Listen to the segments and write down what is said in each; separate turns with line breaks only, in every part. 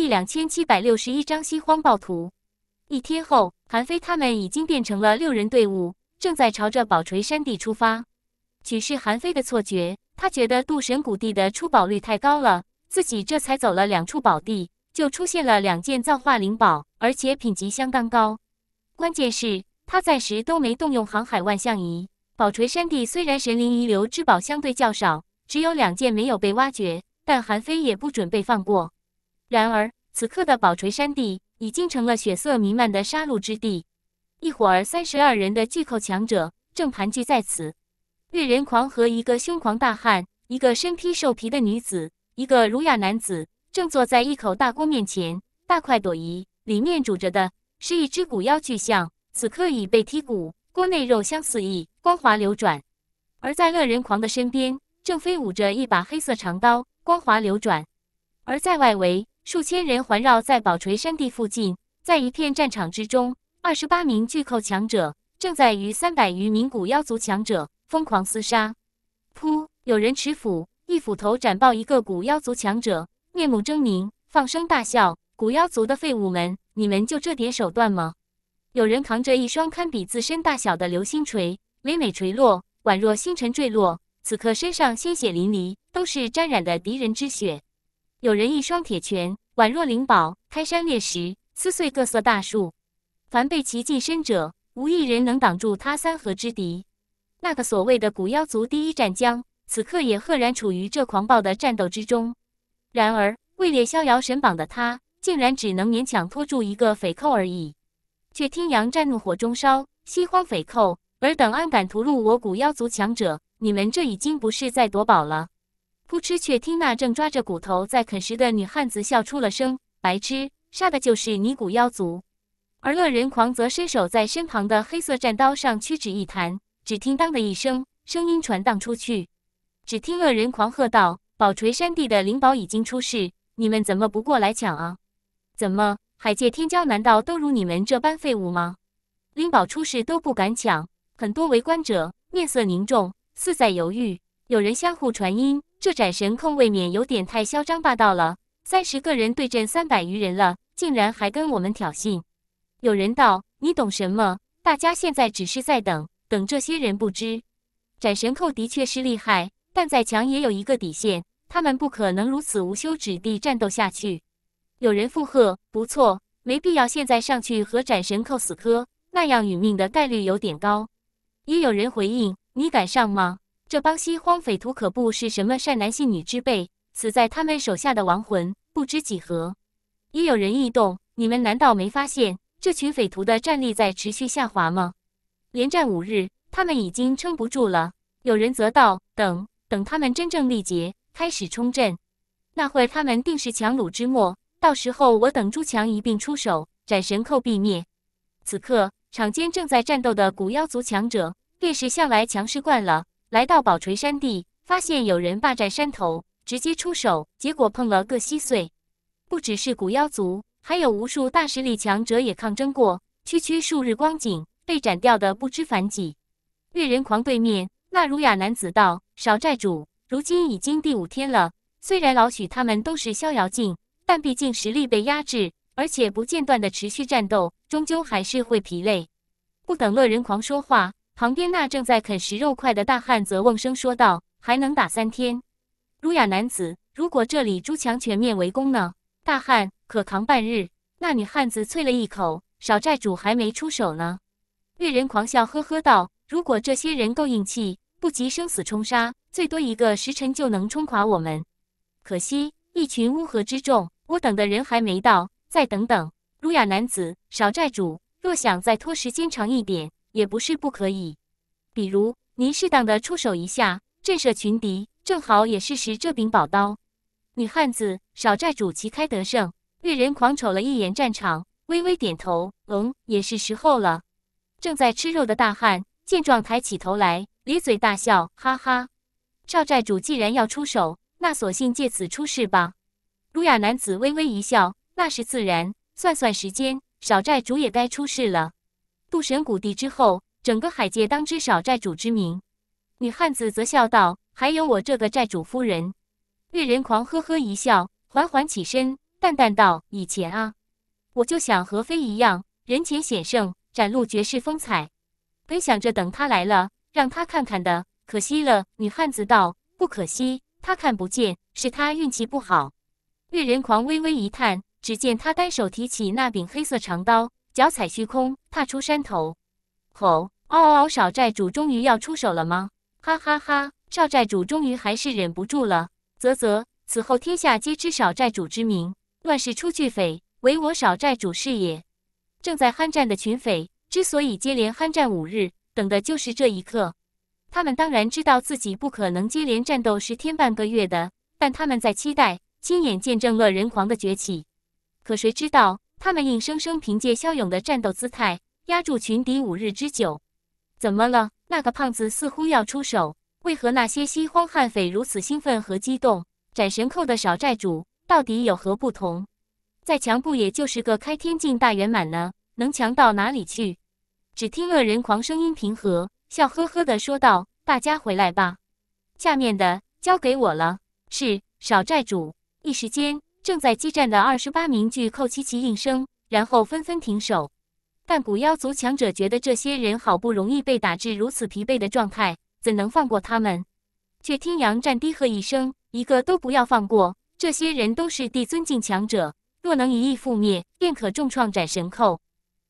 第两千七百六十一章西荒暴徒。一天后，韩非他们已经变成了六人队伍，正在朝着宝锤山地出发。许是韩非的错觉，他觉得渡神谷地的出宝率太高了，自己这才走了两处宝地，就出现了两件造化灵宝，而且品级相当高。关键是，他暂时都没动用航海万象仪。宝锤山地虽然神灵遗留之宝相对较少，只有两件没有被挖掘，但韩非也不准备放过。然而，此刻的宝锤山地已经成了血色弥漫的杀戮之地。一伙儿三十二人的巨寇强者正盘踞在此。猎人狂和一个凶狂大汉，一个身披兽皮的女子，一个儒雅男子，正坐在一口大锅面前大快朵颐。里面煮着的是一只骨妖巨象，此刻已被剔骨，锅内肉香四溢，光滑流转。而在恶人狂的身边，正飞舞着一把黑色长刀，光滑流转。而在外围。数千人环绕在宝锤山地附近，在一片战场之中，二十八名巨寇强者正在与三百余名古妖族强者疯狂厮杀。噗！有人持斧，一斧头斩爆一个古妖族强者，面目狰狞，放声大笑：“古妖族的废物们，你们就这点手段吗？”有人扛着一双堪比自身大小的流星锤，每每垂落，宛若星辰坠落。此刻身上鲜血淋漓，都是沾染的敌人之血。有人一双铁拳。宛若灵宝，开山裂石，撕碎各色大树。凡被其近身者，无一人能挡住他三合之敌。那个所谓的古妖族第一战将，此刻也赫然处于这狂暴的战斗之中。然而，位列逍遥神榜的他，竟然只能勉强拖住一个匪寇而已。却听杨战怒火中烧：“西荒匪寇，尔等安敢屠戮我古妖族强者？你们这已经不是在夺宝了！”扑哧！却听那正抓着骨头在啃食的女汉子笑出了声：“白痴，杀的就是尼古妖族。”而恶人狂则伸手在身旁的黑色战刀上屈指一弹，只听“当”的一声，声音传荡出去。只听恶人狂喝道：“宝锤山地的灵宝已经出世，你们怎么不过来抢啊？怎么，海界天骄难道都如你们这般废物吗？灵宝出世都不敢抢，很多围观者面色凝重，似在犹豫，有人相互传音。”这斩神寇未免有点太嚣张霸道了！三十个人对阵三百余人了，竟然还跟我们挑衅！有人道：“你懂什么？”大家现在只是在等等，这些人不知。斩神寇的确是厉害，但再强也有一个底线，他们不可能如此无休止地战斗下去。有人附和：“不错，没必要现在上去和斩神寇死磕，那样殒命的概率有点高。”也有人回应：“你敢上吗？”这帮西荒匪徒可不是什么善男信女之辈，死在他们手下的亡魂不知几何。也有人异动，你们难道没发现这群匪徒的战力在持续下滑吗？连战五日，他们已经撑不住了。有人则道：等等，他们真正力竭，开始冲阵，那会他们定是强弩之末。到时候我等诸强一并出手，斩神寇必灭。此刻场间正在战斗的古妖族强者，便是向来强势惯了。来到宝锤山地，发现有人霸占山头，直接出手，结果碰了个稀碎。不只是古妖族，还有无数大势力强者也抗争过。区区数日光景，被斩掉的不知凡几。乐人狂对面那儒雅男子道：“少寨主，如今已经第五天了。虽然老许他们都是逍遥境，但毕竟实力被压制，而且不间断的持续战斗，终究还是会疲累。”不等乐人狂说话。旁边那正在啃食肉块的大汉则瓮声说道：“还能打三天。”儒雅男子：“如果这里诸强全面围攻呢？大汉可扛半日。”那女汉子啐了一口：“少寨主还没出手呢。”越人狂笑呵呵道：“如果这些人够硬气，不急生死冲杀，最多一个时辰就能冲垮我们。可惜一群乌合之众，我等的人还没到，再等等。”儒雅男子：“少寨主若想再拖时间长一点。”也不是不可以，比如您适当的出手一下，震慑群敌，正好也试试这柄宝刀。女汉子少寨主旗开得胜，猎人狂瞅了一眼战场，微微点头：“嗯，也是时候了。”正在吃肉的大汉见状，抬起头来，咧嘴大笑：“哈哈，少寨主既然要出手，那索性借此出事吧。”儒雅男子微微一笑：“那是自然。算算时间，少寨主也该出事了。”渡神谷地之后，整个海界当之少寨主之名。女汉子则笑道：“还有我这个寨主夫人。”岳人狂呵呵一笑，缓缓起身，淡淡道：“以前啊，我就想和飞一样，人前显圣，展露绝世风采。本想着等他来了，让他看看的。可惜了。”女汉子道：“不可惜，他看不见，是他运气不好。”岳人狂微微一叹，只见他单手提起那柄黑色长刀。脚踩虚空，踏出山头，吼！嗷嗷！少寨主终于要出手了吗？哈哈哈！少寨主终于还是忍不住了。啧啧，此后天下皆知少寨主之名。乱世出巨匪，唯我少寨主是也。正在酣战的群匪之所以接连酣战五日，等的就是这一刻。他们当然知道自己不可能接连战斗十天半个月的，但他们在期待亲眼见证恶人狂的崛起。可谁知道？他们硬生生凭借骁勇的战斗姿态压住群敌五日之久，怎么了？那个胖子似乎要出手，为何那些西荒悍匪如此兴奋和激动？斩神寇的少寨主到底有何不同？再强不也就是个开天境大圆满呢？能强到哪里去？只听恶人狂声音平和，笑呵呵的说道：“大家回来吧，下面的交给我了。”是少寨主。一时间。正在激战的二十八名巨寇齐齐应声，然后纷纷停手。但古妖族强者觉得这些人好不容易被打至如此疲惫的状态，怎能放过他们？却听杨战低喝一声：“一个都不要放过！这些人都是帝尊境强者，若能一役覆灭，便可重创斩神寇。”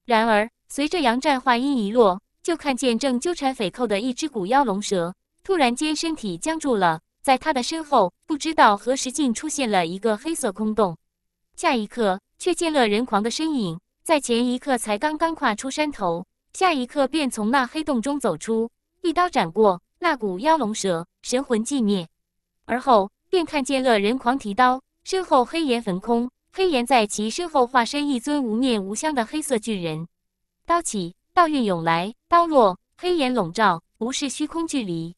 然而，随着杨战话音一落，就看见正纠缠匪寇的一只古妖龙蛇突然间身体僵住了。在他的身后，不知道何时竟出现了一个黑色空洞。下一刻，却见了人狂的身影，在前一刻才刚刚跨出山头，下一刻便从那黑洞中走出，一刀斩过那股妖龙蛇，神魂寂灭。而后，便看见了人狂提刀，身后黑岩焚空，黑岩在其身后化身一尊无面无相的黑色巨人。刀起，道韵涌来；刀落，黑岩笼罩，无视虚空距离。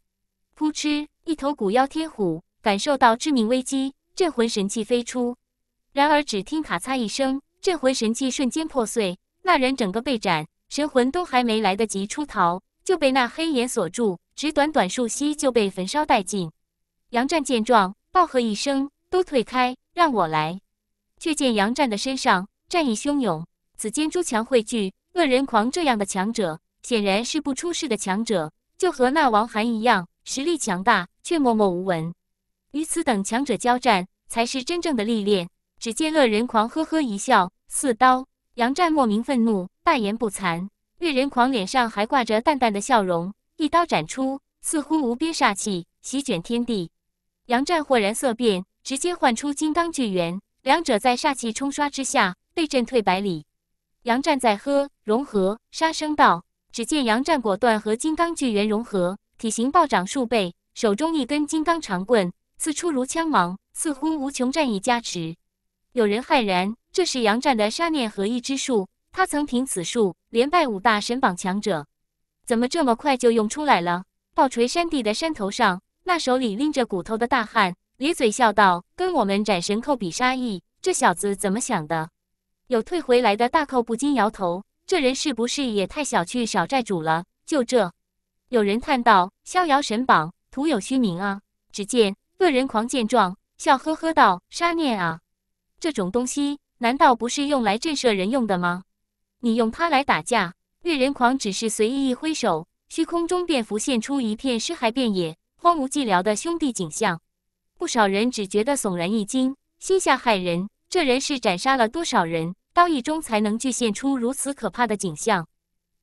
扑哧！一头古妖天虎感受到致命危机，镇魂神器飞出。然而，只听咔嚓一声，镇魂神器瞬间破碎。那人整个被斩，神魂都还没来得及出逃，就被那黑炎锁住，只短短数息就被焚烧殆尽。杨战见状，暴喝一声：“都退开，让我来！”却见杨战的身上战意汹涌。此间诸强汇聚，恶人狂这样的强者，显然是不出世的强者，就和那王寒一样。实力强大却默默无闻，与此等强者交战才是真正的历练。只见恶人狂呵呵一笑，四刀。杨战莫名愤怒，大言不惭。恶人狂脸上还挂着淡淡的笑容，一刀斩出，似乎无边煞气席卷天地。杨战豁然色变，直接唤出金刚巨猿，两者在煞气冲刷之下被震退百里。杨战在喝融合杀生道，只见杨战果断和金刚巨猿融合。体型暴涨数倍，手中一根金刚长棍刺出如枪芒，似乎无穷战意加持。有人骇然，这是杨战的杀念合一之术，他曾凭此术连败五大神榜强者，怎么这么快就用出来了？暴锤山地的山头上，那手里拎着骨头的大汉咧嘴笑道：“跟我们斩神寇比杀意，这小子怎么想的？”有退回来的大寇不禁摇头：“这人是不是也太小觑少寨主了？就这。”有人叹道：“逍遥神榜徒有虚名啊！”只见恶人狂见状，笑呵呵道：“杀念啊，这种东西难道不是用来震慑人用的吗？你用它来打架，恶人狂只是随意一挥手，虚空中便浮现出一片尸骸遍野、荒芜寂寥的兄弟景象。不少人只觉得悚然一惊，心下骇人。这人是斩杀了多少人，刀意中才能具现出如此可怕的景象？”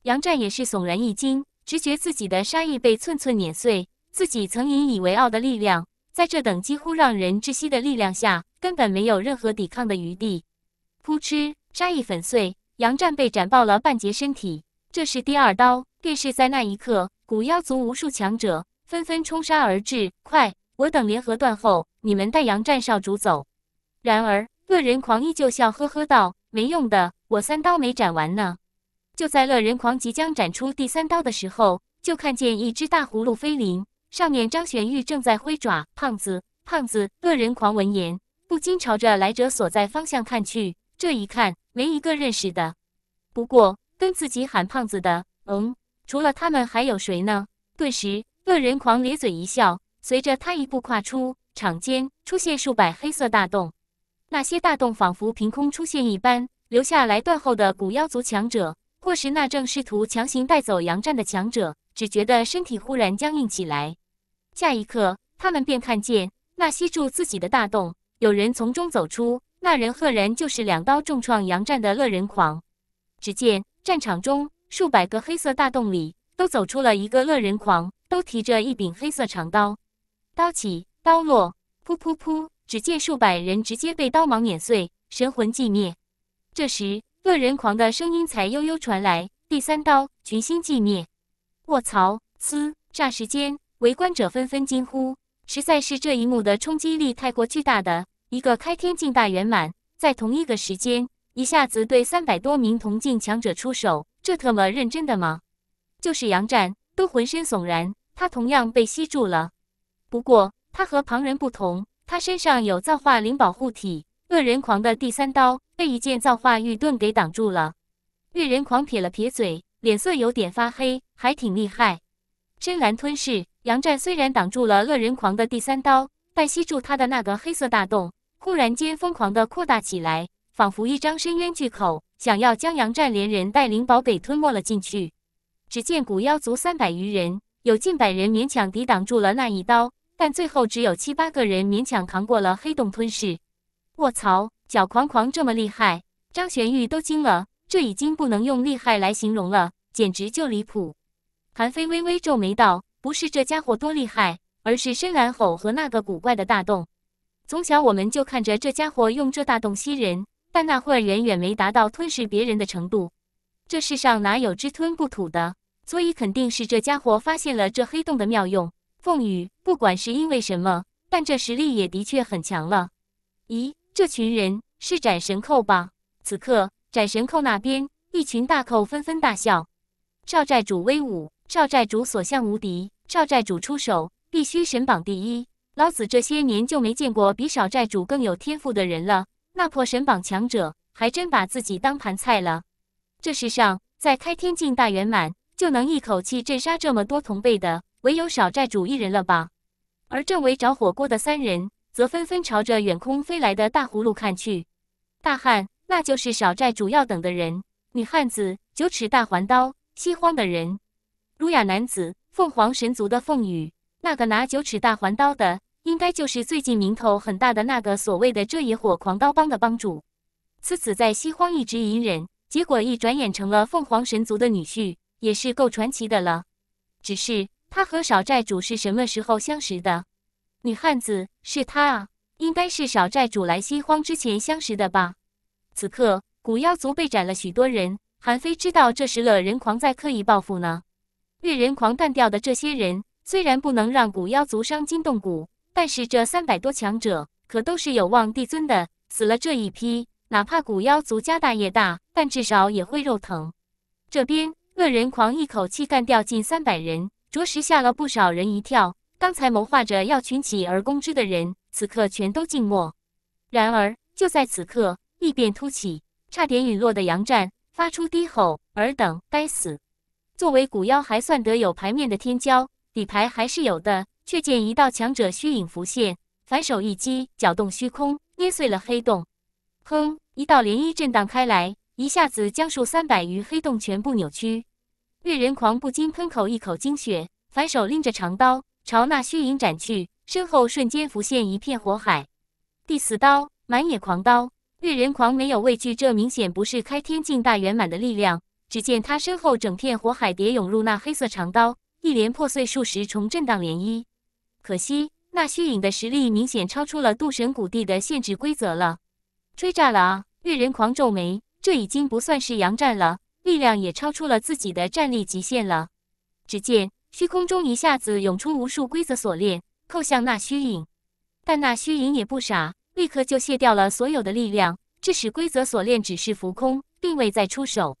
杨湛也是悚然一惊。直觉自己的杀意被寸寸碾碎，自己曾引以为傲的力量，在这等几乎让人窒息的力量下，根本没有任何抵抗的余地。噗嗤，杀意粉碎，杨战被斩爆了半截身体。这是第二刀，便是，在那一刻，古妖族无数强者纷纷冲杀而至。快，我等联合断后，你们带杨战少主走。然而，恶人狂依旧笑呵呵道：“没用的，我三刀没斩完呢。”就在恶人狂即将斩出第三刀的时候，就看见一只大葫芦飞临，上面张玄玉正在挥爪。胖子，胖子！恶人狂闻言不禁朝着来者所在方向看去，这一看没一个认识的，不过跟自己喊胖子的，嗯，除了他们还有谁呢？顿时，恶人狂咧嘴一笑，随着他一步跨出，场间出现数百黑色大洞，那些大洞仿佛凭空出现一般，留下来断后的古妖族强者。过时，那正试图强行带走杨战的强者，只觉得身体忽然僵硬起来。下一刻，他们便看见那吸住自己的大洞，有人从中走出。那人赫然就是两刀重创杨战的恶人狂。只见战场中数百个黑色大洞里，都走出了一个恶人狂，都提着一柄黑色长刀。刀起刀落，噗噗噗！只见数百人直接被刀芒碾碎，神魂寂灭。这时，恶人狂的声音才悠悠传来，第三刀，群星寂灭！卧槽！嘶！霎时间，围观者纷纷惊呼，实在是这一幕的冲击力太过巨大。的一个开天境大圆满，在同一个时间一下子对三百多名同境强者出手，这特么认真的吗？就是杨战都浑身悚然，他同样被吸住了。不过他和旁人不同，他身上有造化灵保护体。恶人狂的第三刀。被一件造化玉盾给挡住了，玉人狂撇了撇嘴，脸色有点发黑，还挺厉害。深蓝吞噬，杨战虽然挡住了恶人狂的第三刀，但吸住他的那个黑色大洞，忽然间疯狂的扩大起来，仿佛一张深渊巨口，想要将杨战连人带灵宝给吞没了进去。只见古妖族三百余人，有近百人勉强抵挡住了那一刀，但最后只有七八个人勉强扛过了黑洞吞噬。卧槽！小狂狂这么厉害，张玄玉都惊了。这已经不能用厉害来形容了，简直就离谱。韩飞微微皱眉道：“不是这家伙多厉害，而是深蓝吼和那个古怪的大洞。从小我们就看着这家伙用这大洞吸人，但那会儿远远没达到吞噬别人的程度。这世上哪有只吞不吐的？所以肯定是这家伙发现了这黑洞的妙用。”凤羽，不管是因为什么，但这实力也的确很强了。咦？这群人是斩神寇吧？此刻斩神寇那边，一群大寇纷纷大笑：“少寨主威武！少寨主所向无敌！少寨主出手，必须神榜第一！老子这些年就没见过比少寨主更有天赋的人了。那破神榜强者，还真把自己当盘菜了。这世上，在开天境大圆满就能一口气镇杀这么多同辈的，唯有少寨主一人了吧？而正围着火锅的三人。”则纷纷朝着远空飞来的大葫芦看去。大汉，那就是少寨主要等的人。女汉子，九尺大环刀，西荒的人。儒雅男子，凤凰神族的凤羽。那个拿九尺大环刀的，应该就是最近名头很大的那个所谓的“这野火狂刀帮”的帮主。此子在西荒一直隐忍，结果一转眼成了凤凰神族的女婿，也是够传奇的了。只是他和少寨主是什么时候相识的？女汉子是他啊，应该是少寨主来西荒之前相识的吧。此刻古妖族被斩了许多人，韩非知道这时乐人狂在刻意报复呢。乐人狂干掉的这些人，虽然不能让古妖族伤筋动骨，但是这三百多强者可都是有望帝尊的，死了这一批，哪怕古妖族家大业大，但至少也会肉疼。这边乐人狂一口气干掉近三百人，着实吓了不少人一跳。刚才谋划着要群起而攻之的人，此刻全都静默。然而就在此刻，异变突起，差点陨落的杨战发出低吼：“尔等该死！”作为古妖还算得有牌面的天骄，底牌还是有的。却见一道强者虚影浮现，反手一击，搅动虚空，捏碎了黑洞。轰！一道涟漪震荡开来，一下子将数三百余黑洞全部扭曲。岳人狂不禁喷口一口精血，反手拎着长刀。朝那虚影斩去，身后瞬间浮现一片火海。第四刀，满野狂刀，月人狂没有畏惧。这明显不是开天境大圆满的力量。只见他身后整片火海叠涌入那黑色长刀，一连破碎数十重，震荡涟漪。可惜，那虚影的实力明显超出了渡神谷地的限制规则了。吹炸了啊！月人狂皱眉，这已经不算是阳战了，力量也超出了自己的战力极限了。只见。虚空中一下子涌出无数规则锁链，扣向那虚影，但那虚影也不傻，立刻就卸掉了所有的力量，致使规则锁链只是浮空，并未再出手。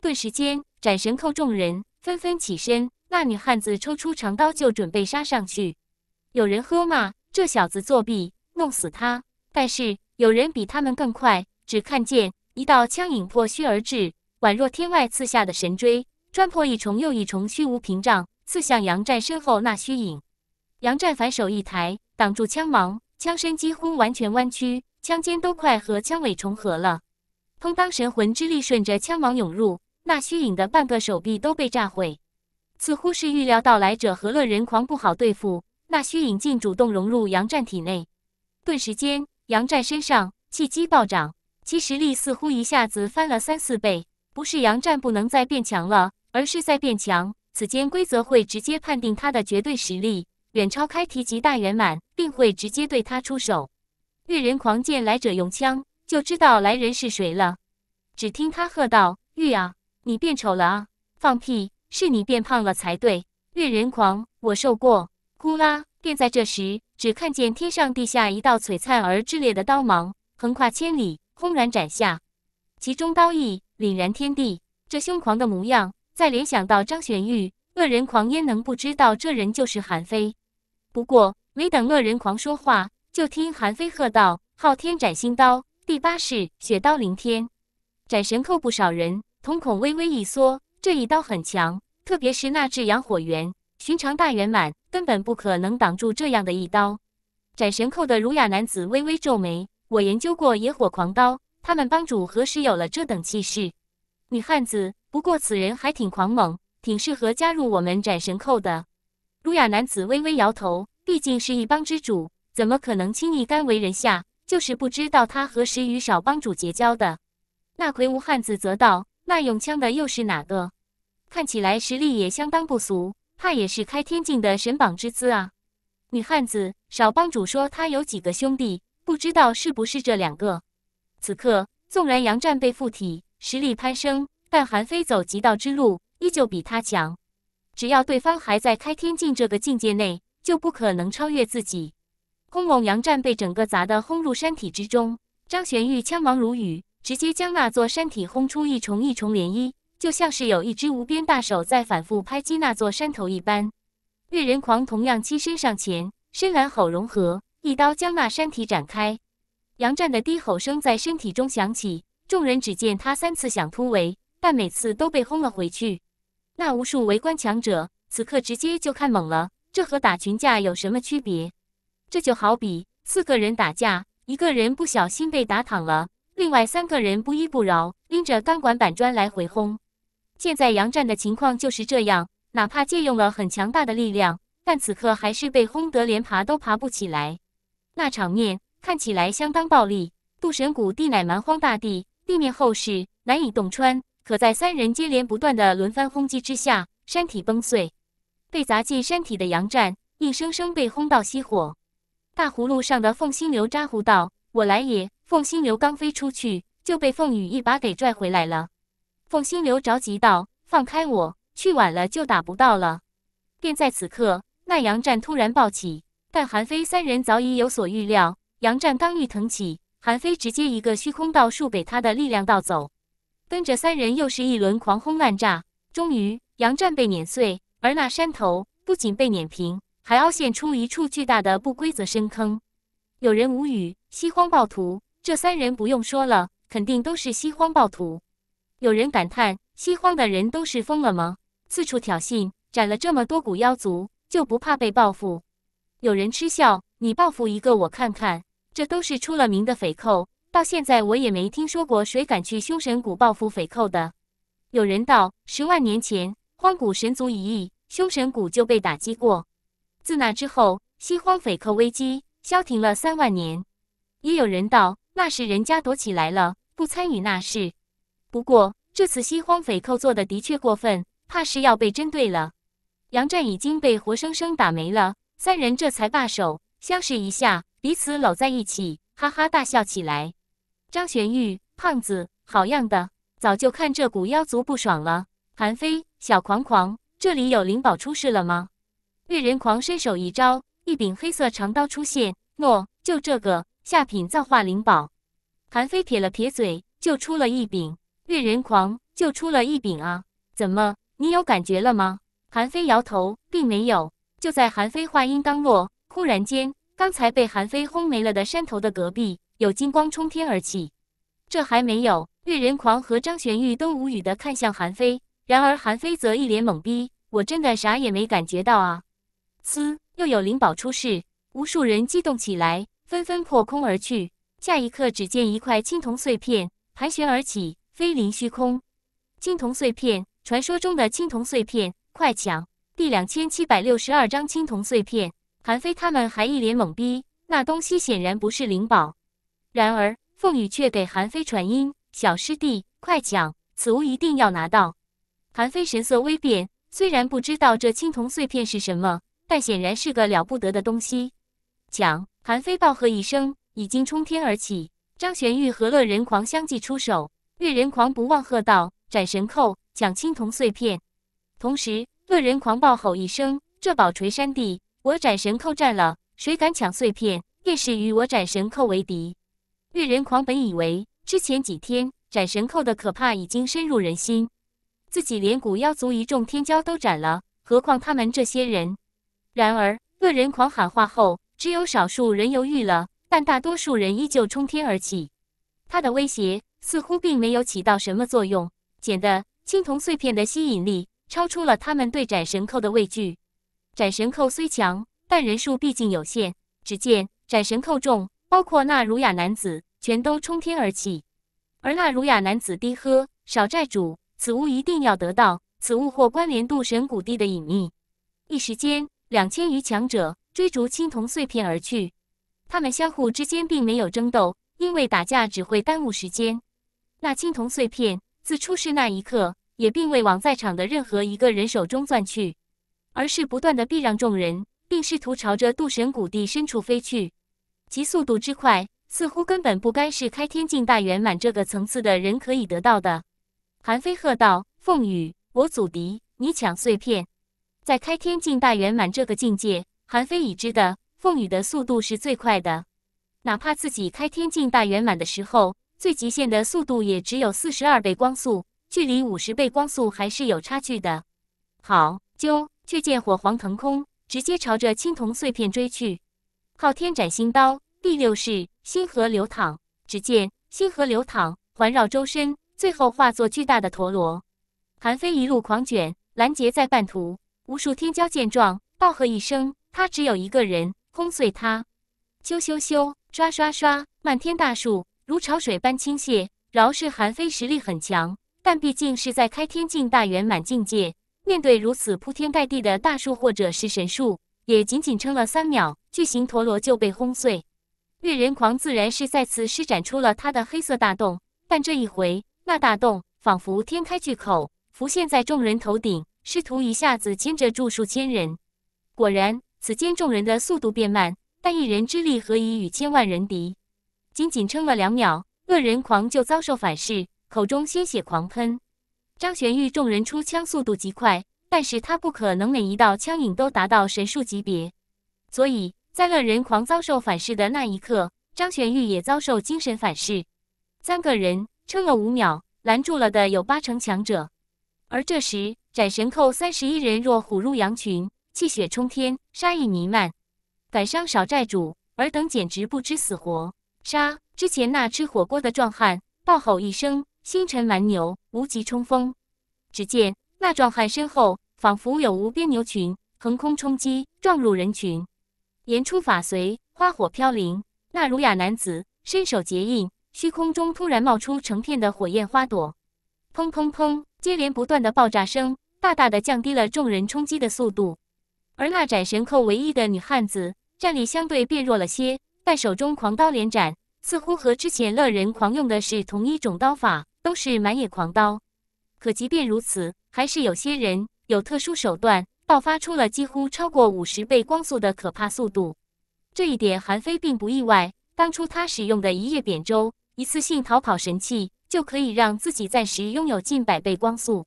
顿时间，斩神扣众人纷纷起身，那女汉子抽出长刀就准备杀上去。有人喝骂：“这小子作弊，弄死他！”但是有人比他们更快，只看见一道枪影破虚而至，宛若天外刺下的神锥，穿破一重又一重虚无屏障。刺向杨战身后那虚影，杨战反手一抬挡住枪芒，枪身几乎完全弯曲，枪尖都快和枪尾重合了。通当神魂之力顺着枪芒涌入，那虚影的半个手臂都被炸毁。似乎是预料到来者何乐人狂不好对付，那虚影竟主动融入杨战体内。顿时间，杨战身上气机暴涨，其实力似乎一下子翻了三四倍。不是杨战不能再变强了，而是在变强。此间规则会直接判定他的绝对实力远超开提及大圆满，并会直接对他出手。月人狂见来者用枪，就知道来人是谁了。只听他喝道：“玉啊，你变丑了啊！放屁，是你变胖了才对。”月人狂，我受过。呼啦！便在这时，只看见天上地下一道璀璨而炽烈的刀芒横跨千里，轰然斩下。其中刀意凛然天地，这凶狂的模样。再联想到张玄玉，恶人狂焉能不知道这人就是韩非？不过，没等恶人狂说话，就听韩非喝道：“昊天斩星刀第八式，雪刀凌天，斩神寇！”不少人瞳孔微微一缩，这一刀很强，特别是那炙阳火源，寻常大圆满根本不可能挡住这样的一刀。斩神寇的儒雅男子微微皱眉：“我研究过野火狂刀，他们帮主何时有了这等气势？”女汉子。不过此人还挺狂猛，挺适合加入我们斩神寇的。儒雅男子微微摇头，毕竟是一帮之主，怎么可能轻易甘为人下？就是不知道他何时与少帮主结交的。那魁梧汉子则道：“那用枪的又是哪个？看起来实力也相当不俗，怕也是开天境的神榜之资啊。”女汉子少帮主说：“他有几个兄弟，不知道是不是这两个？”此刻，纵然杨战被附体，实力攀升。但韩非走极道之路，依旧比他强。只要对方还在开天境这个境界内，就不可能超越自己。轰隆！杨战被整个砸得轰入山体之中。张玄玉枪芒如雨，直接将那座山体轰出一重一重涟漪，就像是有一只无边大手在反复拍击那座山头一般。月人狂同样栖身上前，深蓝吼融合一刀将那山体斩开。杨战的低吼声在身体中响起，众人只见他三次想突围。但每次都被轰了回去。那无数围观强者此刻直接就看懵了。这和打群架有什么区别？这就好比四个人打架，一个人不小心被打躺了，另外三个人不依不饶，拎着钢管板砖来回轰。现在杨战的情况就是这样。哪怕借用了很强大的力量，但此刻还是被轰得连爬都爬不起来。那场面看起来相当暴力。渡神谷地乃蛮荒大地，地面厚实，难以洞穿。可在三人接连不断的轮番轰击之下，山体崩碎，被砸进山体的杨战硬生生被轰到熄火。大葫芦上的凤心流咋呼道：“我来也！”凤心流刚飞出去，就被凤羽一把给拽回来了。凤心流着急道：“放开我，去晚了就打不到了。”便在此刻，那杨战突然暴起，但韩非三人早已有所预料。杨战刚欲腾起，韩非直接一个虚空道术给他的力量盗走。跟着三人又是一轮狂轰滥炸，终于杨战被碾碎，而那山头不仅被碾平，还凹陷出一处巨大的不规则深坑。有人无语：西荒暴徒，这三人不用说了，肯定都是西荒暴徒。有人感叹：西荒的人都是疯了吗？四处挑衅，斩了这么多古妖族，就不怕被报复？有人嗤笑：你报复一个，我看看，这都是出了名的匪寇。到现在我也没听说过谁敢去凶神谷报复匪寇的。有人道，十万年前荒古神族一役，凶神谷就被打击过。自那之后，西荒匪寇危机消停了三万年。也有人道，那是人家躲起来了，不参与那事。不过这次西荒匪寇做的的确过分，怕是要被针对了。杨战已经被活生生打没了，三人这才罢手，相视一下，彼此搂在一起，哈哈大笑起来。张玄玉，胖子，好样的！早就看这古妖族不爽了。韩非，小狂狂，这里有灵宝出世了吗？月人狂伸手一招，一柄黑色长刀出现。诺，就这个下品造化灵宝。韩非撇了撇嘴，就出了一柄。月人狂就出了一柄啊？怎么，你有感觉了吗？韩非摇头，并没有。就在韩非话音刚落，忽然间，刚才被韩非轰没了的山头的隔壁。有金光冲天而起，这还没有。岳仁狂和张玄玉都无语的看向韩非，然而韩非则一脸懵逼：“我真的啥也没感觉到啊！”呲，又有灵宝出世，无数人激动起来，纷纷破空而去。下一刻，只见一块青铜碎片盘旋而起，飞临虚空。青铜碎片，传说中的青铜碎片，快抢！第两千七百六十二张青铜碎片，韩非他们还一脸懵逼，那东西显然不是灵宝。然而，凤羽却给韩非传音：“小师弟，快抢！此物一定要拿到！”韩非神色微变，虽然不知道这青铜碎片是什么，但显然是个了不得的东西。抢！韩非暴喝一声，已经冲天而起。张玄玉和乐人狂相继出手。乐人狂不忘喝道：“斩神寇，抢青铜碎片！”同时，乐人狂暴吼一声：“这宝锤山地，我斩神寇占了，谁敢抢碎片，便是与我斩神寇为敌！”恶人狂本以为之前几天斩神寇的可怕已经深入人心，自己连古妖族一众天骄都斩了，何况他们这些人？然而恶人狂喊话后，只有少数人犹豫了，但大多数人依旧冲天而起。他的威胁似乎并没有起到什么作用，显得青铜碎片的吸引力超出了他们对斩神寇的畏惧。斩神寇虽强，但人数毕竟有限。只见斩神寇众。包括那儒雅男子，全都冲天而起。而那儒雅男子低喝：“少寨主，此物一定要得到，此物或关联渡神谷地的隐秘。”一时间，两千余强者追逐青铜碎片而去。他们相互之间并没有争斗，因为打架只会耽误时间。那青铜碎片自出世那一刻，也并未往在场的任何一个人手中钻去，而是不断的避让众人，并试图朝着渡神谷地深处飞去。其速度之快，似乎根本不该是开天境大圆满这个层次的人可以得到的。韩非喝道：“凤羽，我阻敌，你抢碎片。”在开天境大圆满这个境界，韩非已知的，凤羽的速度是最快的。哪怕自己开天境大圆满的时候，最极限的速度也只有四十二倍光速，距离五十倍光速还是有差距的。好，啾！却见火皇腾空，直接朝着青铜碎片追去。昊天斩星刀第六式星河流淌，只见星河流淌环绕周身，最后化作巨大的陀螺。韩非一路狂卷，拦截在半途。无数天骄见状，暴喝一声：“他只有一个人，轰碎他！”咻咻咻，刷刷刷，漫天大树如潮水般倾泻。饶是韩非实力很强，但毕竟是在开天境大圆满境界，面对如此铺天盖地的大树，或者是神树。也仅仅撑了三秒，巨型陀螺就被轰碎。恶人狂自然是再次施展出了他的黑色大洞，但这一回，那大洞仿佛天开巨口，浮现在众人头顶，试图一下子牵着住数千人。果然，此间众人的速度变慢，但一人之力何以与千万人敌？仅仅撑了两秒，恶人狂就遭受反噬，口中鲜血狂喷。张玄玉众人出枪速度极快。但是他不可能每一道枪影都达到神术级别，所以在恶人狂遭受反噬的那一刻，张玄玉也遭受精神反噬。三个人撑了五秒，拦住了的有八成强者。而这时，斩神寇三十一人若虎入羊群，气血冲天，杀意弥漫。敢伤少寨主，尔等简直不知死活！杀！之前那吃火锅的壮汉暴吼一声：“星辰蛮牛，无极冲锋！”只见。那壮汉身后仿佛有无边牛群横空冲击，撞入人群，言出法随，花火飘零。那儒雅男子伸手结印，虚空中突然冒出成片的火焰花朵，砰砰砰，接连不断的爆炸声，大大的降低了众人冲击的速度。而那斩神寇唯一的女汉子战力相对变弱了些，但手中狂刀连斩，似乎和之前乐人狂用的是同一种刀法，都是满野狂刀。可即便如此，还是有些人有特殊手段，爆发出了几乎超过五十倍光速的可怕速度。这一点韩非并不意外。当初他使用的一叶扁舟，一次性逃跑神器，就可以让自己暂时拥有近百倍光速。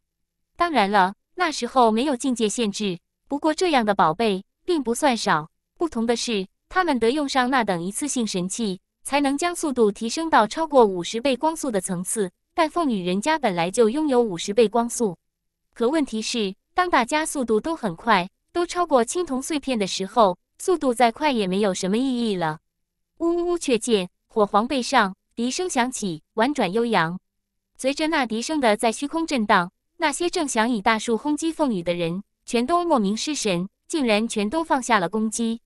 当然了，那时候没有境界限制。不过这样的宝贝并不算少。不同的是，他们得用上那等一次性神器，才能将速度提升到超过五十倍光速的层次。但凤羽人家本来就拥有五十倍光速。可问题是，当大家速度都很快，都超过青铜碎片的时候，速度再快也没有什么意义了。呜呜呜！却见火皇背上笛声响起，婉转悠扬。随着那笛声的在虚空震荡，那些正想以大树轰击凤羽的人，全都莫名失神，竟然全都放下了攻击。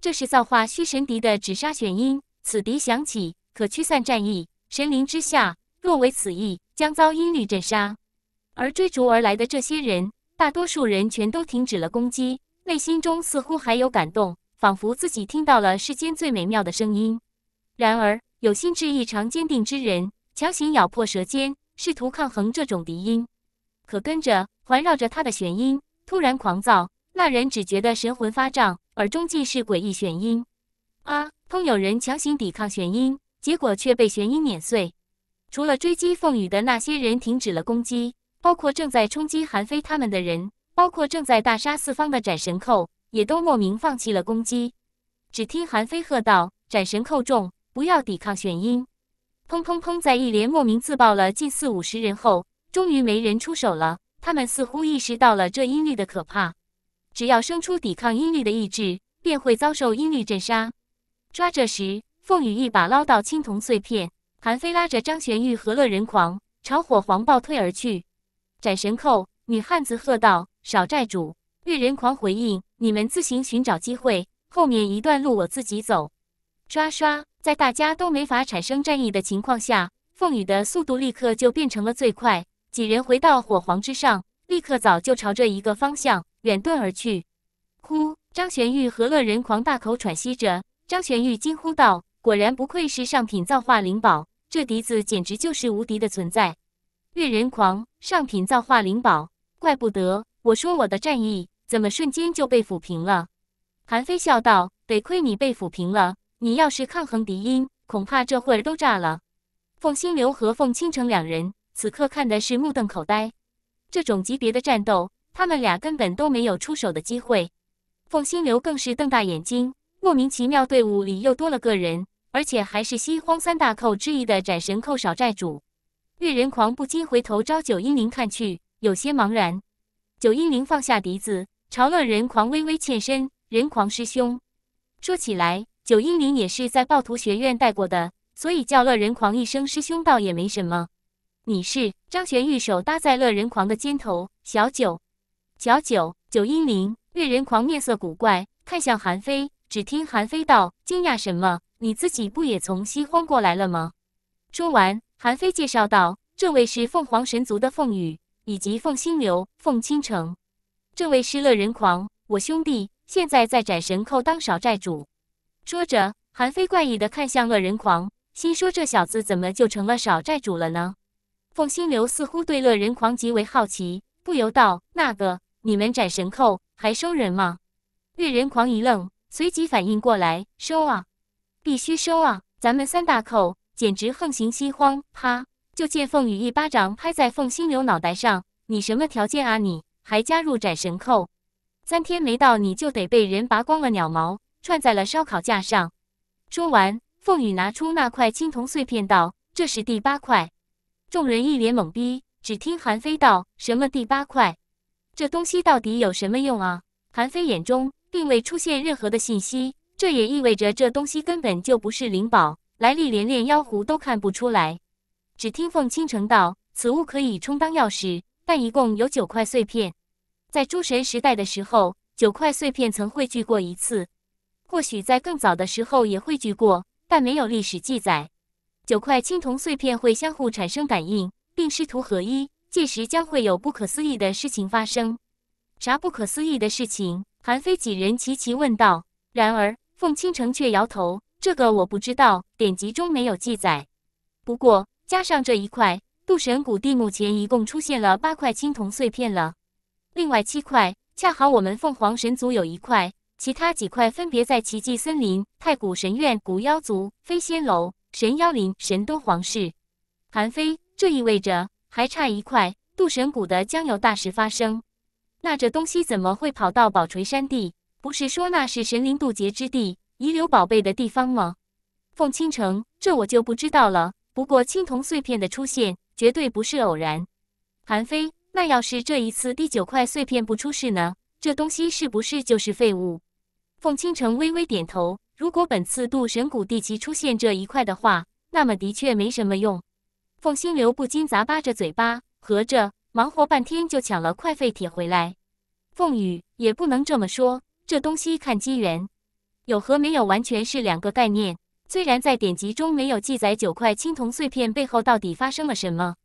这是造化虚神笛的止杀玄音，此笛响起，可驱散战意。神灵之下，若为此意，将遭音律震杀。而追逐而来的这些人，大多数人全都停止了攻击，内心中似乎还有感动，仿佛自己听到了世间最美妙的声音。然而，有心智异常坚定之人强行咬破舌尖，试图抗衡这种笛音，可跟着环绕着他的玄音突然狂躁，那人只觉得神魂发胀，耳中尽是诡异玄音。啊！通有人强行抵抗玄音，结果却被玄音碾碎。除了追击凤羽的那些人停止了攻击。包括正在冲击韩非他们的人，包括正在大杀四方的斩神寇，也都莫名放弃了攻击。只听韩非喝道：“斩神寇众，不要抵抗玄音！”砰砰砰，在一连莫名自爆了近四五十人后，终于没人出手了。他们似乎意识到了这阴律的可怕，只要生出抵抗阴律的意志，便会遭受阴律震杀。抓这时，凤羽一把捞到青铜碎片，韩非拉着张玄玉和乐人狂朝火皇暴退而去。斩神寇女汉子喝道：“少寨主，猎人狂回应：你们自行寻找机会，后面一段路我自己走。”刷刷，在大家都没法产生战意的情况下，凤羽的速度立刻就变成了最快。几人回到火皇之上，立刻早就朝着一个方向远遁而去。呼！张玄玉和乐人狂大口喘息着。张玄玉惊呼道：“果然不愧是上品造化灵宝，这笛子简直就是无敌的存在。”月人狂，上品造化灵宝，怪不得我说我的战意怎么瞬间就被抚平了。韩非笑道：“得亏你被抚平了，你要是抗衡敌音，恐怕这会儿都炸了。”凤星流和凤倾城两人此刻看的是目瞪口呆，这种级别的战斗，他们俩根本都没有出手的机会。凤星流更是瞪大眼睛，莫名其妙，队伍里又多了个人，而且还是西荒三大寇之一的斩神寇少寨主。岳人狂不禁回头朝九阴灵看去，有些茫然。九阴灵放下笛子，朝乐人狂微微欠身：“人狂师兄。”说起来，九阴灵也是在暴徒学院待过的，所以叫乐人狂一声师兄倒也没什么。你是张玄玉手搭在乐人狂的肩头：“小九，小九，九阴灵。”岳人狂面色古怪，看向韩非。只听韩非道：“惊讶什么？你自己不也从西荒过来了吗？”说完。韩非介绍道：“这位是凤凰神族的凤羽，以及凤星流、凤倾城。这位是乐人狂，我兄弟现在在斩神寇当少寨主。”说着，韩非怪异的看向乐人狂，心说：“这小子怎么就成了少寨主了呢？”凤星流似乎对乐人狂极为好奇，不由道：“那个，你们斩神寇还收人吗？”乐人狂一愣，随即反应过来：“收啊，必须收啊，咱们三大寇。”简直横行西荒！啪！就见凤羽一巴掌拍在凤心流脑袋上。你什么条件啊？你还加入斩神寇？三天没到，你就得被人拔光了鸟毛，串在了烧烤架上。说完，凤羽拿出那块青铜碎片，道：“这是第八块。”众人一脸懵逼。只听韩非道：“什么第八块？这东西到底有什么用啊？”韩非眼中并未出现任何的信息，这也意味着这东西根本就不是灵宝。来历连炼妖壶都看不出来，只听凤倾城道：“此物可以充当钥匙，但一共有九块碎片。在诸神时代的时候，九块碎片曾汇聚过一次，或许在更早的时候也汇聚过，但没有历史记载。九块青铜碎片会相互产生感应，并师徒合一，届时将会有不可思议的事情发生。啥不可思议的事情？”韩非几人齐齐问道。然而，凤倾城却摇头。这个我不知道，典籍中没有记载。不过加上这一块，渡神谷地目前一共出现了八块青铜碎片了。另外七块恰好我们凤凰神族有一块，其他几块分别在奇迹森林、太古神院、古妖族、飞仙楼、神妖林、神都皇室、韩非。这意味着还差一块渡神谷的将有大事发生。那这东西怎么会跑到宝锤山地？不是说那是神灵渡劫之地？遗留宝贝的地方吗？凤倾城，这我就不知道了。不过青铜碎片的出现绝对不是偶然。韩非，那要是这一次第九块碎片不出事呢？这东西是不是就是废物？凤倾城微微点头。如果本次渡神谷地奇出现这一块的话，那么的确没什么用。凤心流不禁砸巴着嘴巴，合着忙活半天就抢了块废铁回来。凤羽也不能这么说，这东西看机缘。有和没有完全是两个概念。虽然在典籍中没有记载九块青铜碎片背后到底发生了什么，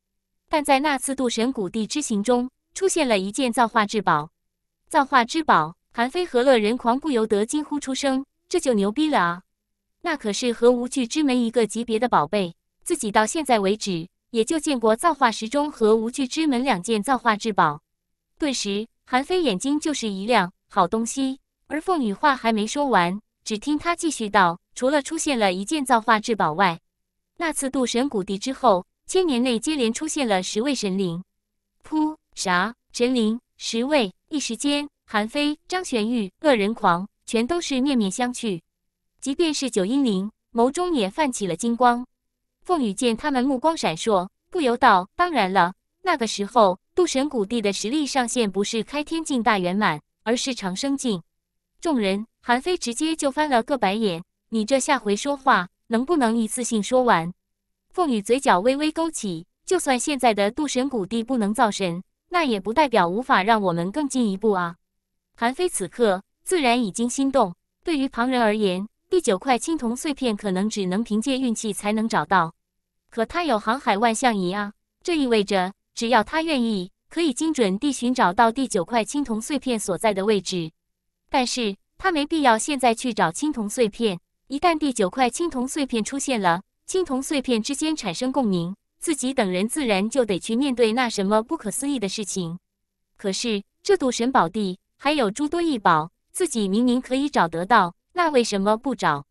但在那次渡神谷地之行中，出现了一件造化至宝。造化之宝，韩非和乐人狂不由得惊呼出声：“这就牛逼了啊！那可是和无惧之门一个级别的宝贝。自己到现在为止，也就见过造化石钟和无惧之门两件造化至宝。”顿时，韩非眼睛就是一亮：“好东西！”而凤羽话还没说完。只听他继续道：“除了出现了一件造化至宝外，那次渡神谷地之后，千年内接连出现了十位神灵。”噗，啥？神灵？十位？一时间，韩非、张玄玉、恶人狂全都是面面相觑，即便是九阴灵，眸中也泛起了金光。凤羽见他们目光闪烁，不由道：“当然了，那个时候渡神谷地的实力上限不是开天境大圆满，而是长生境。”众人，韩非直接就翻了个白眼：“你这下回说话能不能一次性说完？”凤羽嘴角微微勾起：“就算现在的渡神谷地不能造神，那也不代表无法让我们更进一步啊。”韩非此刻自然已经心动。对于旁人而言，第九块青铜碎片可能只能凭借运气才能找到，可他有航海万象仪啊！这意味着，只要他愿意，可以精准地寻找到第九块青铜碎片所在的位置。但是他没必要现在去找青铜碎片。一旦第九块青铜碎片出现了，青铜碎片之间产生共鸣，自己等人自然就得去面对那什么不可思议的事情。可是这赌神宝地还有诸多异宝，自己明明可以找得到，那为什么不找？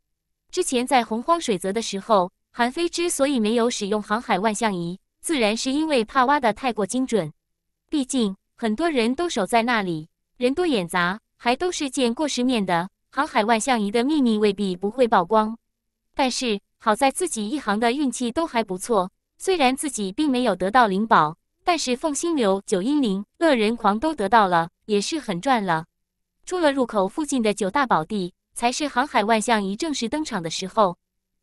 之前在洪荒水泽的时候，韩非之所以没有使用航海万象仪，自然是因为怕挖的太过精准。毕竟很多人都守在那里，人多眼杂。还都是见过世面的，航海万象仪的秘密未必不会曝光。但是好在自己一行的运气都还不错，虽然自己并没有得到灵宝，但是凤心流、九阴灵、恶人狂都得到了，也是很赚了。出了入口附近的九大宝地，才是航海万象仪正式登场的时候。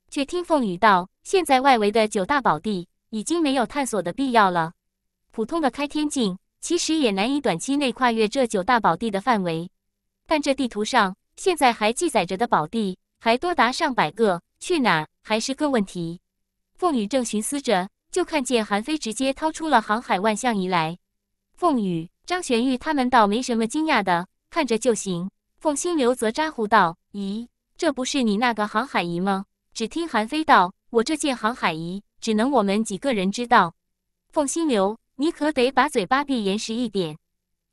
却听凤雨道：“现在外围的九大宝地已经没有探索的必要了，普通的开天境其实也难以短期内跨越这九大宝地的范围。”但这地图上现在还记载着的宝地还多达上百个，去哪还是个问题。凤羽正寻思着，就看见韩非直接掏出了航海万象仪来。凤羽、张玄玉他们倒没什么惊讶的，看着就行。凤心流则咋呼道：“咦，这不是你那个航海仪吗？”只听韩非道：“我这件航海仪只能我们几个人知道。”凤心流，你可得把嘴巴闭严实一点。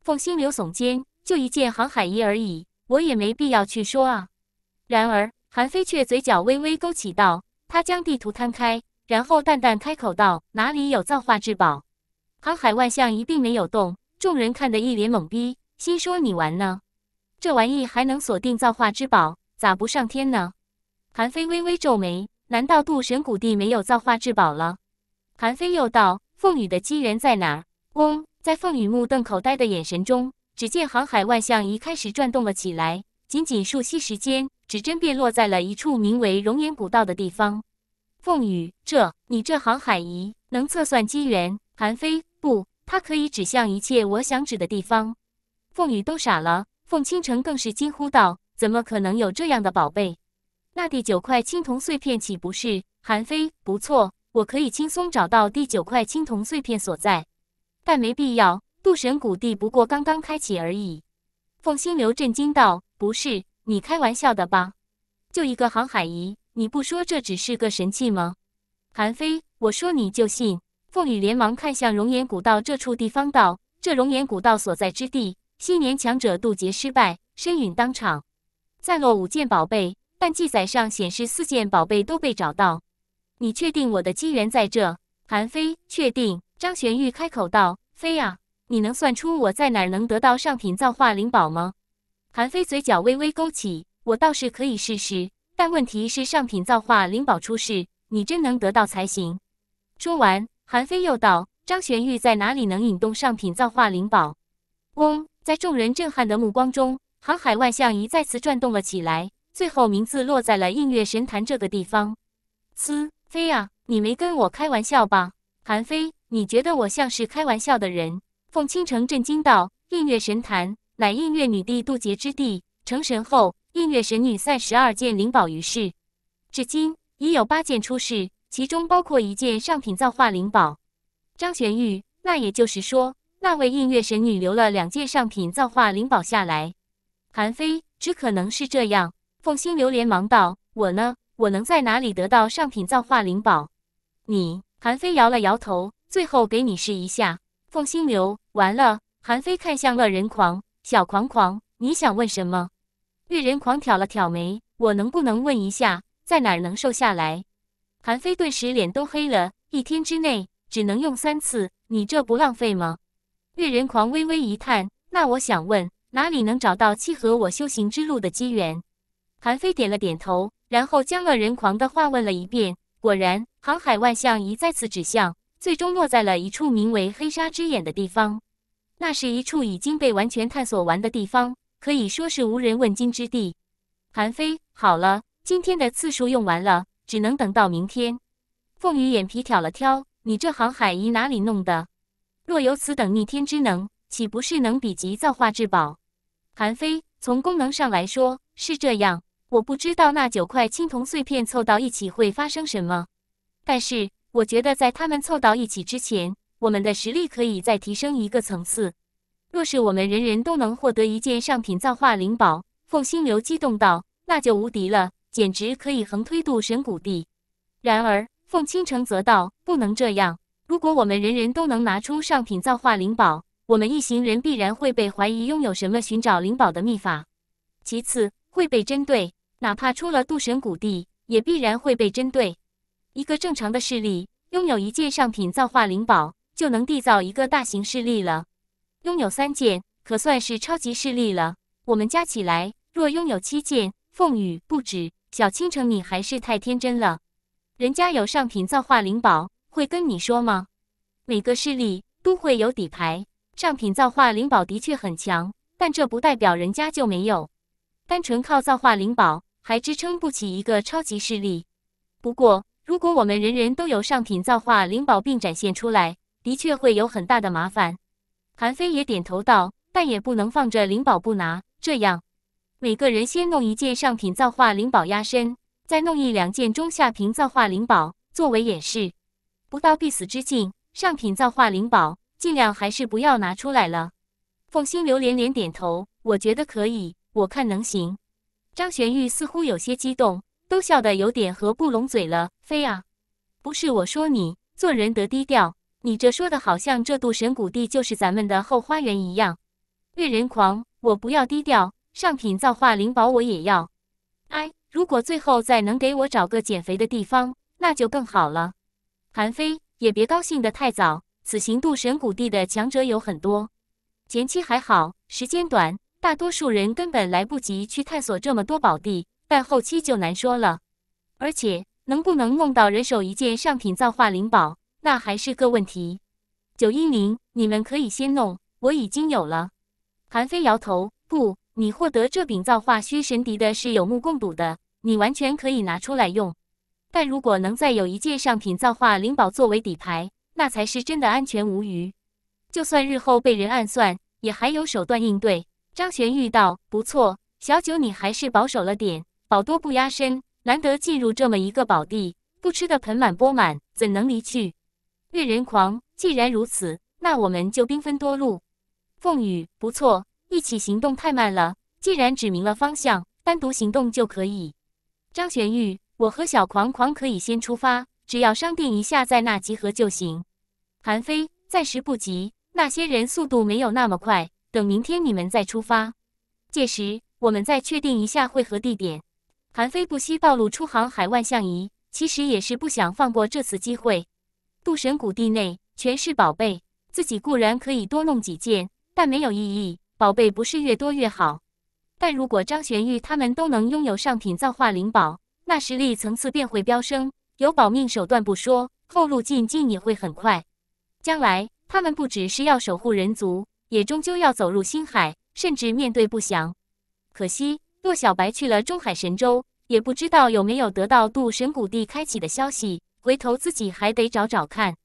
凤心流耸肩。就一件航海衣而已，我也没必要去说啊。然而韩非却嘴角微微勾起，道：“他将地图摊开，然后淡淡开口道：‘哪里有造化之宝？’航海万象一并没有动，众人看得一脸懵逼，心说你玩呢？这玩意还能锁定造化之宝？咋不上天呢？”韩非微微皱眉，难道渡神谷地没有造化之宝了？韩非又道：“凤羽的机缘在哪？”嗡，在凤羽目瞪口呆的眼神中。只见航海万象仪开始转动了起来，仅仅数息时间，指针便落在了一处名为熔岩古道的地方。凤羽，这你这航海仪能测算机缘？韩非不，它可以指向一切我想指的地方。凤羽都傻了，凤倾城更是惊呼道：“怎么可能有这样的宝贝？那第九块青铜碎片岂不是……”韩非不错，我可以轻松找到第九块青铜碎片所在，但没必要。渡神谷地不过刚刚开启而已，凤星流震惊道：“不是你开玩笑的吧？就一个航海仪，你不说这只是个神器吗？”韩非，我说你就信。凤羽连忙看向熔岩古道这处地方道：“这熔岩古道所在之地，昔年强者渡劫失败，身陨当场，散落五件宝贝，但记载上显示四件宝贝都被找到。你确定我的机缘在这？”韩非，确定。张玄玉开口道：“飞啊！”你能算出我在哪儿能得到上品造化灵宝吗？韩非嘴角微微勾起，我倒是可以试试，但问题是上品造化灵宝出世，你真能得到才行。说完，韩非又道：“张玄玉在哪里能引动上品造化灵宝？”嗡，在众人震撼的目光中，航海万象仪再次转动了起来，最后名字落在了映月神坛这个地方。嘶，飞啊，你没跟我开玩笑吧？韩非，你觉得我像是开玩笑的人？凤倾城震惊道：“映月神坛乃映月女帝渡劫之地，成神后，映月神女散十二件灵宝于世，至今已有八件出世，其中包括一件上品造化灵宝，张玄玉。那也就是说，那位映月神女留了两件上品造化灵宝下来。”韩非只可能是这样。凤心流连忙道：“我呢？我能在哪里得到上品造化灵宝？”你，韩非摇了摇头，最后给你试一下。凤心流完了，韩非看向乐人狂，小狂狂，你想问什么？乐人狂挑了挑眉，我能不能问一下，在哪儿能瘦下来？韩非顿时脸都黑了，一天之内只能用三次，你这不浪费吗？乐人狂微微一叹，那我想问，哪里能找到契合我修行之路的机缘？韩非点了点头，然后将乐人狂的话问了一遍，果然，航海万象已再次指向。最终落在了一处名为黑沙之眼的地方，那是一处已经被完全探索完的地方，可以说是无人问津之地。韩非，好了，今天的次数用完了，只能等到明天。凤羽眼皮挑了挑，你这航海仪哪里弄的？若有此等逆天之能，岂不是能比及造化至宝？韩非，从功能上来说是这样，我不知道那九块青铜碎片凑到一起会发生什么，但是。我觉得在他们凑到一起之前，我们的实力可以再提升一个层次。若是我们人人都能获得一件上品造化灵宝，凤星流激动道：“那就无敌了，简直可以横推渡神谷地。”然而，凤倾城则道：“不能这样。如果我们人人都能拿出上品造化灵宝，我们一行人必然会被怀疑拥有什么寻找灵宝的秘法，其次会被针对，哪怕出了渡神谷地，也必然会被针对。”一个正常的势力拥有一件上品造化灵宝，就能缔造一个大型势力了。拥有三件，可算是超级势力了。我们加起来若拥有七件，凤羽不止。小青城，你还是太天真了。人家有上品造化灵宝，会跟你说吗？每个势力都会有底牌。上品造化灵宝的确很强，但这不代表人家就没有。单纯靠造化灵宝，还支撑不起一个超级势力。不过。如果我们人人都有上品造化灵宝并展现出来，的确会有很大的麻烦。韩非也点头道：“但也不能放着灵宝不拿，这样每个人先弄一件上品造化灵宝压身，再弄一两件中下品造化灵宝作为掩饰。不到必死之境，上品造化灵宝尽量还是不要拿出来了。”凤星流连连点头：“我觉得可以，我看能行。”张玄玉似乎有些激动。都笑得有点合不拢嘴了。飞啊，不是我说你，做人得低调。你这说的好像这度神谷地就是咱们的后花园一样。猎人狂，我不要低调，上品造化灵宝我也要。哎，如果最后再能给我找个减肥的地方，那就更好了。韩非，也别高兴得太早。此行渡神谷地的强者有很多，前期还好，时间短，大多数人根本来不及去探索这么多宝地。但后期就难说了，而且能不能弄到人手一件上品造化灵宝，那还是个问题。九阴灵，你们可以先弄，我已经有了。韩非摇头，不，你获得这柄造化虚神笛的是有目共睹的，你完全可以拿出来用。但如果能再有一件上品造化灵宝作为底牌，那才是真的安全无虞。就算日后被人暗算，也还有手段应对。张玄玉道：“不错，小九，你还是保守了点。”宝多不压身，难得进入这么一个宝地，不吃得盆满钵满，怎能离去？猎人狂，既然如此，那我们就兵分多路。凤羽，不错，一起行动太慢了。既然指明了方向，单独行动就可以。张玄玉，我和小狂狂可以先出发，只要商定一下在那集合就行。韩非，暂时不急，那些人速度没有那么快，等明天你们再出发，届时我们再确定一下汇合地点。韩非不惜暴露出航海万象仪，其实也是不想放过这次机会。渡神谷地内全是宝贝，自己固然可以多弄几件，但没有意义。宝贝不是越多越好。但如果张玄玉他们都能拥有上品造化灵宝，那实力层次便会飙升，有保命手段不说，后路进境也会很快。将来他们不只是要守护人族，也终究要走入星海，甚至面对不祥。可惜。洛小白去了中海神州，也不知道有没有得到渡神谷地开启的消息。回头自己还得找找看。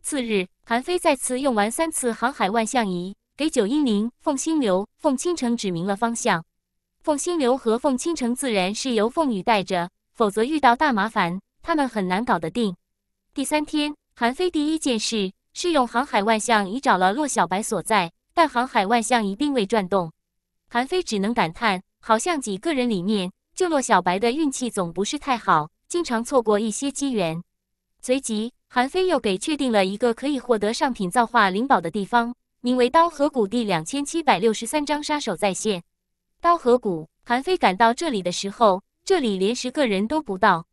次日，韩非再次用完三次航海万象仪，给九阴灵、凤星流、凤倾城指明了方向。凤星流和凤倾城自然是由凤羽带着，否则遇到大麻烦，他们很难搞得定。第三天，韩非第一件事是用航海万象仪找了洛小白所在，但航海万象仪并未转动，韩非只能感叹。好像几个人里面，就洛小白的运气总不是太好，经常错过一些机缘。随即，韩非又给确定了一个可以获得上品造化灵宝的地方，名为刀河谷。第两千七百六十三章杀手在线。刀河谷，韩非赶到这里的时候，这里连十个人都不到。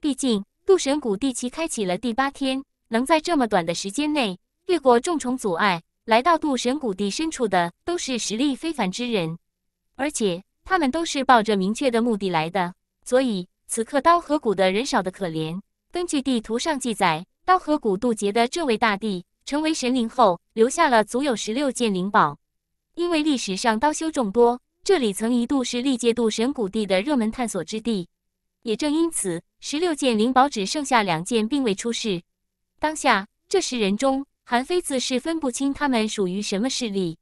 毕竟渡神谷地奇开启了第八天，能在这么短的时间内越过重重阻碍，来到渡神谷地深处的，都是实力非凡之人，而且。他们都是抱着明确的目的来的，所以此刻刀河谷的人少得可怜。根据地图上记载，刀河谷渡劫的这位大帝成为神灵后，留下了足有十六件灵宝。因为历史上刀修众多，这里曾一度是历届渡神谷地的热门探索之地。也正因此，十六件灵宝只剩下两件并未出世。当下这十人中，韩非子是分不清他们属于什么势力，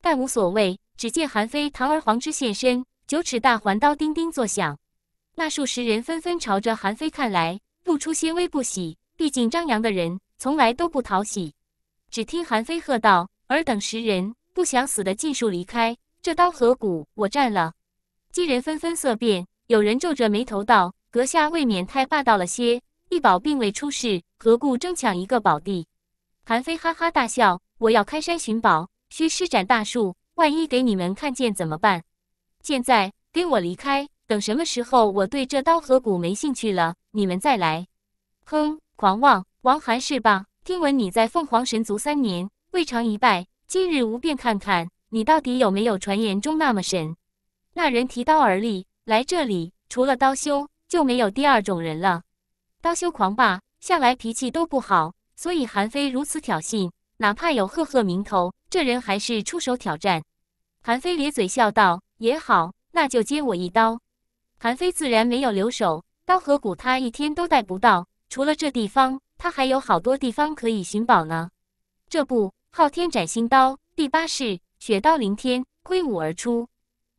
但无所谓。只见韩非堂而皇之现身，九尺大环刀叮叮作响，那数十人纷纷朝着韩非看来，露出些微不喜。毕竟张扬的人从来都不讨喜。只听韩非喝道：“尔等十人不想死的，尽数离开，这刀和骨我占了。”几人纷纷色变，有人皱着眉头道：“阁下未免太霸道了些，一宝并未出世，何故争抢一个宝地？”韩非哈哈大笑：“我要开山寻宝，需施展大术。”万一给你们看见怎么办？现在跟我离开。等什么时候我对这刀和鼓没兴趣了，你们再来。哼，狂妄，王寒是吧？听闻你在凤凰神族三年，未尝一败。今日无便看看你到底有没有传言中那么神。那人提刀而立，来这里除了刀修就没有第二种人了。刀修狂霸，向来脾气都不好，所以韩非如此挑衅。哪怕有赫赫名头，这人还是出手挑战。韩非咧嘴笑道：“也好，那就接我一刀。”韩非自然没有留手，刀和骨他一天都带不到，除了这地方，他还有好多地方可以寻宝呢。这不，昊天斩星刀第八式——雪刀凌天，挥舞而出，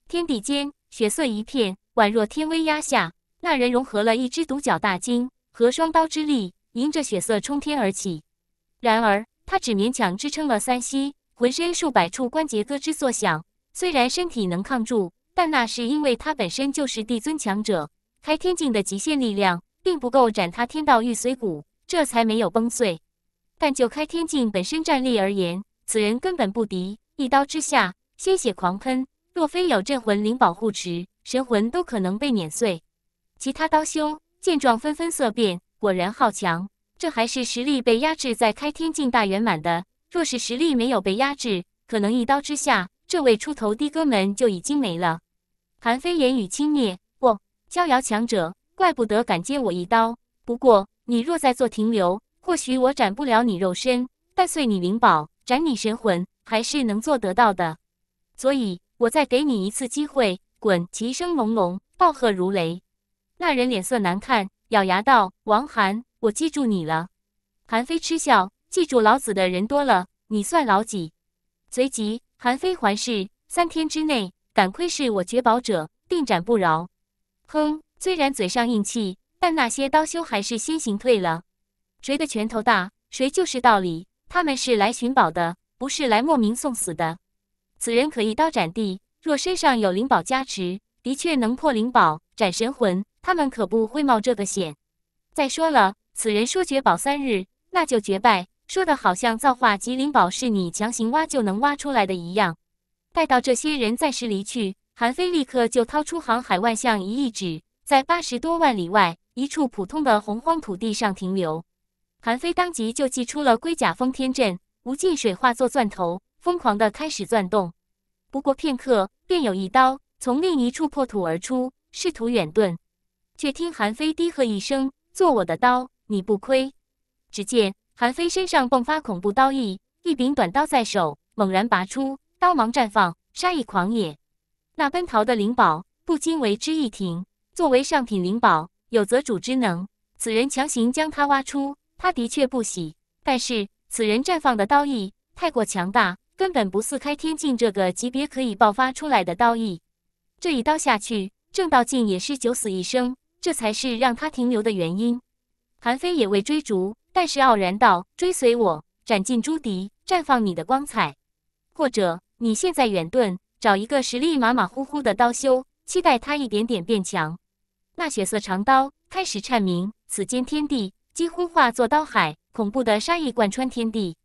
天地间血色一片，宛若天威压下。那人融合了一只独角大鲸和双刀之力，迎着血色冲天而起。然而，他只勉强支撑了三息，浑身数百处关节咯吱作响。虽然身体能抗住，但那是因为他本身就是帝尊强者，开天境的极限力量并不够斩他天道玉髓骨，这才没有崩碎。但就开天境本身战力而言，此人根本不敌，一刀之下，鲜血狂喷。若非有镇魂灵保护持，神魂都可能被碾碎。其他刀修见状纷纷色变，果然好强。这还是实力被压制在开天境大圆满的。若是实力没有被压制，可能一刀之下，这位出头的哥们就已经没了。韩非言语轻蔑，不，逍遥强者，怪不得敢接我一刀。不过你若再做停留，或许我斩不了你肉身，但碎你灵宝，斩你神魂，还是能做得到的。所以，我再给你一次机会，滚！齐声隆隆，暴喝如雷。那人脸色难看，咬牙道：“王寒。”我记住你了，韩非嗤笑。记住老子的人多了，你算老几？随即，韩非环视，三天之内敢窥视我绝宝者，定斩不饶。哼，虽然嘴上硬气，但那些刀修还是先行退了。谁的拳头大，谁就是道理。他们是来寻宝的，不是来莫名送死的。此人可一刀斩地，若身上有灵宝加持，的确能破灵宝斩神魂。他们可不会冒这个险。再说了。此人说绝宝三日，那就绝败。说的好像造化麒灵宝是你强行挖就能挖出来的一样。待到这些人暂时离去，韩非立刻就掏出《航海万象》一亿纸，在八十多万里外一处普通的洪荒土地上停留。韩非当即就祭出了龟甲封天阵，无尽水化作钻头，疯狂的开始钻洞。不过片刻，便有一刀从另一处破土而出，试图远遁，却听韩非低喝一声：“做我的刀。”你不亏。只见韩非身上迸发恐怖刀意，一柄短刀在手，猛然拔出，刀芒绽放，杀意狂野。那奔逃的灵宝不禁为之一停。作为上品灵宝，有择主之能。此人强行将他挖出，他的确不喜。但是此人绽放的刀意太过强大，根本不似开天境这个级别可以爆发出来的刀意。这一刀下去，正道境也是九死一生。这才是让他停留的原因。韩非也未追逐，但是傲然道：“追随我，斩尽诸敌，绽放你的光彩。或者你现在远遁，找一个实力马马虎虎的刀修，期待他一点点变强。”那血色长刀开始颤鸣，此间天地几乎化作刀海，恐怖的杀意贯穿天地。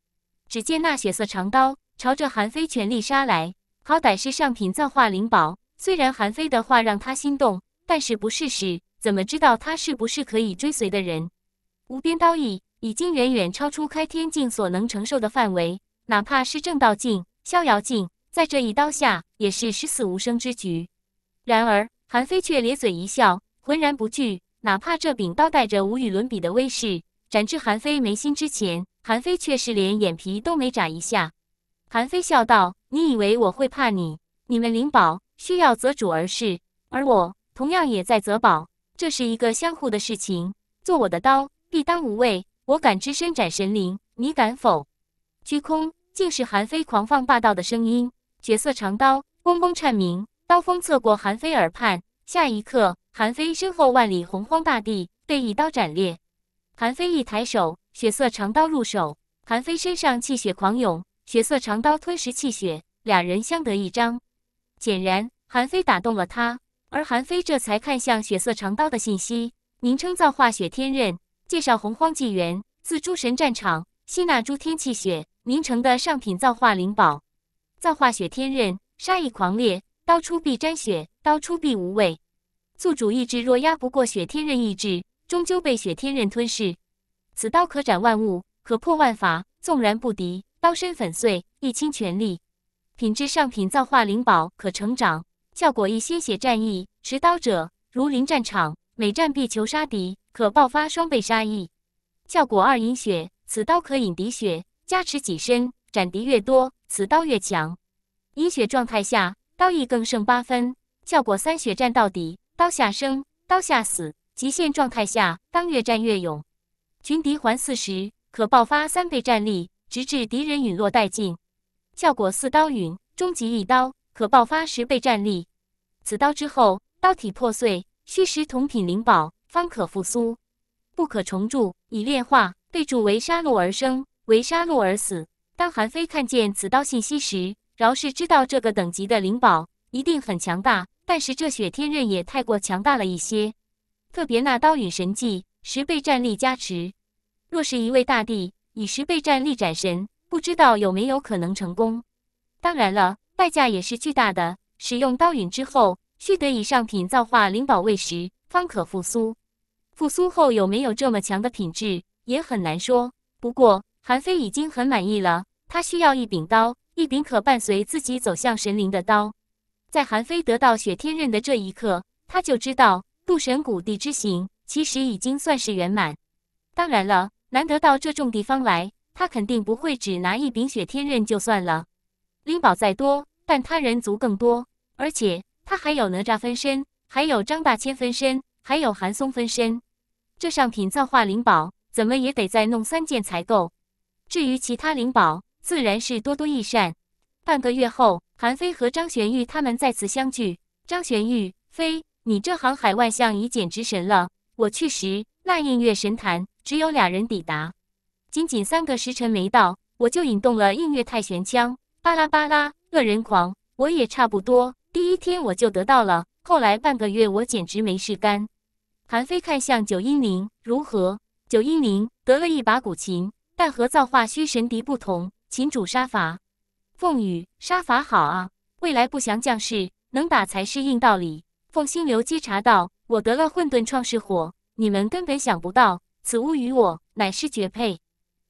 只见那血色长刀朝着韩非全力杀来。好歹是上品造化灵宝，虽然韩非的话让他心动，但是不试试怎么知道他是不是可以追随的人？无边刀意已经远远超出开天境所能承受的范围，哪怕是正道境、逍遥境，在这一刀下也是十死无生之局。然而，韩非却咧嘴一笑，浑然不惧。哪怕这柄刀带着无与伦比的威势，斩至韩非眉心之前，韩非却是连眼皮都没眨一下。韩非笑道：“你以为我会怕你？你们灵宝需要择主而事，而我同样也在择宝，这是一个相互的事情。做我的刀。”必当无畏，我敢只身斩神灵，你敢否？虚空竟是韩非狂放霸道的声音，血色长刀嗡嗡颤鸣，刀锋侧过韩非耳畔。下一刻，韩非身后万里洪荒大地被一刀斩裂。韩非一抬手，血色长刀入手，韩非身上气血狂涌，血色长刀吞食气血，两人相得益彰。显然，韩非打动了他，而韩非这才看向血色长刀的信息，名称：造化血天刃。介绍洪荒纪元自诸神战场吸纳诸天气血凝成的上品造化灵宝，造化雪天刃杀意狂烈，刀出必沾血，刀出必无畏。宿主意志若压不过雪天刃意志，终究被雪天刃吞噬。此刀可斩万物，可破万法，纵然不敌，刀身粉碎亦倾全力。品质上品造化灵宝可成长，效果亦鲜血战役，持刀者如临战场，每战必求杀敌。可爆发双倍杀意，效果二饮血，此刀可饮敌血加持己身，斩敌越多，此刀越强。饮血状态下，刀意更胜八分。效果三血战到底，刀下生，刀下死，极限状态下，当越战越勇。群敌环伺时，可爆发三倍战力，直至敌人陨落殆尽。效果四刀陨，终极一刀，可爆发十倍战力。此刀之后，刀体破碎，虚实同品灵宝。方可复苏，不可重铸。以炼化，被铸为杀戮而生，为杀戮而死。当韩非看见此刀信息时，饶是知道这个等级的灵宝一定很强大，但是这雪天刃也太过强大了一些。特别那刀陨神技，十倍战力加持，若是一位大帝以十倍战力斩神，不知道有没有可能成功？当然了，代价也是巨大的。使用刀陨之后，须得以上品造化灵宝喂食，方可复苏。复苏后有没有这么强的品质也很难说。不过韩非已经很满意了。他需要一柄刀，一柄可伴随自己走向神灵的刀。在韩非得到雪天刃的这一刻，他就知道渡神谷地之行其实已经算是圆满。当然了，难得到这种地方来，他肯定不会只拿一柄雪天刃就算了。拎宝再多，但他人族更多，而且他还有哪吒分身，还有张大千分身，还有韩松分身。这上品造化灵宝，怎么也得再弄三件才够。至于其他灵宝，自然是多多益善。半个月后，韩非和张玄玉他们再次相聚。张玄玉，飞，你这航海万象已简直神了！我去时，那映月神坛只有俩人抵达，仅仅三个时辰没到，我就引动了映月太玄枪。巴拉巴拉，恶人狂，我也差不多。第一天我就得到了，后来半个月我简直没事干。韩非看向九阴灵，如何？九阴灵得了一把古琴，但和造化虚神笛不同，琴主杀伐。凤羽，杀伐好啊！未来不祥将士，能打才是硬道理。凤心流稽查道：“我得了混沌创世火，你们根本想不到，此物与我乃是绝配。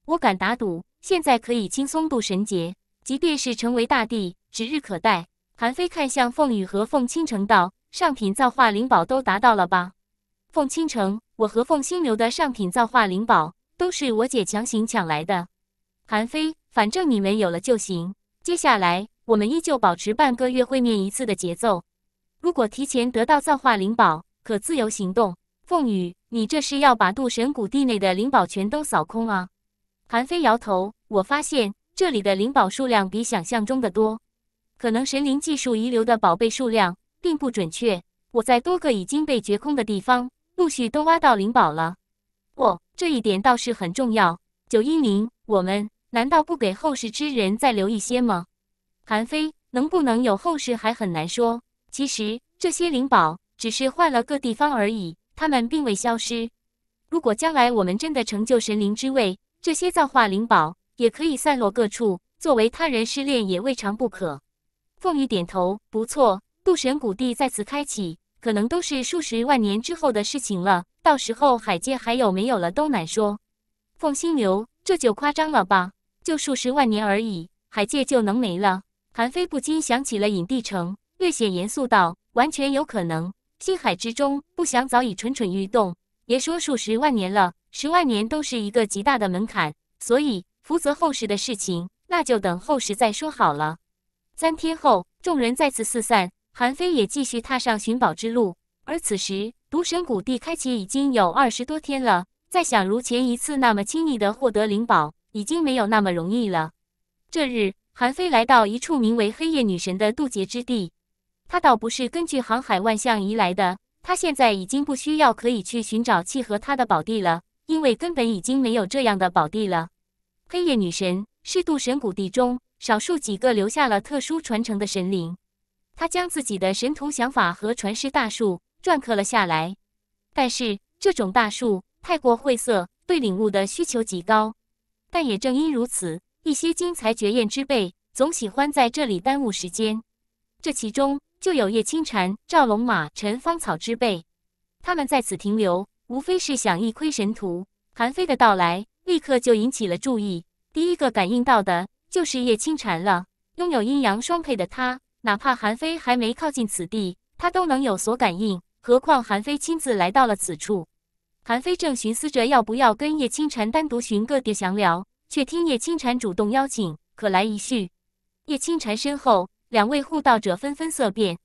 我敢打赌，现在可以轻松渡神劫，即便是成为大帝，指日可待。”韩非看向凤羽和凤倾城道：“上品造化灵宝都达到了吧？”凤倾城，我和凤星流的上品造化灵宝都是我姐强行抢来的。韩非，反正你们有了就行。接下来我们依旧保持半个月会面一次的节奏。如果提前得到造化灵宝，可自由行动。凤羽，你这是要把渡神谷地内的灵宝全都扫空啊？韩非摇头，我发现这里的灵宝数量比想象中的多，可能神灵技术遗留的宝贝数量并不准确。我在多个已经被掘空的地方。陆续都挖到灵宝了，哦，这一点倒是很重要。九一零，我们难道不给后世之人再留一些吗？韩非，能不能有后世还很难说。其实这些灵宝只是换了个地方而已，他们并未消失。如果将来我们真的成就神灵之位，这些造化灵宝也可以散落各处，作为他人试炼也未尝不可。凤玉点头，不错。渡神谷地再次开启。可能都是数十万年之后的事情了，到时候海界还有没有了都难说。凤星流，这就夸张了吧？就数十万年而已，海界就能没了？韩非不禁想起了影帝城，略显严肃道：“完全有可能，星海之中，不祥早已蠢蠢欲动。别说数十万年了，十万年都是一个极大的门槛。所以，福泽后世的事情，那就等后世再说好了。”三天后，众人再次四散。韩非也继续踏上寻宝之路，而此时毒神谷地开启已经有二十多天了。再想如前一次那么轻易的获得灵宝，已经没有那么容易了。这日，韩非来到一处名为“黑夜女神”的渡劫之地。他倒不是根据《航海万象》移来的，他现在已经不需要可以去寻找契合他的宝地了，因为根本已经没有这样的宝地了。黑夜女神是渡神谷地中少数几个留下了特殊传承的神灵。他将自己的神童想法和传世大术篆刻了下来，但是这种大术太过晦涩，对领悟的需求极高。但也正因如此，一些惊才绝艳之辈总喜欢在这里耽误时间。这其中就有叶青蝉、赵龙马、陈芳草之辈，他们在此停留，无非是想一窥神图。韩非的到来立刻就引起了注意，第一个感应到的就是叶青蝉了。拥有阴阳双配的他。哪怕韩非还没靠近此地，他都能有所感应。何况韩非亲自来到了此处。韩非正寻思着要不要跟叶青禅单独寻个地详聊，却听叶青禅主动邀请，可来一叙。叶青禅身后，两位护道者纷纷色变，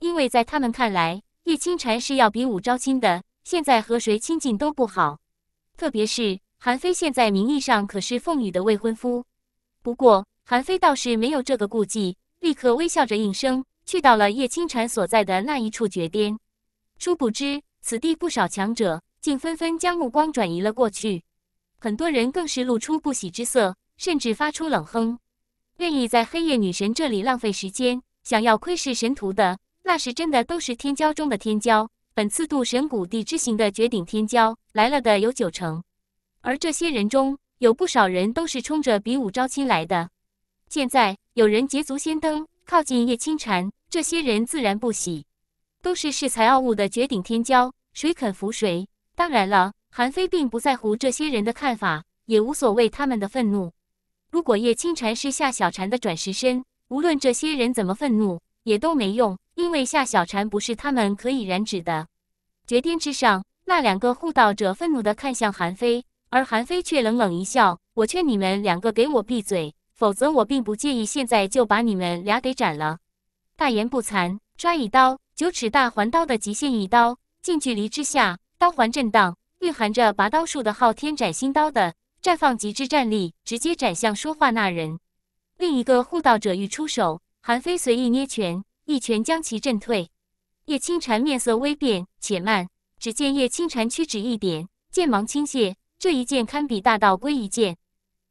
因为在他们看来，叶青禅是要比武招亲的，现在和谁亲近都不好。特别是韩非现在名义上可是凤羽的未婚夫。不过韩非倒是没有这个顾忌。立刻微笑着应声，去到了叶轻禅所在的那一处绝巅。殊不知，此地不少强者竟纷纷将目光转移了过去，很多人更是露出不喜之色，甚至发出冷哼。愿意在黑夜女神这里浪费时间，想要窥视神图的，那是真的都是天骄中的天骄。本次渡神谷地之行的绝顶天骄来了的有九成，而这些人中有不少人都是冲着比武招亲来的。现在有人捷足先登，靠近叶青蝉，这些人自然不喜，都是恃才傲物的绝顶天骄，谁肯服谁？当然了，韩非并不在乎这些人的看法，也无所谓他们的愤怒。如果叶青蝉是夏小蝉的转世身，无论这些人怎么愤怒，也都没用，因为夏小蝉不是他们可以染指的。绝巅之上，那两个护道者愤怒地看向韩非，而韩非却冷冷一笑：“我劝你们两个给我闭嘴。”否则，我并不介意现在就把你们俩给斩了。大言不惭，抓一刀，九尺大环刀的极限一刀，近距离之下，刀环震荡，蕴含着拔刀术的昊天斩星刀的绽放极致战力，直接斩向说话那人。另一个护道者欲出手，韩非随意捏拳，一拳将其震退。叶清禅面色微变，且慢。只见叶清禅屈指一点，剑芒倾泻，这一剑堪比大道归一剑。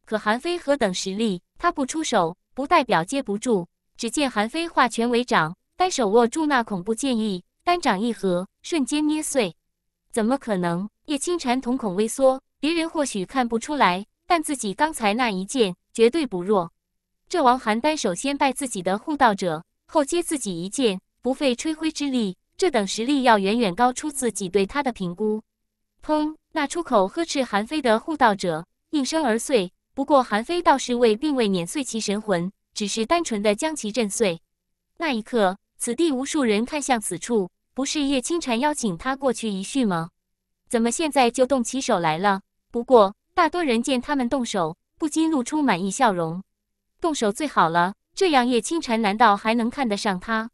可韩非何等实力？他不出手，不代表接不住。只见韩非化拳为掌，单手握住那恐怖剑意，单掌一合，瞬间捏碎。怎么可能？叶清禅瞳孔微缩，别人或许看不出来，但自己刚才那一剑绝对不弱。这王邯郸首先拜自己的护道者，后接自己一剑，不费吹灰之力，这等实力要远远高出自己对他的评估。砰！那出口呵斥韩非的护道者应声而碎。不过韩非倒是未，并未碾碎其神魂，只是单纯的将其震碎。那一刻，此地无数人看向此处，不是叶清禅邀请他过去一叙吗？怎么现在就动起手来了？不过大多人见他们动手，不禁露出满意笑容。动手最好了，这样叶清禅难道还能看得上他？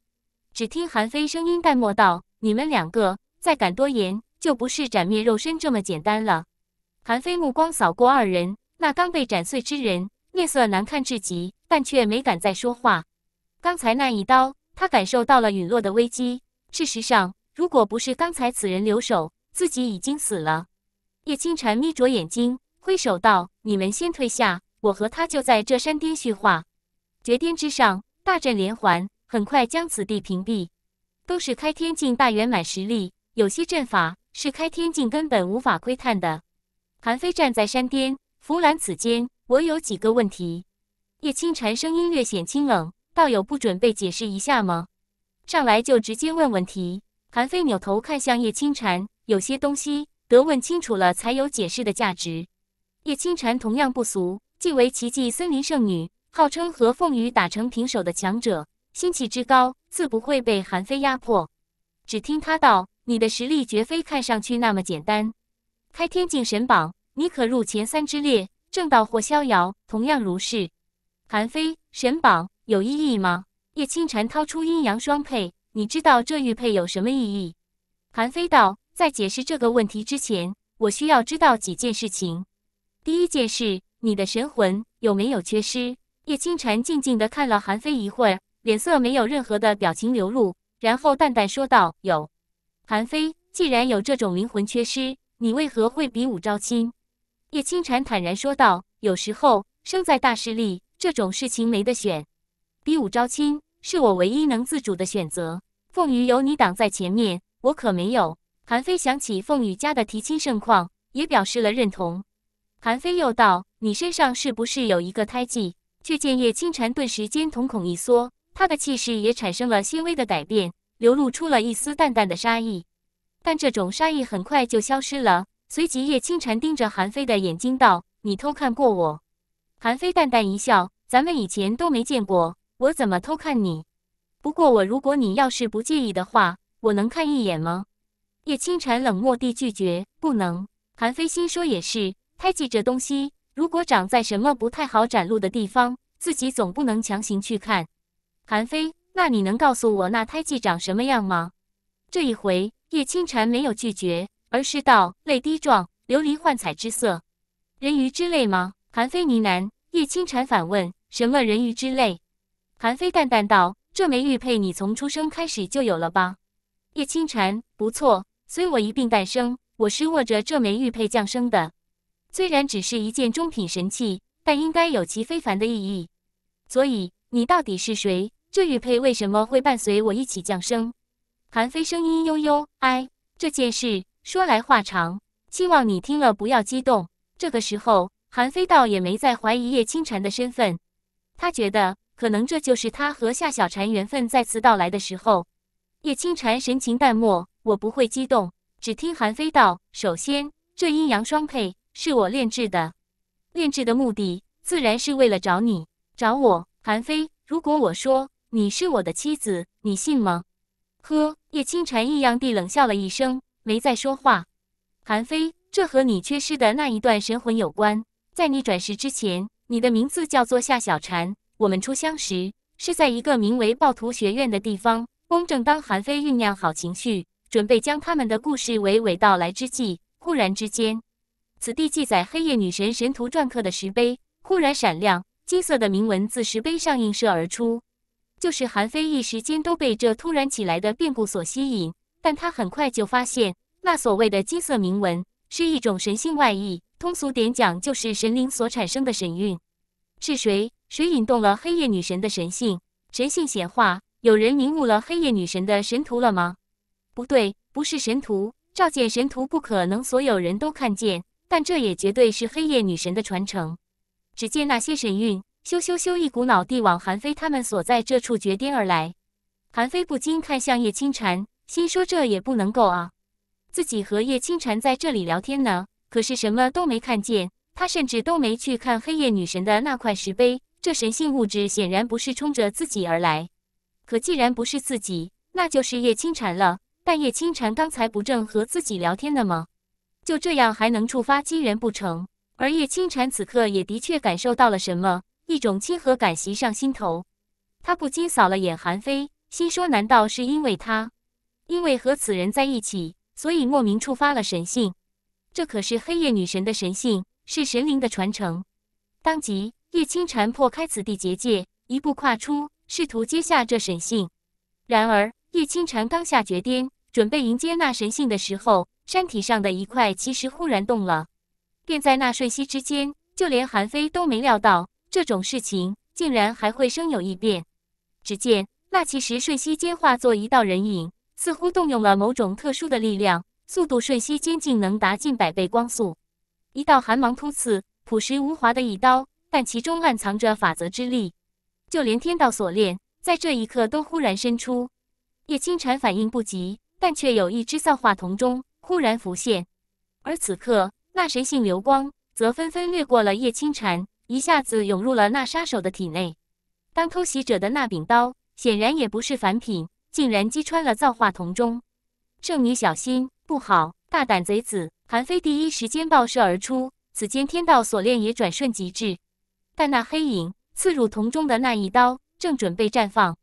只听韩非声音淡漠道：“你们两个再敢多言，就不是斩灭肉身这么简单了。”韩非目光扫过二人。那刚被斩碎之人面色难看至极，但却没敢再说话。刚才那一刀，他感受到了陨落的危机。事实上，如果不是刚才此人留守，自己已经死了。叶清禅眯着眼睛，挥手道：“你们先退下，我和他就在这山巅叙话。”绝巅之上，大阵连环，很快将此地屏蔽。都是开天境大圆满实力，有些阵法是开天境根本无法窥探的。韩非站在山巅。弗兰，此间我有几个问题。叶清禅声音略显清冷：“道友不准备解释一下吗？上来就直接问问题？”韩非扭头看向叶清禅，有些东西得问清楚了才有解释的价值。叶清禅同样不俗，既为奇迹森林圣女，号称和凤羽打成平手的强者，心气之高，自不会被韩非压迫。只听他道：“你的实力绝非看上去那么简单。”开天境神榜。你可入前三之列，正道或逍遥，同样如是。韩非神榜有意义吗？叶清禅掏出阴阳双配，你知道这玉佩有什么意义？韩非道：在解释这个问题之前，我需要知道几件事情。第一件事，你的神魂有没有缺失？叶清禅静静地看了韩非一会儿，脸色没有任何的表情流露，然后淡淡说道：有。韩非，既然有这种灵魂缺失，你为何会比武招亲？叶清禅坦然说道：“有时候生在大势力这种事情没得选，比武招亲是我唯一能自主的选择。凤羽有你挡在前面，我可没有。”韩非想起凤羽家的提亲盛况，也表示了认同。韩非又道：“你身上是不是有一个胎记？”却见叶清禅顿时间瞳孔一缩，他的气势也产生了些微的改变，流露出了一丝淡淡的杀意，但这种杀意很快就消失了。随即，叶清禅盯着韩非的眼睛道：“你偷看过我？”韩非淡淡一笑：“咱们以前都没见过，我怎么偷看你？不过我，如果你要是不介意的话，我能看一眼吗？”叶清禅冷漠地拒绝：“不能。”韩非心说也是，胎记这东西，如果长在什么不太好展露的地方，自己总不能强行去看。韩非，那你能告诉我那胎记长什么样吗？这一回，叶清禅没有拒绝。而是道泪滴状，琉璃幻彩之色，人鱼之泪吗？韩非呢喃。叶轻禅反问：“什么人鱼之泪？”韩非淡淡道：“这枚玉佩，你从出生开始就有了吧？”叶轻禅：“不错，随我一并诞生。我是握着这枚玉佩降生的。虽然只是一件中品神器，但应该有其非凡的意义。所以，你到底是谁？这玉佩为什么会伴随我一起降生？”韩非声音悠悠：“哎，这件事。”说来话长，希望你听了不要激动。这个时候，韩非倒也没再怀疑叶轻禅的身份，他觉得可能这就是他和夏小禅缘分再次到来的时候。叶轻禅神情淡漠：“我不会激动。”只听韩非道：“首先，这阴阳双配是我炼制的，炼制的目的自然是为了找你，找我。韩非，如果我说你是我的妻子，你信吗？”呵，叶轻禅异样地冷笑了一声。没再说话。韩非，这和你缺失的那一段神魂有关。在你转世之前，你的名字叫做夏小禅。我们初相识是在一个名为暴徒学院的地方。公正当韩非酝酿好情绪，准备将他们的故事娓娓道来之际，忽然之间，此地记载黑夜女神神图篆刻的石碑忽然闪亮，金色的铭文自石碑上映射而出。就是韩非，一时间都被这突然起来的变故所吸引。但他很快就发现，那所谓的金色铭文是一种神性外溢，通俗点讲，就是神灵所产生的神韵。是谁？谁引动了黑夜女神的神性？神性显化，有人明悟了黑夜女神的神图了吗？不对，不是神图，召见神图不可能所有人都看见，但这也绝对是黑夜女神的传承。只见那些神韵，咻咻咻，一股脑地往韩非他们所在这处绝巅而来。韩非不禁看向叶轻禅。心说这也不能够啊，自己和叶清禅在这里聊天呢，可是什么都没看见，他甚至都没去看黑夜女神的那块石碑。这神性物质显然不是冲着自己而来，可既然不是自己，那就是叶清禅了。但叶清禅刚才不正和自己聊天呢吗？就这样还能触发机缘不成？而叶清禅此刻也的确感受到了什么，一种亲和感袭上心头，他不禁扫了眼韩非，心说难道是因为他？因为和此人在一起，所以莫名触发了神性。这可是黑夜女神的神性，是神灵的传承。当即，叶青禅破开此地结界，一步跨出，试图接下这神性。然而，叶青禅刚下绝巅，准备迎接那神性的时候，山体上的一块奇石忽然动了。便在那瞬息之间，就连韩非都没料到这种事情竟然还会生有异变。只见那奇石瞬息间化作一道人影。似乎动用了某种特殊的力量，速度瞬息间竟能达近百倍光速。一道寒芒突刺，朴实无华的一刀，但其中暗藏着法则之力。就连天道锁链在这一刻都忽然伸出。叶清禅反应不及，但却有一只造化铜钟忽然浮现。而此刻，那谁性流光则纷纷掠过了叶清禅，一下子涌入了那杀手的体内。当偷袭者的那柄刀显然也不是凡品。竟然击穿了造化铜钟，圣女小心！不好，大胆贼子！韩非第一时间爆射而出，此间天道锁链也转瞬即至。但那黑影刺入铜钟的那一刀，正准备绽放。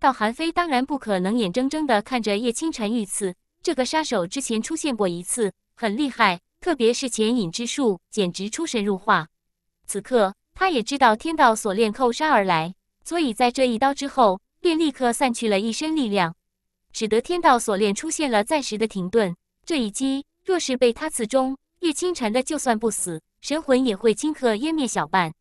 到韩非当然不可能眼睁睁的看着叶清晨遇刺。这个杀手之前出现过一次，很厉害，特别是潜影之术，简直出神入化。此刻他也知道天道锁链扣杀而来，所以在这一刀之后。便立刻散去了一身力量，使得天道锁链出现了暂时的停顿。这一击若是被他刺中，叶清晨的就算不死，神魂也会顷刻湮灭小半。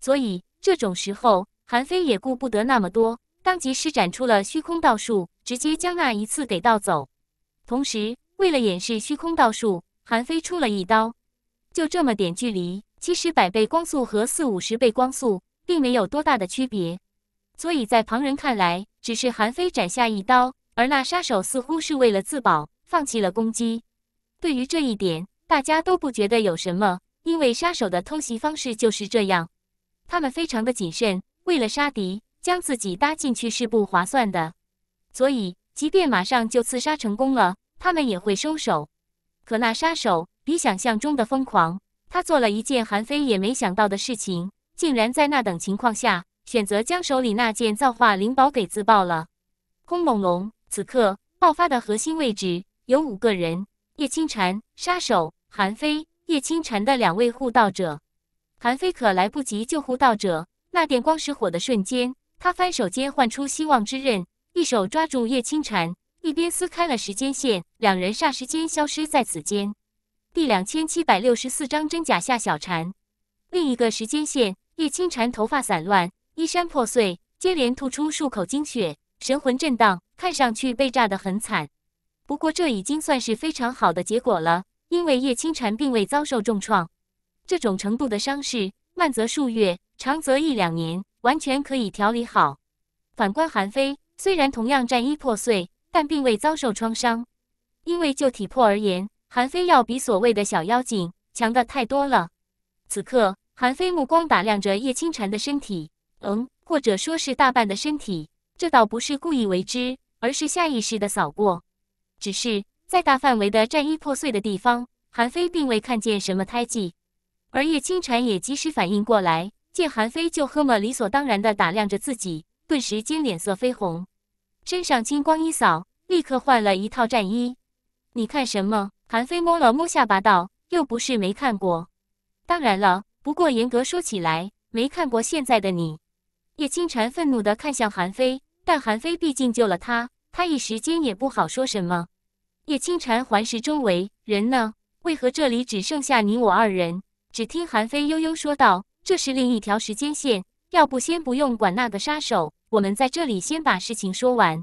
所以这种时候，韩非也顾不得那么多，当即施展出了虚空道术，直接将那一次给盗走。同时，为了掩饰虚空道术，韩非出了一刀。就这么点距离，其实百倍光速和四五十倍光速并没有多大的区别。所以在旁人看来，只是韩非斩下一刀，而那杀手似乎是为了自保，放弃了攻击。对于这一点，大家都不觉得有什么，因为杀手的偷袭方式就是这样，他们非常的谨慎，为了杀敌，将自己搭进去是不划算的。所以，即便马上就刺杀成功了，他们也会收手。可那杀手比想象中的疯狂，他做了一件韩非也没想到的事情，竟然在那等情况下。选择将手里那件造化灵宝给自爆了。空猛龙此刻爆发的核心位置有五个人：叶轻禅、杀手、韩非、叶轻禅的两位护道者。韩非可来不及救护道者，那电光石火的瞬间，他翻手间唤出希望之刃，一手抓住叶轻禅，一边撕开了时间线，两人霎时间消失在此间。第两千七百六十四章真假下小蝉。另一个时间线，叶轻禅头发散乱。衣衫破碎，接连吐出数口精血，神魂震荡，看上去被炸得很惨。不过这已经算是非常好的结果了，因为叶清蝉并未遭受重创。这种程度的伤势，慢则数月，长则一两年，完全可以调理好。反观韩非，虽然同样战衣破碎，但并未遭受创伤，因为就体魄而言，韩非要比所谓的小妖精强的太多了。此刻，韩非目光打量着叶清蝉的身体。嗯，或者说是大半的身体，这倒不是故意为之，而是下意识的扫过。只是在大范围的战衣破碎的地方，韩非并未看见什么胎记，而叶清禅也及时反应过来，见韩非就呵么理所当然的打量着自己，顿时间脸色绯红，身上金光一扫，立刻换了一套战衣。你看什么？韩非摸了摸下巴道，又不是没看过。当然了，不过严格说起来，没看过现在的你。叶清禅愤怒地看向韩非，但韩非毕竟救了他，他一时间也不好说什么。叶清禅环视周围，人呢？为何这里只剩下你我二人？只听韩非悠悠说道：“这是另一条时间线，要不先不用管那个杀手，我们在这里先把事情说完。”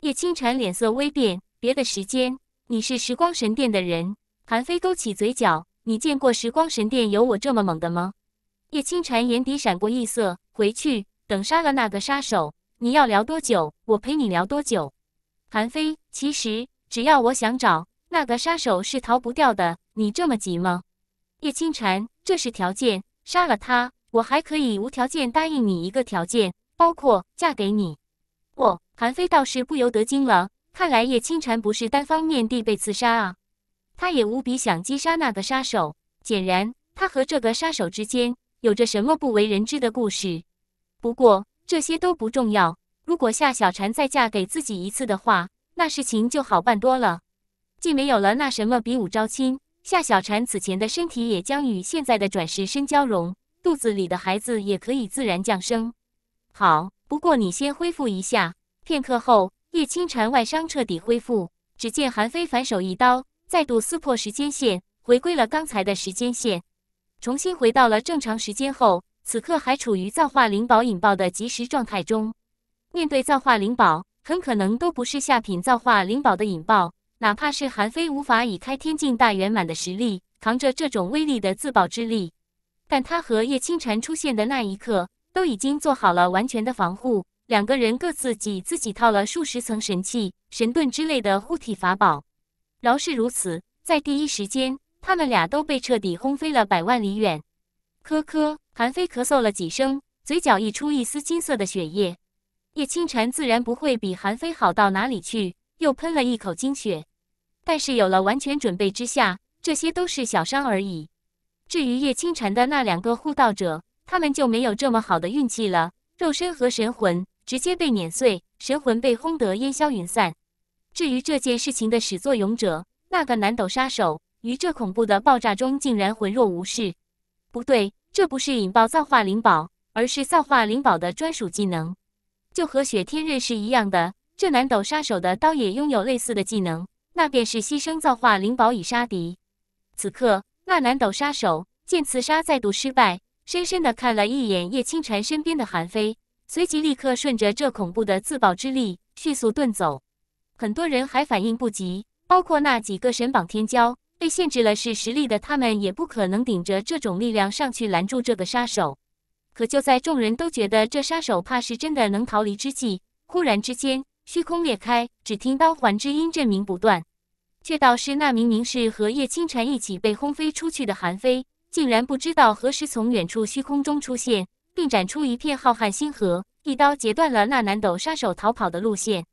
叶清禅脸色微变，别的时间，你是时光神殿的人？韩非勾起嘴角：“你见过时光神殿有我这么猛的吗？”叶清禅眼底闪过异色，回去。等杀了那个杀手，你要聊多久，我陪你聊多久。韩非，其实只要我想找那个杀手是逃不掉的。你这么急吗？叶清禅，这是条件，杀了他，我还可以无条件答应你一个条件，包括嫁给你。哦，韩非倒是不由得惊了，看来叶清禅不是单方面的被刺杀啊，他也无比想击杀那个杀手。显然，他和这个杀手之间有着什么不为人知的故事。不过这些都不重要。如果夏小婵再嫁给自己一次的话，那事情就好办多了。既没有了那什么比武招亲，夏小婵此前的身体也将与现在的转世身交融，肚子里的孩子也可以自然降生。好，不过你先恢复一下。片刻后，叶清禅外伤彻底恢复。只见韩非反手一刀，再度撕破时间线，回归了刚才的时间线，重新回到了正常时间后。此刻还处于造化灵宝引爆的即时状态中，面对造化灵宝，很可能都不是下品造化灵宝的引爆。哪怕是韩非无法以开天境大圆满的实力扛着这种威力的自爆之力，但他和叶清蝉出现的那一刻，都已经做好了完全的防护。两个人各自给自己套了数十层神器、神盾之类的护体法宝。饶是如此，在第一时间，他们俩都被彻底轰飞了百万里远。科科，韩非咳嗽了几声，嘴角溢出一丝金色的血液。叶清蝉自然不会比韩非好到哪里去，又喷了一口精血。但是有了完全准备之下，这些都是小伤而已。至于叶清蝉的那两个护道者，他们就没有这么好的运气了，肉身和神魂直接被碾碎，神魂被轰得烟消云散。至于这件事情的始作俑者，那个南斗杀手，于这恐怖的爆炸中竟然浑若无事。不对。这不是引爆造化灵宝，而是造化灵宝的专属技能，就和雪天刃是一样的。这南斗杀手的刀也拥有类似的技能，那便是牺牲造化灵宝以杀敌。此刻，那南斗杀手见刺杀再度失败，深深的看了一眼叶轻禅身边的韩非，随即立刻顺着这恐怖的自爆之力迅速遁走。很多人还反应不及，包括那几个神榜天骄。被限制了是实力的，他们也不可能顶着这种力量上去拦住这个杀手。可就在众人都觉得这杀手怕是真的能逃离之际，忽然之间虚空裂开，只听刀环之音震鸣不断，却倒是那明明是和叶轻禅一起被轰飞出去的韩非，竟然不知道何时从远处虚空中出现，并斩出一片浩瀚星河，一刀截断了那南斗杀手逃跑的路线。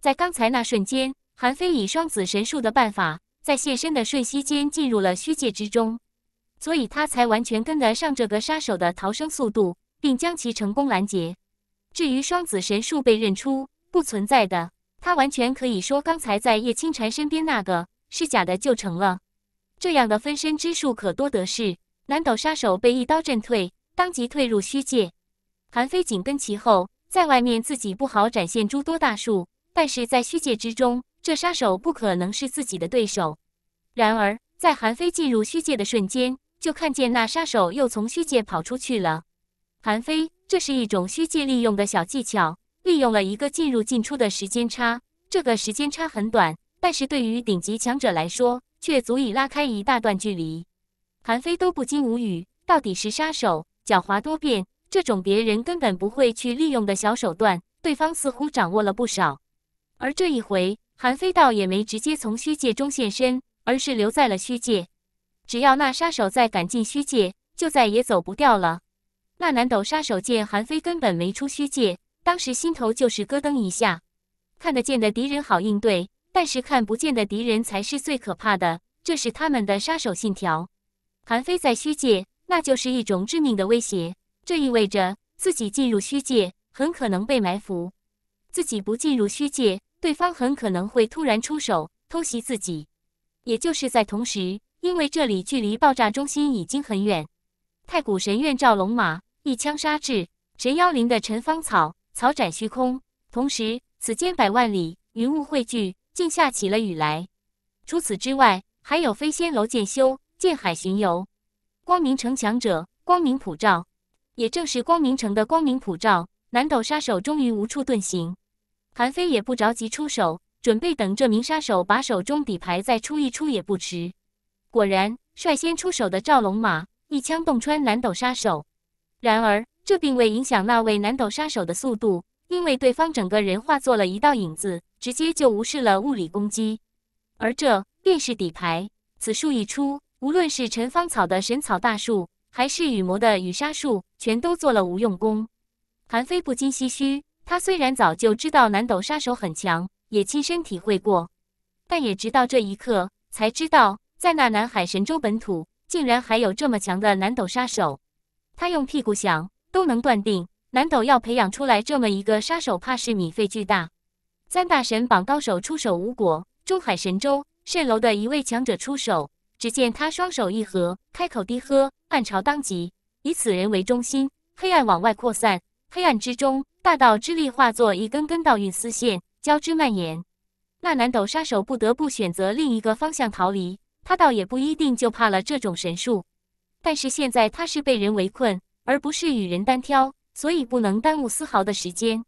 在刚才那瞬间，韩非以双子神术的办法。在现身的瞬息间进入了虚界之中，所以他才完全跟得上这个杀手的逃生速度，并将其成功拦截。至于双子神术被认出不存在的，他完全可以说刚才在叶青禅身边那个是假的就成了。这样的分身之术可多得是。南斗杀手被一刀震退，当即退入虚界。韩非紧跟其后，在外面自己不好展现诸多大术，但是在虚界之中。这杀手不可能是自己的对手。然而，在韩非进入虚界的瞬间，就看见那杀手又从虚界跑出去了。韩非，这是一种虚界利用的小技巧，利用了一个进入进出的时间差。这个时间差很短，但是对于顶级强者来说，却足以拉开一大段距离。韩非都不禁无语：到底是杀手狡猾多变，这种别人根本不会去利用的小手段，对方似乎掌握了不少。而这一回。韩非倒也没直接从虚界中现身，而是留在了虚界。只要那杀手再敢进虚界，就再也走不掉了。那南斗杀手见韩非根本没出虚界，当时心头就是咯噔一下。看得见的敌人好应对，但是看不见的敌人才是最可怕的，这是他们的杀手信条。韩非在虚界，那就是一种致命的威胁。这意味着自己进入虚界很可能被埋伏，自己不进入虚界。对方很可能会突然出手偷袭自己，也就是在同时，因为这里距离爆炸中心已经很远。太古神院赵龙马一枪杀至神妖灵的陈芳草，草斩虚空。同时，此间百万里云雾汇聚，竟下起了雨来。除此之外，还有飞仙楼剑修剑海巡游，光明城强者光明普照。也正是光明城的光明普照，南斗杀手终于无处遁形。韩非也不着急出手，准备等这名杀手把手中底牌再出一出也不迟。果然，率先出手的赵龙马一枪洞穿南斗杀手。然而，这并未影响那位南斗杀手的速度，因为对方整个人化作了一道影子，直接就无视了物理攻击。而这便是底牌，此术一出，无论是陈芳草的神草大术，还是雨魔的雨沙术，全都做了无用功。韩非不禁唏嘘。他虽然早就知道南斗杀手很强，也亲身体会过，但也直到这一刻才知道，在那南海神州本土竟然还有这么强的南斗杀手。他用屁股想都能断定，南斗要培养出来这么一个杀手，怕是米费巨大。三大神榜高手出手无果，中海神州蜃楼的一位强者出手，只见他双手一合，开口低喝，暗潮当即以此人为中心，黑暗往外扩散，黑暗之中。大道之力化作一根根倒运丝线，交织蔓延。那南斗杀手不得不选择另一个方向逃离。他倒也不一定就怕了这种神术，但是现在他是被人围困，而不是与人单挑，所以不能耽误丝毫的时间。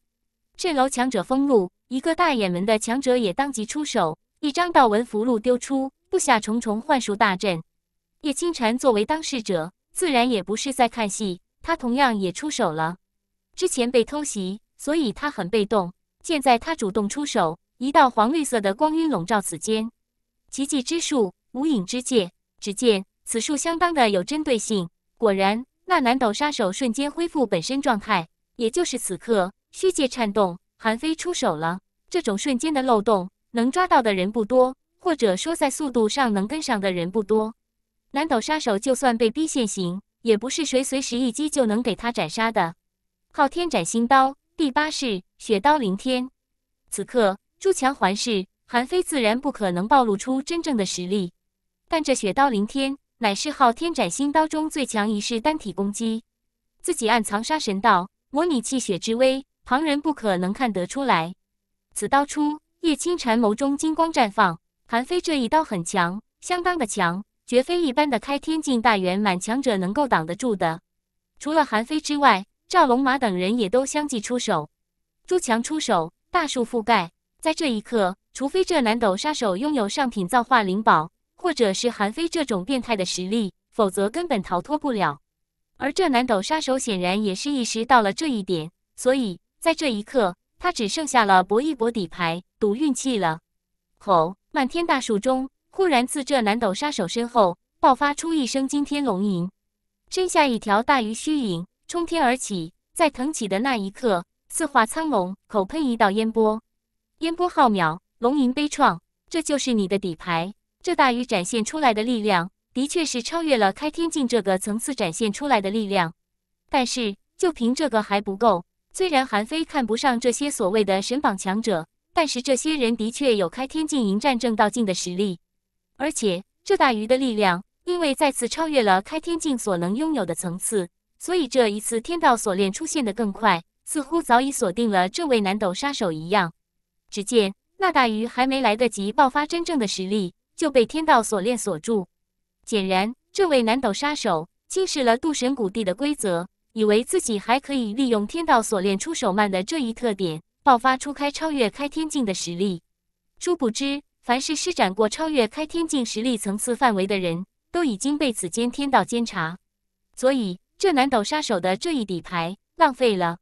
镇楼强者封路，一个大眼门的强者也当即出手，一张道纹符箓丢出，布下重重幻术大阵。叶青禅作为当事者，自然也不是在看戏，他同样也出手了。之前被偷袭，所以他很被动。现在他主动出手，一道黄绿色的光晕笼罩此间。奇迹之术，无影之界。只见此术相当的有针对性。果然，那南斗杀手瞬间恢复本身状态。也就是此刻，虚界颤动，韩非出手了。这种瞬间的漏洞，能抓到的人不多，或者说在速度上能跟上的人不多。南斗杀手就算被逼现形，也不是谁随时一击就能给他斩杀的。昊天斩星刀第八式雪刀凌天，此刻朱强环视，韩非自然不可能暴露出真正的实力。但这雪刀凌天乃是昊天斩星刀中最强一式单体攻击，自己暗藏杀神道，模拟气血之威，旁人不可能看得出来。此刀出，叶轻禅眸中金光绽放。韩非这一刀很强，相当的强，绝非一般的开天境大圆满强者能够挡得住的。除了韩非之外，赵龙马等人也都相继出手，朱强出手，大树覆盖。在这一刻，除非这南斗杀手拥有上品造化灵宝，或者是韩非这种变态的实力，否则根本逃脱不了。而这南斗杀手显然也是意识到了这一点，所以在这一刻，他只剩下了搏一搏底牌，赌运气了。吼！漫天大树中，忽然自这南斗杀手身后爆发出一声惊天龙吟，身下一条大鱼虚影。冲天而起，在腾起的那一刻，似化苍龙，口喷一道烟波，烟波浩渺，龙吟悲怆。这就是你的底牌。这大鱼展现出来的力量，的确是超越了开天境这个层次展现出来的力量。但是，就凭这个还不够。虽然韩非看不上这些所谓的神榜强者，但是这些人的确有开天境迎战正道境的实力。而且，这大鱼的力量，因为再次超越了开天境所能拥有的层次。所以这一次，天道锁链出现的更快，似乎早已锁定了这位南斗杀手一样。只见那大鱼还没来得及爆发真正的实力，就被天道锁链锁住。显然，这位南斗杀手轻视了渡神谷地的规则，以为自己还可以利用天道锁链出手慢的这一特点，爆发出开超越开天境的实力。殊不知，凡是施展过超越开天境实力层次范围的人，都已经被此间天道监察。所以。这南斗杀手的这一底牌浪费了，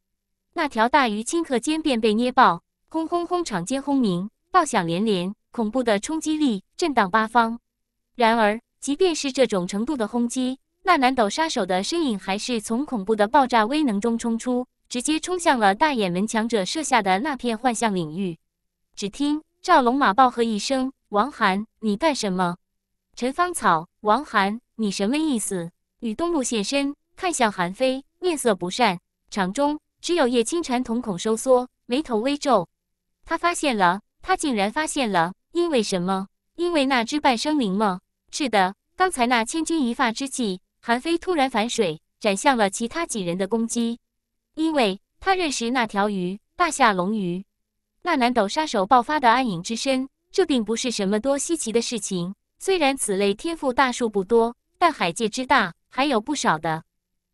那条大鱼顷刻间便被捏爆，轰轰轰，场间轰鸣，爆响连连，恐怖的冲击力震荡八方。然而，即便是这种程度的轰击，那南斗杀手的身影还是从恐怖的爆炸威能中冲出，直接冲向了大眼门强者设下的那片幻象领域。只听赵龙马暴喝一声：“王涵，你干什么？”陈芳草，王涵，你什么意思？”宇东路现身。看向韩非，面色不善。场中只有叶轻禅，瞳孔收缩，眉头微皱。他发现了，他竟然发现了！因为什么？因为那只半生灵吗？是的，刚才那千钧一发之际，韩非突然反水，斩向了其他几人的攻击。因为他认识那条鱼，大夏龙鱼。那南斗杀手爆发的暗影之身，这并不是什么多稀奇的事情。虽然此类天赋大数不多，但海界之大，还有不少的。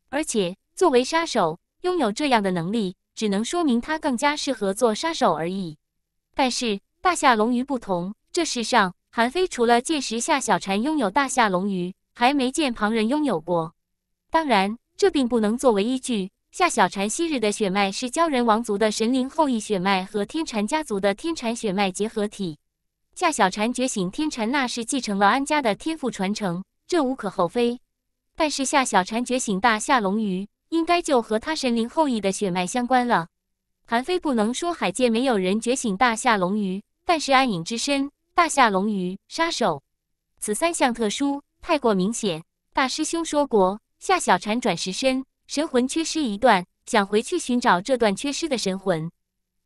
而且，作为杀手，拥有这样的能力，只能说明他更加适合做杀手而已。但是，大夏龙鱼不同，这世上韩非除了见识夏小蝉拥有大夏龙鱼，还没见旁人拥有过。当然，这并不能作为依据。夏小蝉昔日的血脉是鲛人王族的神灵后裔血脉和天蝉家族的天蝉血脉结合体。夏小蝉觉醒天蝉那是继承了安家的天赋传承，这无可厚非。但是夏小婵觉醒大夏龙鱼，应该就和他神灵后裔的血脉相关了。韩非不能说海界没有人觉醒大夏龙鱼，但是暗影之身、大夏龙鱼杀手，此三项特殊太过明显。大师兄说过，夏小婵转世身神魂缺失一段，想回去寻找这段缺失的神魂。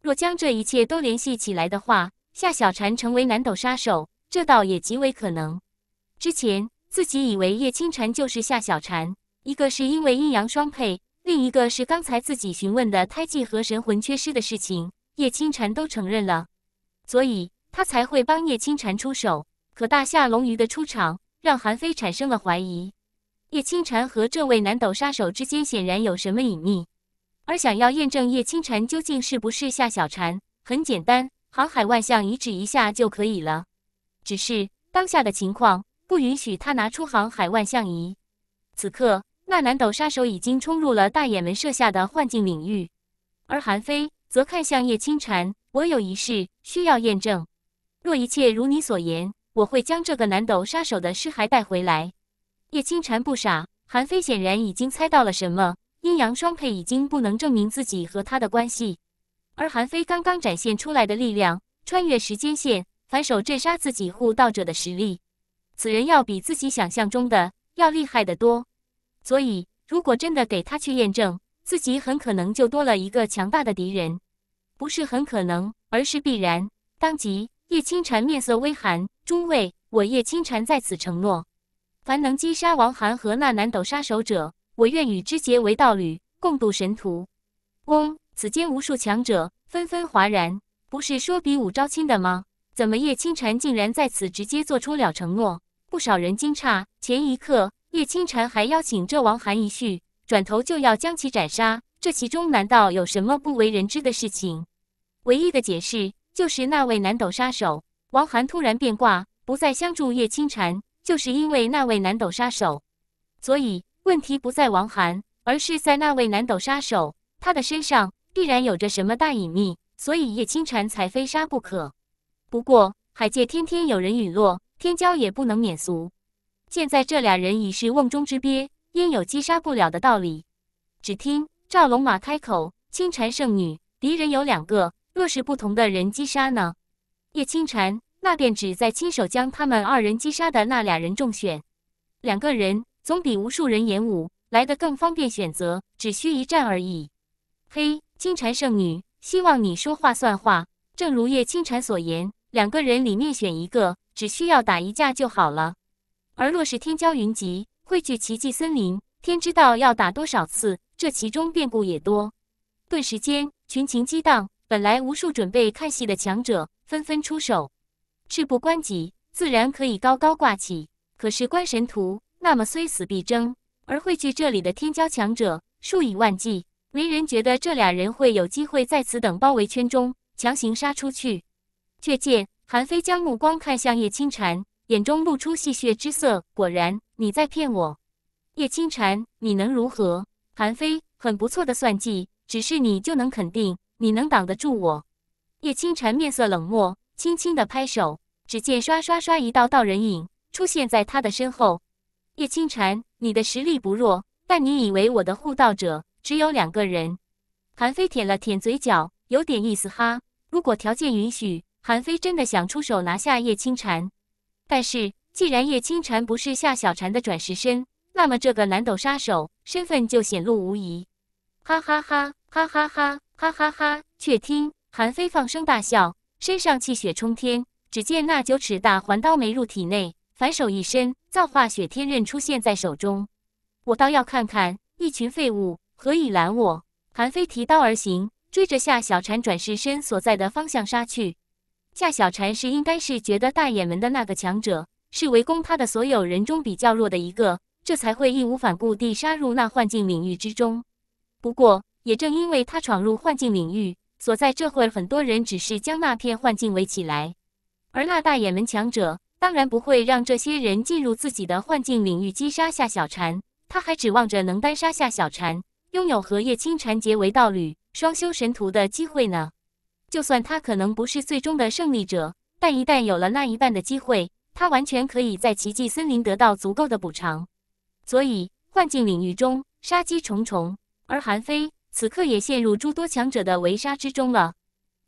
若将这一切都联系起来的话，夏小婵成为南斗杀手，这倒也极为可能。之前。自己以为叶清禅就是夏小禅，一个是因为阴阳双配，另一个是刚才自己询问的胎记和神魂缺失的事情，叶清禅都承认了，所以他才会帮叶清禅出手。可大夏龙鱼的出场让韩非产生了怀疑，叶清禅和这位南斗杀手之间显然有什么隐秘，而想要验证叶清禅究竟是不是夏小禅，很简单，航海万象遗址一下就可以了。只是当下的情况。不允许他拿出航海万象仪。此刻，那南斗杀手已经冲入了大眼门设下的幻境领域，而韩非则看向叶轻禅：“我有一事需要验证。若一切如你所言，我会将这个南斗杀手的尸骸带回来。”叶轻禅不傻，韩非显然已经猜到了什么。阴阳双配已经不能证明自己和他的关系，而韩非刚刚展现出来的力量，穿越时间线，反手镇杀自己护道者的实力。此人要比自己想象中的要厉害得多，所以如果真的给他去验证，自己很可能就多了一个强大的敌人，不是很可能，而是必然。当即，叶清禅面色微寒：“诸位，我叶清禅在此承诺，凡能击杀王寒和那南斗杀手者，我愿与之结为道侣，共度神途。”嗡！此间无数强者纷纷哗然：“不是说比武招亲的吗？怎么叶清禅竟然在此直接做出了承诺？”不少人惊诧，前一刻叶清禅还邀请这王寒一叙，转头就要将其斩杀，这其中难道有什么不为人知的事情？唯一的解释就是那位南斗杀手王寒突然变卦，不再相助叶清禅，就是因为那位南斗杀手。所以问题不在王寒，而是在那位南斗杀手，他的身上必然有着什么大隐秘，所以叶清禅才非杀不可。不过海界天天有人陨落。天骄也不能免俗。现在这俩人已是瓮中之鳖，焉有击杀不了的道理？只听赵龙马开口：“青蝉圣女，敌人有两个，若是不同的人击杀呢？叶青蝉，那便只在亲手将他们二人击杀的那俩人中选。两个人总比无数人演武来得更方便选择，只需一战而已。”嘿，青蝉圣女，希望你说话算话。正如叶青蝉所言，两个人里面选一个。只需要打一架就好了，而若是天骄云集，汇聚奇迹森林，天知道要打多少次，这其中变故也多。顿时间，群情激荡，本来无数准备看戏的强者纷纷出手，事不关己，自然可以高高挂起。可是观神图，那么虽死必争，而汇聚这里的天骄强者数以万计，没人觉得这俩人会有机会在此等包围圈中强行杀出去，却见。韩非将目光看向叶轻禅，眼中露出戏谑之色。果然，你在骗我。叶轻禅，你能如何？韩非很不错的算计，只是你就能肯定，你能挡得住我？叶轻禅面色冷漠，轻轻的拍手，只见刷刷刷，一道道人影出现在他的身后。叶轻禅，你的实力不弱，但你以为我的护道者只有两个人？韩非舔了舔嘴角，有点意思哈。如果条件允许。韩非真的想出手拿下叶轻禅，但是既然叶轻禅不是夏小禅的转世身，那么这个南斗杀手身份就显露无疑。哈哈哈哈哈哈哈哈哈哈！却听韩非放声大笑，身上气血冲天。只见那九尺大环刀没入体内，反手一伸，造化雪天刃出现在手中。我倒要看看一群废物何以拦我！韩非提刀而行，追着夏小禅转世身所在的方向杀去。夏小婵是应该是觉得大眼门的那个强者是围攻他的所有人中比较弱的一个，这才会义无反顾地杀入那幻境领域之中。不过，也正因为他闯入幻境领域所在，这会很多人只是将那片幻境围起来，而那大眼门强者当然不会让这些人进入自己的幻境领域击杀夏小婵，他还指望着能单杀夏小婵，拥有和叶倾城结为道侣、双修神徒的机会呢。就算他可能不是最终的胜利者，但一旦有了那一半的机会，他完全可以在奇迹森林得到足够的补偿。所以幻境领域中杀机重重，而韩非此刻也陷入诸多强者的围杀之中了。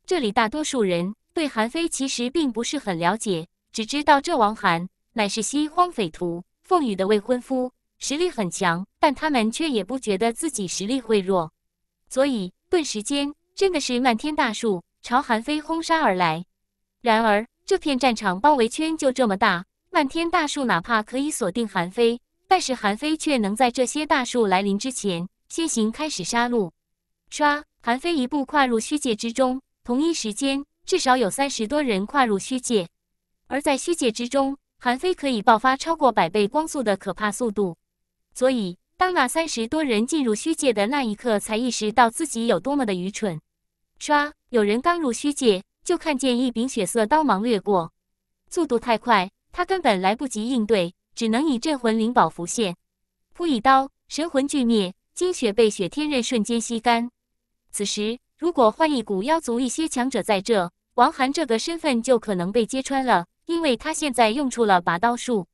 这里大多数人对韩非其实并不是很了解，只知道这王寒乃是西荒匪徒凤羽的未婚夫，实力很强，但他们却也不觉得自己实力会弱。所以顿时间真的是漫天大树。朝韩非轰杀而来，然而这片战场包围圈就这么大，漫天大树哪怕可以锁定韩非，但是韩非却能在这些大树来临之前先行开始杀戮。唰，韩非一步跨入虚界之中，同一时间至少有三十多人跨入虚界，而在虚界之中，韩非可以爆发超过百倍光速的可怕速度。所以，当那三十多人进入虚界的那一刻，才意识到自己有多么的愚蠢。唰。有人刚入虚界，就看见一柄血色刀芒掠过，速度太快，他根本来不及应对，只能以镇魂灵宝浮现，扑一刀，神魂俱灭，精血被雪天刃瞬间吸干。此时如果换一股妖族一些强者在这，王寒这个身份就可能被揭穿了，因为他现在用出了拔刀术。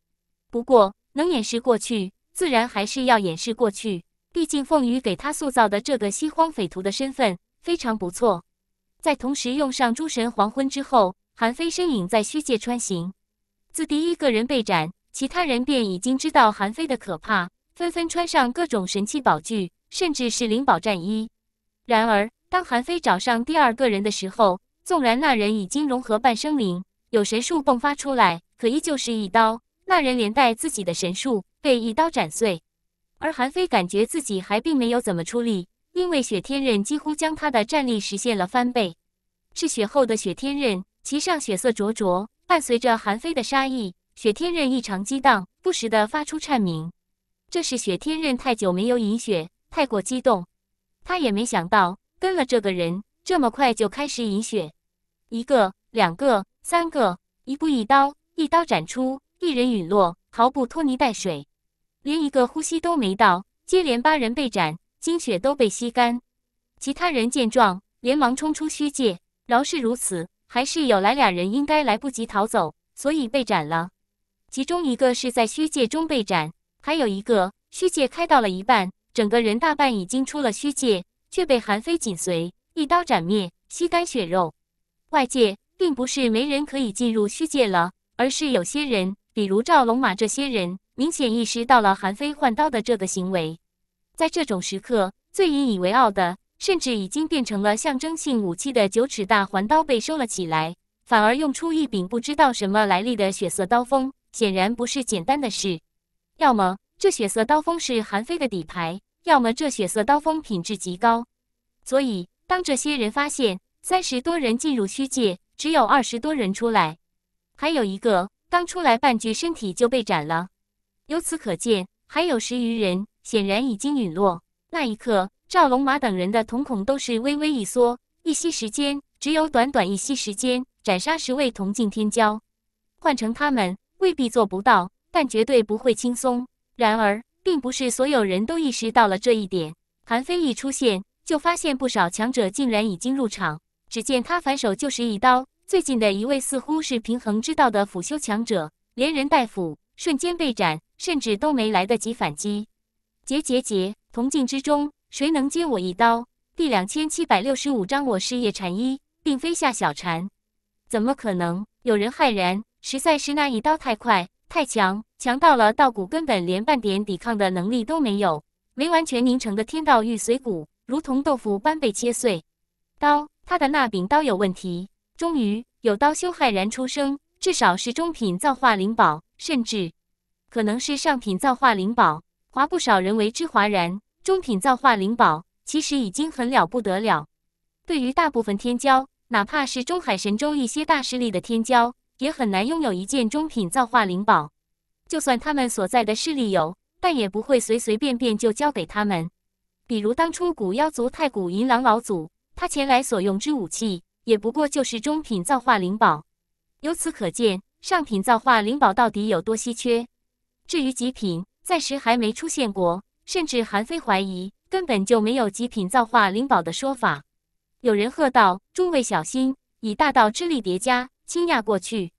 不过能掩饰过去，自然还是要掩饰过去，毕竟凤羽给他塑造的这个西荒匪徒的身份非常不错。在同时用上诸神黄昏之后，韩非身影在虚界穿行。自第一个人被斩，其他人便已经知道韩非的可怕，纷纷穿上各种神器宝具，甚至是灵宝战衣。然而，当韩非找上第二个人的时候，纵然那人已经融合半生灵，有神术迸发出来，可依旧是一刀，那人连带自己的神术被一刀斩碎。而韩非感觉自己还并没有怎么出力。因为雪天刃几乎将他的战力实现了翻倍。嗜血后的雪天刃，其上血色灼灼，伴随着韩非的杀意，雪天刃异常激荡，不时的发出颤鸣。这是雪天刃太久没有饮血，太过激动。他也没想到跟了这个人这么快就开始饮血。一个、两个、三个，一步一刀，一刀斩出，一人陨落，毫不拖泥带水，连一个呼吸都没到，接连八人被斩。精血都被吸干，其他人见状连忙冲出虚界。饶是如此，还是有来俩人应该来不及逃走，所以被斩了。其中一个是在虚界中被斩，还有一个虚界开到了一半，整个人大半已经出了虚界，却被韩非紧随一刀斩灭，吸干血肉。外界并不是没人可以进入虚界了，而是有些人，比如赵龙马这些人，明显意识到了韩非换刀的这个行为。在这种时刻，最引以为傲的，甚至已经变成了象征性武器的九尺大环刀被收了起来，反而用出一柄不知道什么来历的血色刀锋，显然不是简单的事。要么这血色刀锋是韩非的底牌，要么这血色刀锋品质极高。所以，当这些人发现三十多人进入虚界，只有二十多人出来，还有一个刚出来半句，身体就被斩了，由此可见，还有十余人。显然已经陨落。那一刻，赵龙马等人的瞳孔都是微微一缩。一息时间，只有短短一息时间，斩杀十位同境天骄，换成他们未必做不到，但绝对不会轻松。然而，并不是所有人都意识到了这一点。韩非一出现，就发现不少强者竟然已经入场。只见他反手就是一刀，最近的一位似乎是平衡之道的辅修强者，连人带斧瞬间被斩，甚至都没来得及反击。结结结！铜镜之中，谁能接我一刀？第两千七百六十五章，我是叶禅一，并非夏小禅。怎么可能？有人骇然，实在是那一刀太快、太强，强到了稻谷根本连半点抵抗的能力都没有，没完全凝成的天道玉髓骨，如同豆腐般被切碎。刀，他的那柄刀有问题。终于，有刀修骇然出声，至少是中品造化灵宝，甚至可能是上品造化灵宝。华不少人为之哗然。中品造化灵宝其实已经很了不得了。对于大部分天骄，哪怕是中海神州一些大势力的天骄，也很难拥有一件中品造化灵宝。就算他们所在的势力有，但也不会随随便便就交给他们。比如当初古妖族太古银狼老祖，他前来所用之武器，也不过就是中品造化灵宝。由此可见，上品造化灵宝到底有多稀缺。至于极品。暂时还没出现过，甚至韩非怀疑根本就没有极品造化灵宝的说法。有人喝道：“诸位小心，以大道之力叠加，倾压过去，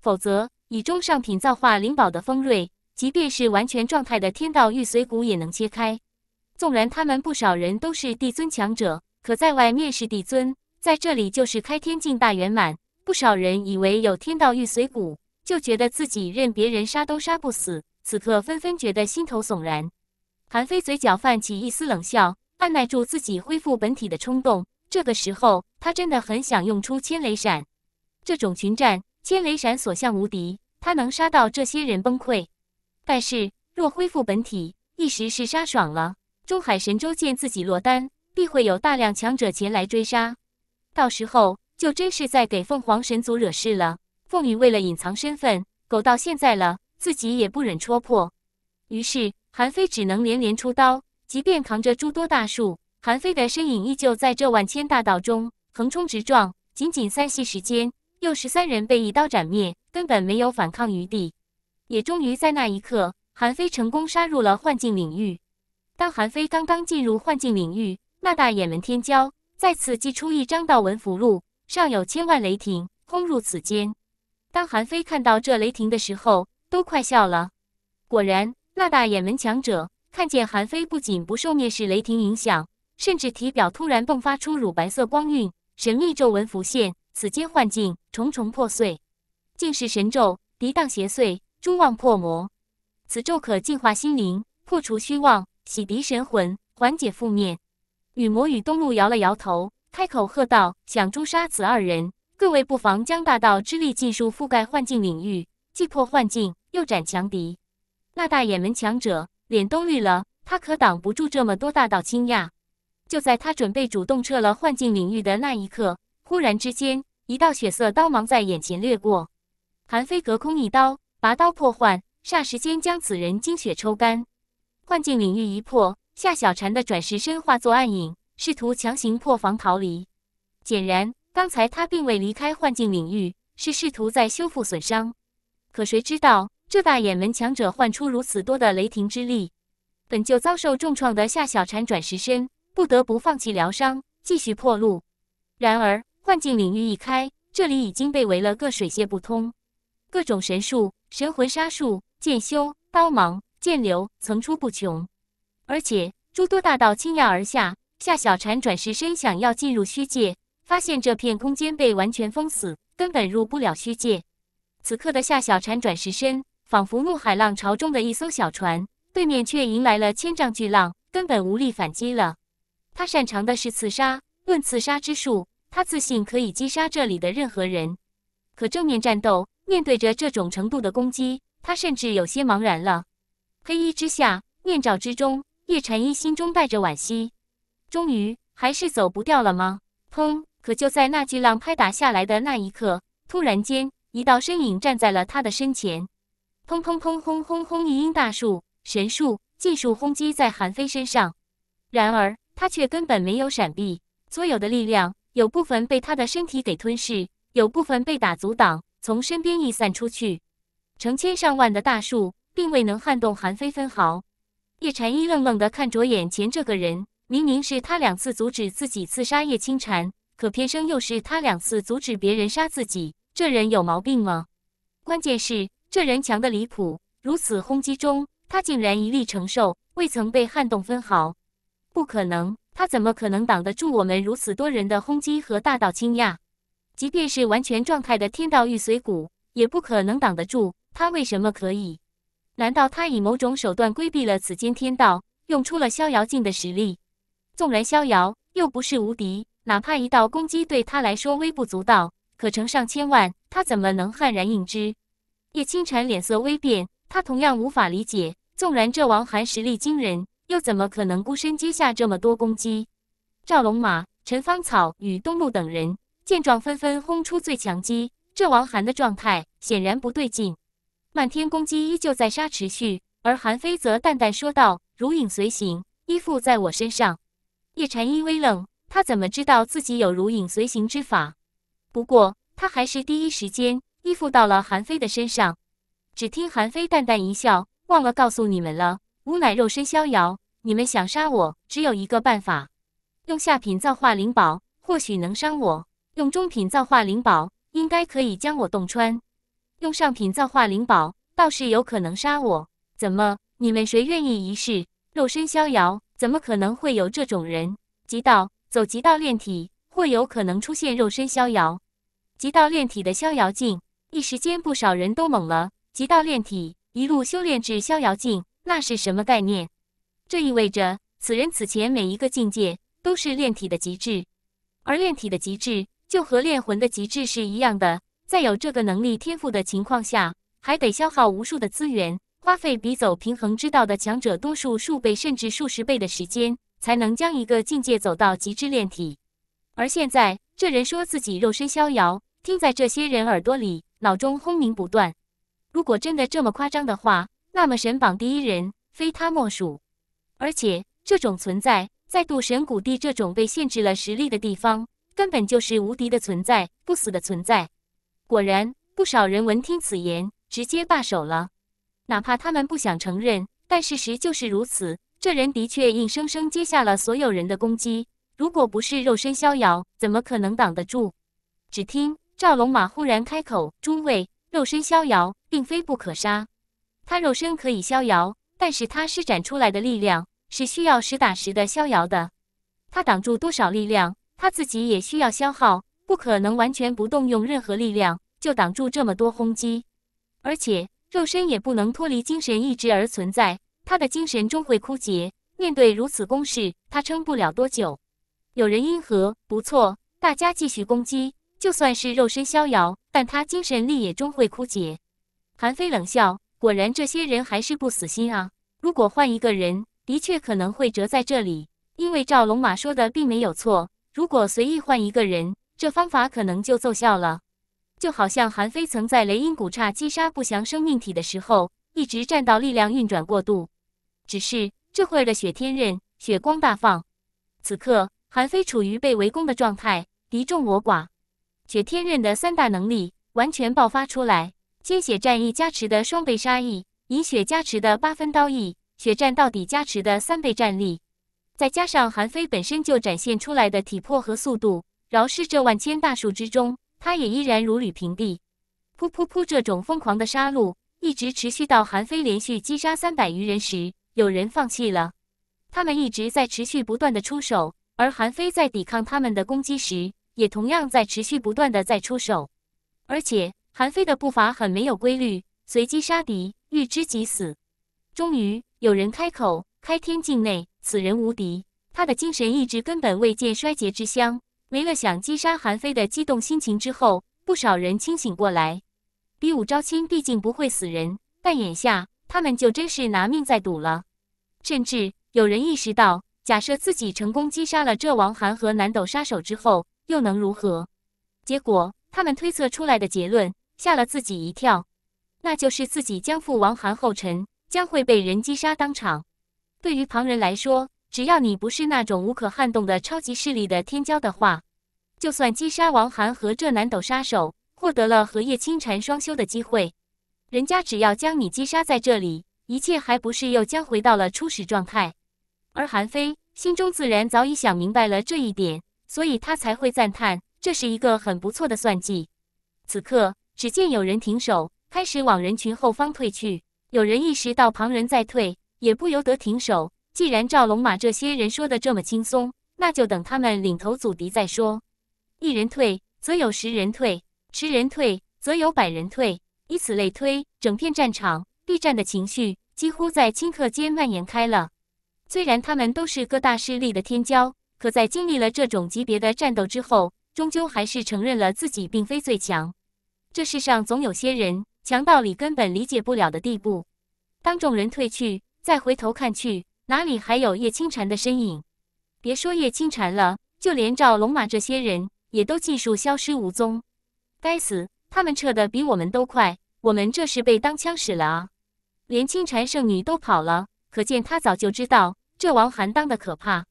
否则以中上品造化灵宝的锋锐，即便是完全状态的天道玉髓骨也能切开。纵然他们不少人都是帝尊强者，可在外面是帝尊，在这里就是开天境大圆满。不少人以为有天道玉髓骨，就觉得自己任别人杀都杀不死。”此刻纷纷觉得心头悚然，韩非嘴角泛起一丝冷笑，按耐住自己恢复本体的冲动。这个时候，他真的很想用出千雷闪。这种群战，千雷闪所向无敌，他能杀到这些人崩溃。但是，若恢复本体，一时是杀爽了，中海神州见自己落单，必会有大量强者前来追杀。到时候，就真是在给凤凰神族惹事了。凤羽为了隐藏身份，苟到现在了。自己也不忍戳破，于是韩非只能连连出刀。即便扛着诸多大树，韩非的身影依旧在这万千大道中横冲直撞。仅仅三息时间，又十三人被一刀斩灭，根本没有反抗余地。也终于在那一刻，韩非成功杀入了幻境领域。当韩非刚刚进入幻境领域，那大眼门天骄再次祭出一张道文符箓，上有千万雷霆轰入此间。当韩非看到这雷霆的时候，都快笑了。果然，那大眼门强者看见韩非不仅不受灭世雷霆影响，甚至体表突然迸发出乳白色光晕，神秘皱纹浮现，此间幻境重重破碎，竟是神咒涤荡邪祟，诸妄破魔。此咒可净化心灵，破除虚妄，洗涤神魂，缓解负面。雨魔与东路摇了摇头，开口喝道：“想诛杀此二人，各位不妨将大道之力尽数覆盖幻境领域，击破幻境。”又斩强敌，那大眼门强者脸都绿了。他可挡不住这么多大道惊讶。就在他准备主动撤了幻境领域的那一刻，忽然之间，一道血色刀芒在眼前掠过。韩非隔空一刀，拔刀破幻，霎时间将此人精血抽干。幻境领域一破，夏小婵的转世身化作暗影，试图强行破防逃离。显然，刚才他并未离开幻境领域，是试图在修复损伤。可谁知道？这大眼门强者唤出如此多的雷霆之力，本就遭受重创的夏小婵转石身不得不放弃疗伤，继续破路。然而幻境领域一开，这里已经被围了个水泄不通，各种神术、神魂杀术、剑修、刀芒、剑流层出不穷，而且诸多大道倾轧而下。夏小婵转石身想要进入虚界，发现这片空间被完全封死，根本入不了虚界。此刻的夏小婵转石身。仿佛怒海浪潮中的一艘小船，对面却迎来了千丈巨浪，根本无力反击了。他擅长的是刺杀，论刺杀之术，他自信可以击杀这里的任何人。可正面战斗，面对着这种程度的攻击，他甚至有些茫然了。黑衣之下，面罩之中，叶禅一心中带着惋惜：，终于还是走不掉了吗？砰！可就在那巨浪拍打下来的那一刻，突然间，一道身影站在了他的身前。砰砰砰轰轰轰！一应大树、神树、技术轰击在韩非身上，然而他却根本没有闪避。所有的力量，有部分被他的身体给吞噬，有部分被打阻挡，从身边逸散出去。成千上万的大树，并未能撼动韩非分毫。叶禅一愣愣地看着眼前这个人，明明是他两次阻止自己刺杀叶清禅，可偏生又是他两次阻止别人杀自己，这人有毛病吗？关键是。这人强的离谱，如此轰击中，他竟然一力承受，未曾被撼动分毫。不可能，他怎么可能挡得住我们如此多人的轰击和大道倾压？即便是完全状态的天道玉髓骨，也不可能挡得住他。为什么可以？难道他以某种手段规避了此间天道，用出了逍遥境的实力？纵然逍遥，又不是无敌。哪怕一道攻击对他来说微不足道，可成上千万，他怎么能悍然应之？叶清蝉脸色微变，他同样无法理解。纵然这王寒实力惊人，又怎么可能孤身接下这么多攻击？赵龙马、陈芳草与东木等人见状，纷纷轰出最强击。这王寒的状态显然不对劲，漫天攻击依旧在杀持续，而韩非则淡淡说道：“如影随形，依附在我身上。”叶蝉一微愣，他怎么知道自己有如影随形之法？不过他还是第一时间。依附到了韩非的身上，只听韩非淡淡一笑，忘了告诉你们了。吾乃肉身逍遥，你们想杀我，只有一个办法：用下品造化灵宝，或许能伤我；用中品造化灵宝，应该可以将我洞穿；用上品造化灵宝，倒是有可能杀我。怎么？你们谁愿意一试？肉身逍遥，怎么可能会有这种人？极道走极道炼体，或有可能出现肉身逍遥。极道炼体的逍遥境。一时间，不少人都懵了。极道炼体一路修炼至逍遥境，那是什么概念？这意味着此人此前每一个境界都是炼体的极致，而炼体的极致就和炼魂的极致是一样的。在有这个能力天赋的情况下，还得消耗无数的资源，花费比走平衡之道的强者多数数倍甚至数十倍的时间，才能将一个境界走到极致炼体。而现在，这人说自己肉身逍遥，听在这些人耳朵里。脑中轰鸣不断。如果真的这么夸张的话，那么神榜第一人非他莫属。而且这种存在，在度神谷地这种被限制了实力的地方，根本就是无敌的存在，不死的存在。果然，不少人闻听此言，直接罢手了。哪怕他们不想承认，但事实就是如此。这人的确硬生生接下了所有人的攻击。如果不是肉身逍遥，怎么可能挡得住？只听。赵龙马忽然开口：“诸位，肉身逍遥并非不可杀。他肉身可以逍遥，但是他施展出来的力量是需要实打实的逍遥的。他挡住多少力量，他自己也需要消耗，不可能完全不动用任何力量就挡住这么多轰击。而且肉身也不能脱离精神意志而存在，他的精神终会枯竭。面对如此攻势，他撑不了多久。”有人应和：“不错。”大家继续攻击。就算是肉身逍遥，但他精神力也终会枯竭。韩非冷笑：“果然这些人还是不死心啊！如果换一个人，的确可能会折在这里。因为赵龙马说的并没有错，如果随意换一个人，这方法可能就奏效了。就好像韩非曾在雷音古刹击杀不祥生命体的时候，一直站到力量运转过度。只是这会儿的雪天刃雪光大放，此刻韩非处于被围攻的状态，敌众我寡。”血天刃的三大能力完全爆发出来，鲜血战役加持的双倍杀意，饮血加持的八分刀意，血战到底加持的三倍战力，再加上韩非本身就展现出来的体魄和速度，饶是这万千大树之中，他也依然如履平地。噗噗噗！这种疯狂的杀戮一直持续到韩非连续击杀三百余人时，有人放弃了。他们一直在持续不断的出手，而韩非在抵抗他们的攻击时。也同样在持续不断的在出手，而且韩非的步伐很没有规律，随机杀敌，欲知即死。终于有人开口：“开天境内，此人无敌，他的精神意志根本未见衰竭之相。”没了想击杀韩非的激动心情之后，不少人清醒过来。比武招亲毕竟不会死人，但眼下他们就真是拿命在赌了。甚至有人意识到，假设自己成功击杀了这王韩和南斗杀手之后。又能如何？结果他们推测出来的结论吓了自己一跳，那就是自己将赴王涵后尘，将会被人击杀当场。对于旁人来说，只要你不是那种无可撼动的超级势力的天骄的话，就算击杀王涵和这南斗杀手，获得了荷叶青蝉双修的机会，人家只要将你击杀在这里，一切还不是又将回到了初始状态？而韩非心中自然早已想明白了这一点。所以他才会赞叹，这是一个很不错的算计。此刻，只见有人停手，开始往人群后方退去。有人意识到旁人在退，也不由得停手。既然赵龙马这些人说的这么轻松，那就等他们领头阻敌再说。一人退，则有十人退；十人退，则有百人退。以此类推，整片战场避战的情绪几乎在顷刻间蔓延开了。虽然他们都是各大势力的天骄。可在经历了这种级别的战斗之后，终究还是承认了自己并非最强。这世上总有些人，强到你根本理解不了的地步。当众人退去，再回头看去，哪里还有叶青禅的身影？别说叶青禅了，就连赵龙马这些人也都尽数消失无踪。该死，他们撤的比我们都快，我们这是被当枪使了啊！连青禅圣女都跑了，可见他早就知道这王涵当的可怕。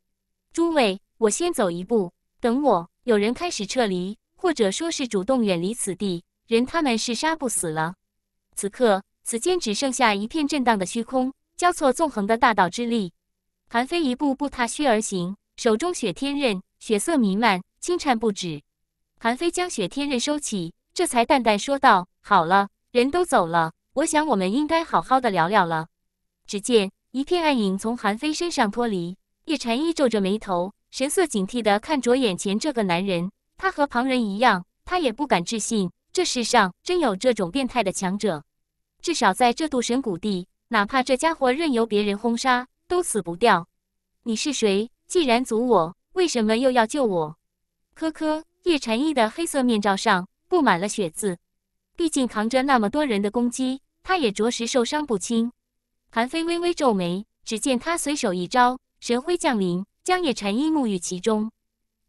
诸位，我先走一步，等我。有人开始撤离，或者说是主动远离此地，人他们是杀不死了。此刻，此间只剩下一片震荡的虚空，交错纵横的大道之力。韩非一步步踏虚而行，手中雪天刃，血色弥漫，轻颤不止。韩非将雪天刃收起，这才淡淡说道：“好了，人都走了，我想我们应该好好的聊聊了。”只见一片暗影从韩非身上脱离。叶禅衣皱着眉头，神色警惕地看着眼前这个男人。他和旁人一样，他也不敢置信，这世上真有这种变态的强者。至少在这渡神谷地，哪怕这家伙任由别人轰杀，都死不掉。你是谁？既然阻我，为什么又要救我？咳咳，叶禅衣的黑色面罩上布满了血渍，毕竟扛着那么多人的攻击，他也着实受伤不轻。韩非微微皱眉，只见他随手一招。神辉降临，将野禅一沐浴其中，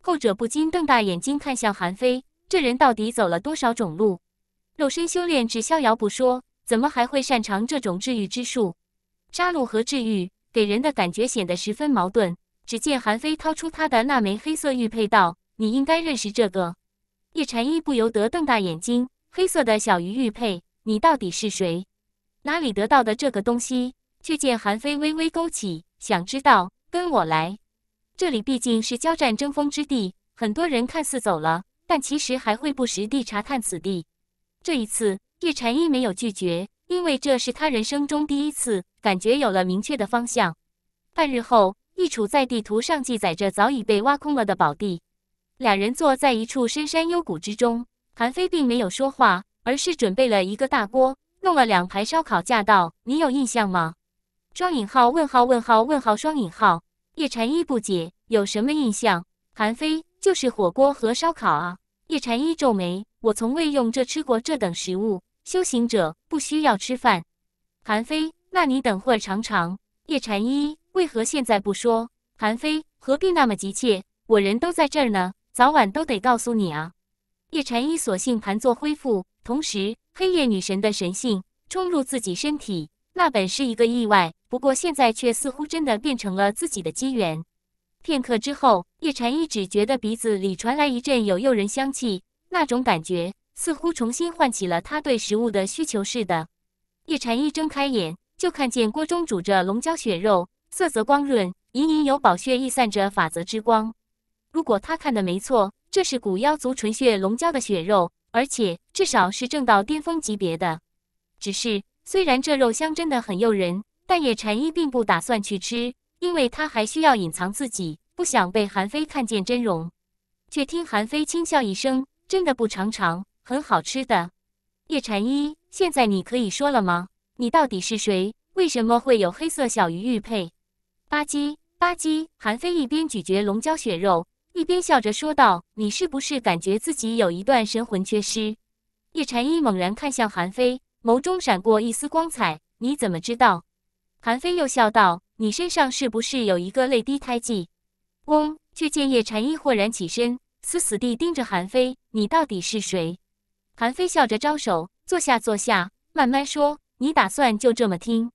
后者不禁瞪大眼睛看向韩非，这人到底走了多少种路？肉身修炼至逍遥不说，怎么还会擅长这种治愈之术？杀戮和治愈给人的感觉显得十分矛盾。只见韩非掏出他的那枚黑色玉佩，道：“你应该认识这个。”叶禅一不由得瞪大眼睛，黑色的小鱼玉佩，你到底是谁？哪里得到的这个东西？却见韩非微微勾起，想知道。跟我来，这里毕竟是交战争锋之地。很多人看似走了，但其实还会不时地查探此地。这一次，叶辰一没有拒绝，因为这是他人生中第一次感觉有了明确的方向。半日后，易楚在地图上记载着早已被挖空了的宝地，两人坐在一处深山幽谷之中。韩非并没有说话，而是准备了一个大锅，弄了两排烧烤架。道：“你有印象吗？”双引号问号问号问号双引号，叶禅一不解，有什么印象？韩非，就是火锅和烧烤啊。叶禅一皱眉，我从未用这吃过这等食物。修行者不需要吃饭。韩非，那你等会尝尝。叶禅一为何现在不说？韩非何必那么急切？我人都在这儿呢，早晚都得告诉你啊。叶禅一索性盘坐恢复，同时黑夜女神的神性冲入自己身体。那本是一个意外，不过现在却似乎真的变成了自己的机缘。片刻之后，叶禅一只觉得鼻子里传来一阵有诱人香气，那种感觉似乎重新唤起了他对食物的需求似的。叶禅一睁开眼，就看见锅中煮着龙椒血肉，色泽光润，隐隐有宝血溢散着法则之光。如果他看的没错，这是古妖族纯血龙蛟的血肉，而且至少是正道巅峰级别的。只是。虽然这肉香真的很诱人，但叶禅一并不打算去吃，因为他还需要隐藏自己，不想被韩非看见真容。却听韩非轻笑一声：“真的不尝尝？很好吃的。”叶禅一，现在你可以说了吗？你到底是谁？为什么会有黑色小鱼玉佩？吧唧吧唧！韩非一边咀嚼龙胶血肉，一边笑着说道：“你是不是感觉自己有一段神魂缺失？”叶禅一猛然看向韩非。眸中闪过一丝光彩，你怎么知道？韩非又笑道：“你身上是不是有一个泪滴胎记？”嗡！却见叶禅衣豁然起身，死死地盯着韩非：“你到底是谁？”韩非笑着招手：“坐下，坐下，慢慢说。你打算就这么听？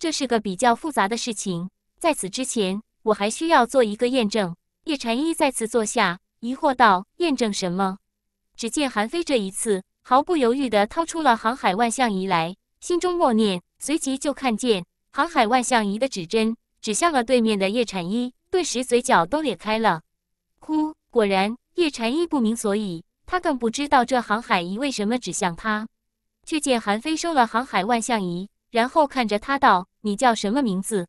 这是个比较复杂的事情。在此之前，我还需要做一个验证。”叶禅衣再次坐下，疑惑道：“验证什么？”只见韩非这一次。毫不犹豫地掏出了航海万象仪来，心中默念，随即就看见航海万象仪的指针指向了对面的叶禅一，顿时嘴角都裂开了。呼，果然，叶禅一不明所以，他更不知道这航海仪为什么指向他。却见韩非收了航海万象仪，然后看着他道：“你叫什么名字？”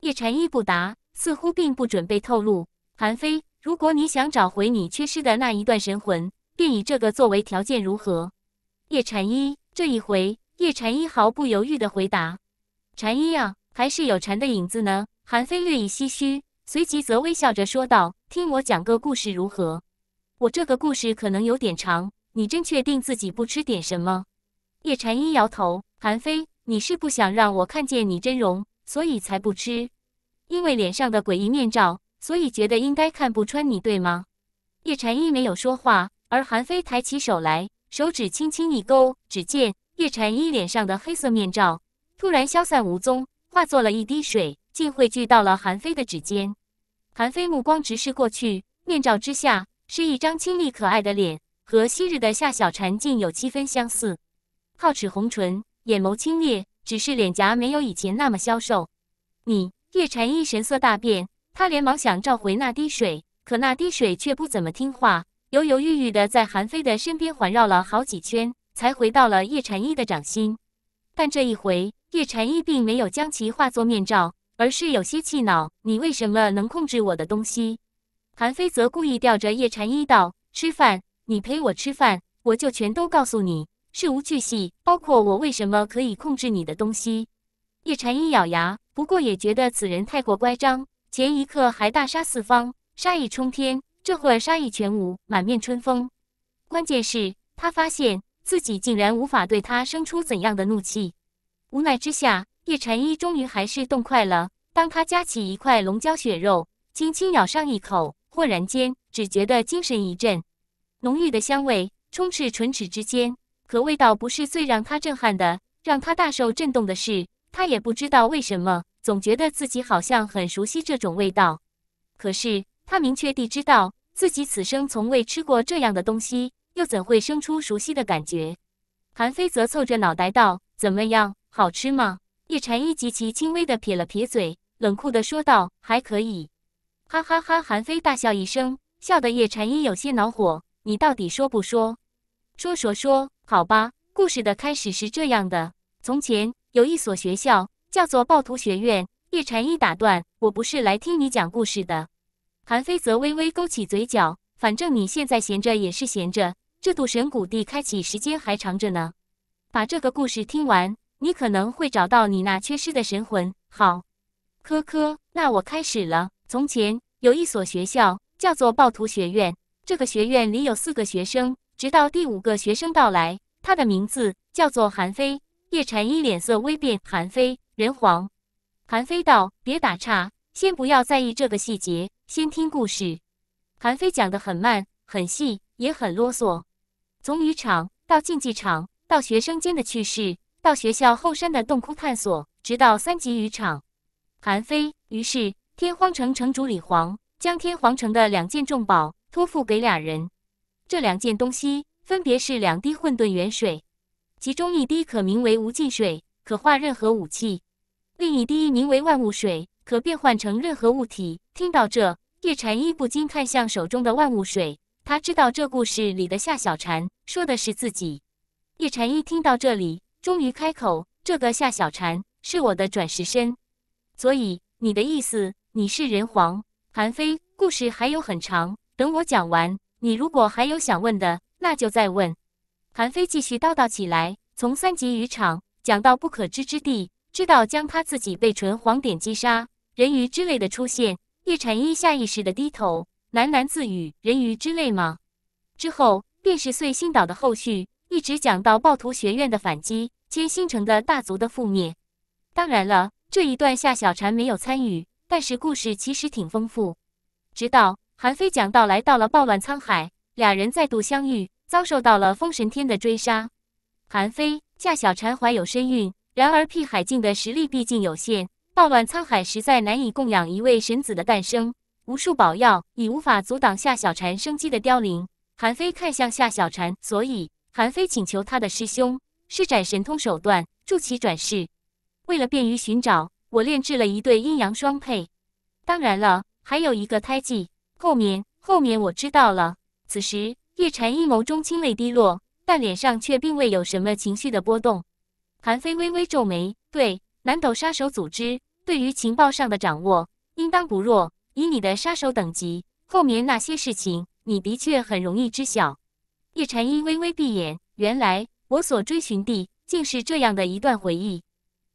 叶禅一不答，似乎并不准备透露。韩非，如果你想找回你缺失的那一段神魂。便以这个作为条件，如何？叶禅一这一回，叶禅一毫不犹豫地回答：“禅一啊，还是有禅的影子呢。”韩非略一唏嘘，随即则微笑着说道：“听我讲个故事如何？我这个故事可能有点长。你真确定自己不吃点什么？”叶禅一摇头。韩非，你是不想让我看见你真容，所以才不吃？因为脸上的诡异面罩，所以觉得应该看不穿你，对吗？叶禅一没有说话。而韩非抬起手来，手指轻轻一勾，只见叶禅一脸上的黑色面罩突然消散无踪，化作了一滴水，竟汇聚到了韩非的指尖。韩非目光直视过去，面罩之下是一张清丽可爱的脸，和昔日的夏小婵竟有七分相似，皓齿红唇，眼眸清冽，只是脸颊没有以前那么消瘦。你，叶禅一神色大变，他连忙想召回那滴水，可那滴水却不怎么听话。犹犹豫豫的在韩非的身边环绕了好几圈，才回到了叶禅一的掌心。但这一回，叶禅一并没有将其化作面罩，而是有些气恼：“你为什么能控制我的东西？”韩非则故意吊着叶禅一道：“吃饭，你陪我吃饭，我就全都告诉你，事无巨细，包括我为什么可以控制你的东西。”叶禅一咬牙，不过也觉得此人太过乖张，前一刻还大杀四方，杀意冲天。这会儿杀意全无，满面春风。关键是，他发现自己竟然无法对他生出怎样的怒气。无奈之下，叶禅一终于还是动筷了。当他夹起一块龙胶血肉，轻轻咬上一口，豁然间只觉得精神一振，浓郁的香味充斥唇齿之间。可味道不是最让他震撼的，让他大受震动的是，他也不知道为什么，总觉得自己好像很熟悉这种味道。可是他明确地知道。自己此生从未吃过这样的东西，又怎会生出熟悉的感觉？韩非则凑着脑袋道：“怎么样，好吃吗？”叶禅一极其轻微的撇了撇嘴，冷酷的说道：“还可以。”哈哈哈！韩非大笑一声，笑得叶禅一有些恼火：“你到底说不说？说说说，好吧。故事的开始是这样的：从前有一所学校，叫做暴徒学院。”叶禅一打断：“我不是来听你讲故事的。”韩非则微微勾起嘴角，反正你现在闲着也是闲着，这赌神谷地开启时间还长着呢。把这个故事听完，你可能会找到你那缺失的神魂。好，科科，那我开始了。从前有一所学校，叫做暴徒学院。这个学院里有四个学生，直到第五个学生到来，他的名字叫做韩非。叶禅一脸色微变，韩非，人皇。韩非道：别打岔。先不要在意这个细节，先听故事。韩非讲得很慢，很细，也很啰嗦。从渔场到竞技场，到学生间的趣事，到学校后山的洞窟探索，直到三级渔场。韩非于是，天荒城城主李皇将天皇城的两件重宝托付给俩人。这两件东西分别是两滴混沌元水，其中一滴可名为无尽水，可化任何武器；另一滴名为万物水。可变换成任何物体。听到这，叶禅一不禁看向手中的万物水。他知道这故事里的夏小禅说的是自己。叶禅一听到这里，终于开口：“这个夏小禅是我的转世身，所以你的意思，你是人皇韩非？”故事还有很长，等我讲完，你如果还有想问的，那就再问。韩非继续叨叨起来，从三级渔场讲到不可知之地，知道将他自己被纯黄点击杀。人鱼之泪的出现，叶辰一下意识的低头，喃喃自语：“人鱼之泪吗？”之后便是碎星岛的后续，一直讲到暴徒学院的反击，千星城的大族的覆灭。当然了，这一段夏小婵没有参与，但是故事其实挺丰富。直到韩非讲到来到了暴乱沧海，俩人再度相遇，遭受到了封神天的追杀。韩非夏小婵怀有身孕，然而辟海境的实力毕竟有限。暴乱沧海实在难以供养一位神子的诞生，无数宝药已无法阻挡夏小禅生机的凋零。韩非看向夏小禅，所以韩非请求他的师兄施展神通手段助其转世。为了便于寻找，我炼制了一对阴阳双配，当然了，还有一个胎记。后面，后面我知道了。此时，叶禅阴谋中清泪滴落，但脸上却并未有什么情绪的波动。韩非微微皱眉，对南斗杀手组织。对于情报上的掌握，应当不弱。以你的杀手等级，后面那些事情，你的确很容易知晓。叶禅一微微闭眼，原来我所追寻的竟是这样的一段回忆。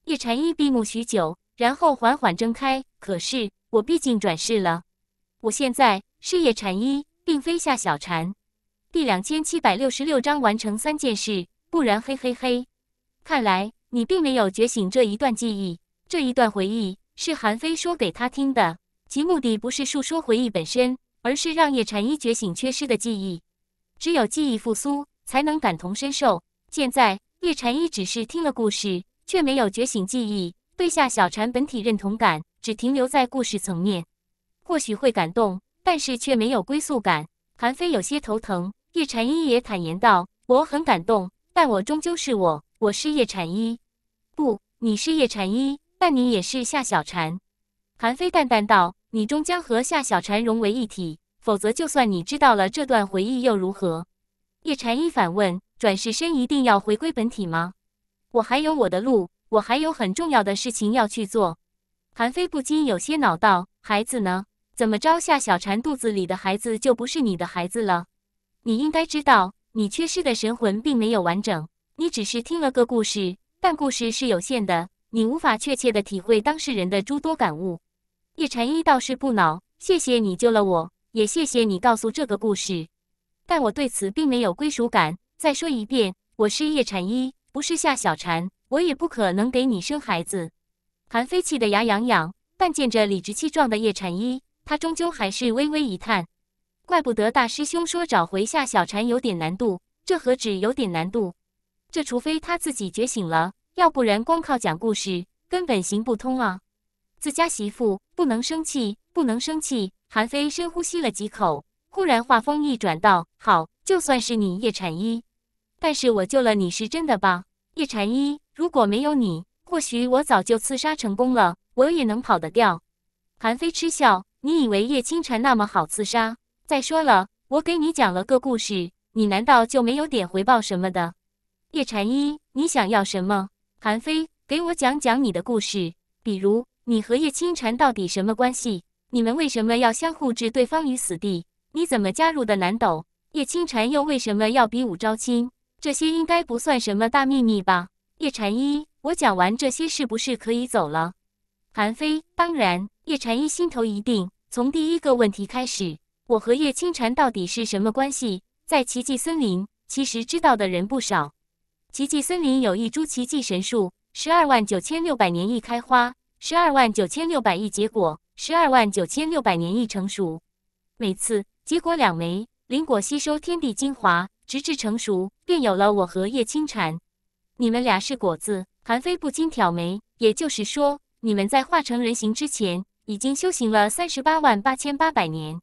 叶禅一闭目许久，然后缓缓睁开。可是我毕竟转世了，我现在是叶禅一，并非夏小禅。第两千七百六十六章完成三件事，不然嘿嘿嘿。看来你并没有觉醒这一段记忆。这一段回忆是韩非说给他听的，其目的不是述说回忆本身，而是让叶禅一觉醒缺失的记忆。只有记忆复苏，才能感同身受。现在叶禅一只是听了故事，却没有觉醒记忆，对夏小禅本体认同感只停留在故事层面，或许会感动，但是却没有归宿感。韩非有些头疼。叶禅一也坦言道：“我很感动，但我终究是我，我是叶禅一，不，你是叶禅一。”但你也是夏小蝉，韩非淡淡道：“你终将和夏小蝉融为一体，否则，就算你知道了这段回忆又如何？”叶蝉一反问：“转世身一定要回归本体吗？我还有我的路，我还有很重要的事情要去做。”韩非不禁有些恼道：“孩子呢？怎么着？夏小蝉肚子里的孩子就不是你的孩子了？你应该知道，你缺失的神魂并没有完整，你只是听了个故事，但故事是有限的。”你无法确切的体会当事人的诸多感悟，叶禅一倒是不恼。谢谢你救了我，也谢谢你告诉这个故事。但我对此并没有归属感。再说一遍，我是叶禅一，不是夏小禅，我也不可能给你生孩子。韩非气得牙痒痒，但见着理直气壮的叶禅一，他终究还是微微一叹。怪不得大师兄说找回夏小禅有点难度，这何止有点难度，这除非他自己觉醒了。要不然光靠讲故事根本行不通啊！自家媳妇不能生气，不能生气。韩非深呼吸了几口，忽然话锋一转道：“好，就算是你叶禅一，但是我救了你是真的吧？叶禅一，如果没有你，或许我早就刺杀成功了，我也能跑得掉。”韩非嗤笑：“你以为叶清禅那么好刺杀？再说了，我给你讲了个故事，你难道就没有点回报什么的？叶禅一，你想要什么？”韩非，给我讲讲你的故事，比如你和叶清禅到底什么关系？你们为什么要相互置对方于死地？你怎么加入的南斗？叶清禅又为什么要比武招亲？这些应该不算什么大秘密吧？叶禅一，我讲完这些是不是可以走了？韩非，当然。叶禅一心头一定，从第一个问题开始，我和叶清禅到底是什么关系？在奇迹森林，其实知道的人不少。奇迹森林有一株奇迹神树，十二万九千六百年一开花，十二万九千六百亿结果，十二万九千六百年一成熟。每次结果两枚灵果，吸收天地精华，直至成熟，便有了我和叶青蝉。你们俩是果子。韩非不禁挑眉，也就是说，你们在化成人形之前，已经修行了三十八万八千八百年。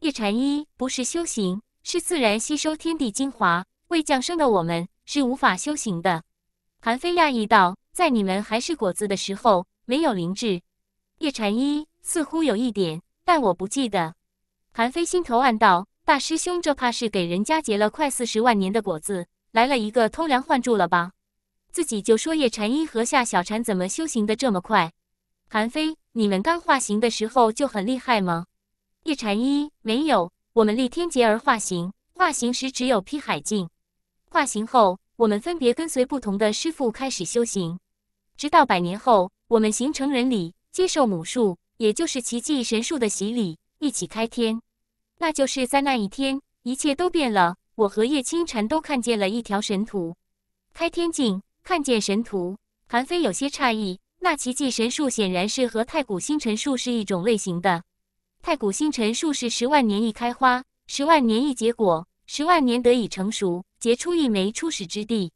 叶禅一不是修行，是自然吸收天地精华。未降生的我们。是无法修行的。”韩非讶异道，“在你们还是果子的时候，没有灵智。”叶禅一似乎有一点，但我不记得。韩非心头暗道：“大师兄，这怕是给人家结了快四十万年的果子，来了一个偷梁换柱了吧？”自己就说叶禅一和夏小禅怎么修行的这么快？韩非，你们刚化形的时候就很厉害吗？叶禅一没有，我们历天劫而化形，化形时只有劈海镜。化形后，我们分别跟随不同的师傅开始修行，直到百年后，我们形成人礼，接受母树，也就是奇迹神树的洗礼，一起开天。那就是在那一天，一切都变了。我和叶清禅都看见了一条神图，开天境看见神图，韩非有些诧异。那奇迹神树显然是和太古星辰树是一种类型的。太古星辰树是十万年一开花，十万年一结果，十万年得以成熟。结出一枚初始之地，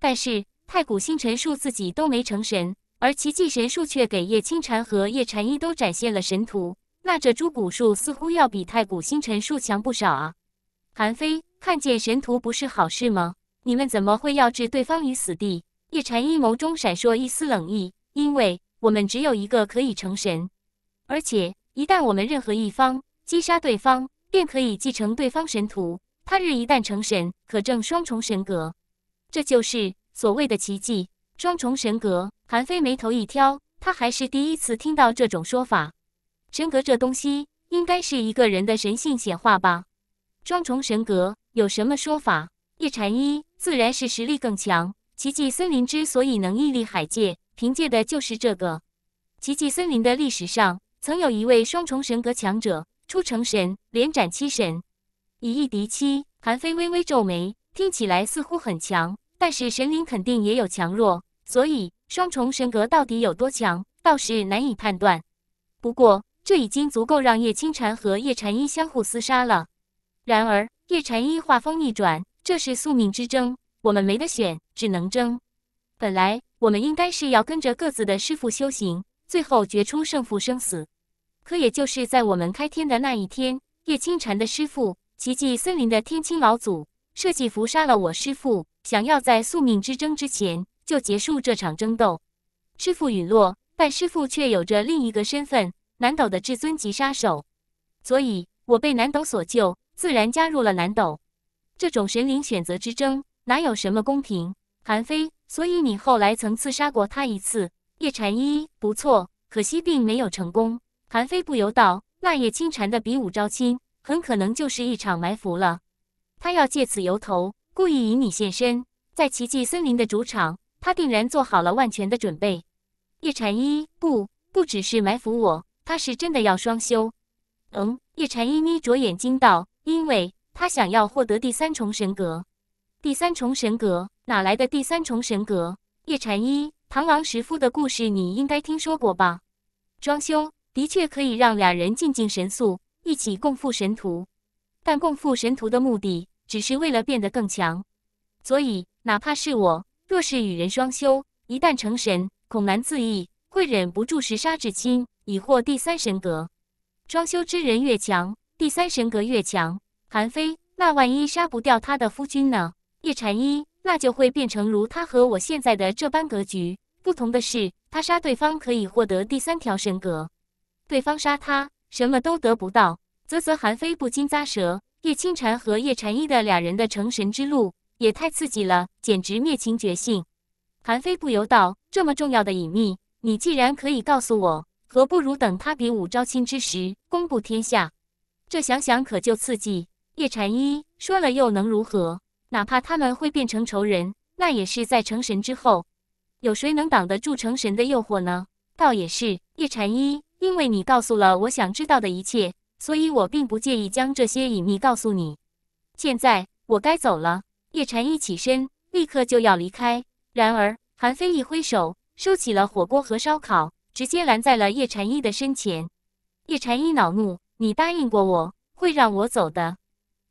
但是太古星辰树自己都没成神，而奇迹神树却给叶青蝉和叶禅一都展现了神图。那这株古树似乎要比太古星辰树强不少啊！韩非，看见神图不是好事吗？你们怎么会要置对方于死地？叶禅一眸中闪烁一丝冷意，因为我们只有一个可以成神，而且一旦我们任何一方击杀对方，便可以继承对方神图。他日一旦成神，可证双重神格，这就是所谓的奇迹。双重神格，韩非眉头一挑，他还是第一次听到这种说法。神格这东西，应该是一个人的神性显化吧？双重神格有什么说法？叶禅一自然是实力更强。奇迹森林之所以能屹立海界，凭借的就是这个。奇迹森林的历史上，曾有一位双重神格强者出成神，连斩七神。以一敌七，韩非微微皱眉，听起来似乎很强，但是神灵肯定也有强弱，所以双重神格到底有多强，倒是难以判断。不过，这已经足够让叶清蝉和叶禅一相互厮杀了。然而，叶禅一画风逆转，这是宿命之争，我们没得选，只能争。本来我们应该是要跟着各自的师傅修行，最后决出胜负生死。可也就是在我们开天的那一天，叶清蝉的师傅。奇迹森林的天青老祖设计伏杀了我师父，想要在宿命之争之前就结束这场争斗。师父陨落，但师父却有着另一个身份——南斗的至尊级杀手，所以我被南斗所救，自然加入了南斗。这种神灵选择之争哪有什么公平？韩非，所以你后来曾刺杀过他一次。叶禅一，不错，可惜并没有成功。韩非不由道：“那叶青禅的比武招亲。”很可能就是一场埋伏了，他要借此由头，故意引你现身。在奇迹森林的主场，他定然做好了万全的准备。叶禅一，不，不只是埋伏我，他是真的要双修。嗯，叶禅一眯着眼睛道：“因为他想要获得第三重神格。第三重神格哪来的？第三重神格。”叶禅一，螳螂石夫的故事你应该听说过吧？装修的确可以让俩人进静神速。一起共赴神途，但共赴神途的目的只是为了变得更强。所以，哪怕是我，若是与人双修，一旦成神，恐难自抑，会忍不住时杀至亲，以获第三神格。双修之人越强，第三神格越强。韩非，那万一杀不掉他的夫君呢？叶禅一，那就会变成如他和我现在的这般格局。不同的是，他杀对方可以获得第三条神格，对方杀他。什么都得不到，啧啧，韩非不禁咂舌。叶轻禅和叶禅一的俩人的成神之路也太刺激了，简直灭情绝性。韩非不由道：“这么重要的隐秘，你既然可以告诉我，何不如等他比武招亲之时公布天下？这想想可就刺激。”叶禅一说了又能如何？哪怕他们会变成仇人，那也是在成神之后。有谁能挡得住成神的诱惑呢？倒也是，叶禅一。因为你告诉了我想知道的一切，所以我并不介意将这些隐秘告诉你。现在我该走了。叶禅一起身，立刻就要离开。然而韩非一挥手，收起了火锅和烧烤，直接拦在了叶禅一的身前。叶禅一恼怒：“你答应过我会让我走的。”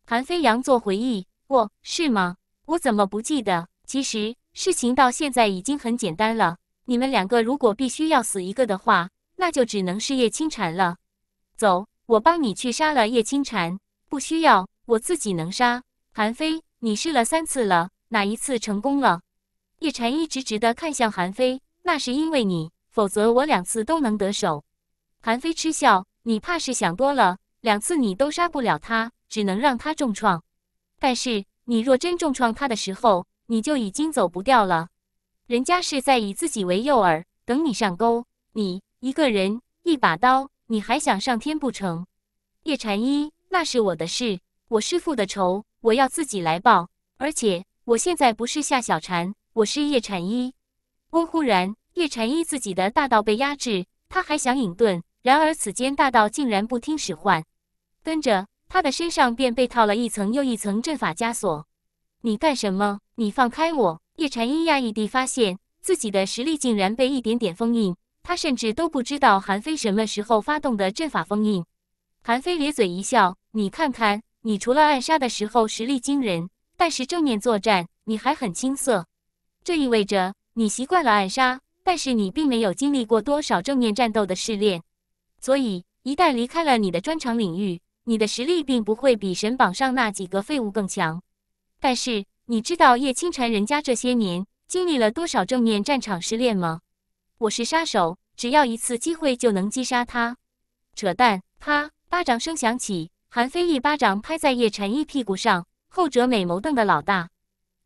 韩飞扬作回忆：“哦，是吗？我怎么不记得？其实事情到现在已经很简单了。你们两个如果必须要死一个的话。”那就只能是叶清禅了。走，我帮你去杀了叶清禅。不需要，我自己能杀。韩非，你试了三次了，哪一次成功了？叶蝉一直直的看向韩非，那是因为你，否则我两次都能得手。韩非嗤笑，你怕是想多了，两次你都杀不了他，只能让他重创。但是你若真重创他的时候，你就已经走不掉了。人家是在以自己为诱饵，等你上钩。你。一个人一把刀，你还想上天不成？叶禅一，那是我的事，我师父的仇，我要自己来报。而且我现在不是夏小禅，我是叶禅一。翁忽然，叶禅一自己的大道被压制，他还想隐遁，然而此间大道竟然不听使唤。跟着他的身上便被套了一层又一层阵法枷锁。你干什么？你放开我！叶禅一讶异地发现，自己的实力竟然被一点点封印。他甚至都不知道韩非什么时候发动的阵法封印。韩非咧嘴一笑：“你看看，你除了暗杀的时候实力惊人，但是正面作战你还很青涩。这意味着你习惯了暗杀，但是你并没有经历过多少正面战斗的试炼。所以一旦离开了你的专长领域，你的实力并不会比神榜上那几个废物更强。但是你知道叶清禅人家这些年经历了多少正面战场试炼吗？”我是杀手，只要一次机会就能击杀他。扯淡！啪，巴掌声响起，韩非一巴掌拍在叶晨一屁股上，后者美眸瞪的老大。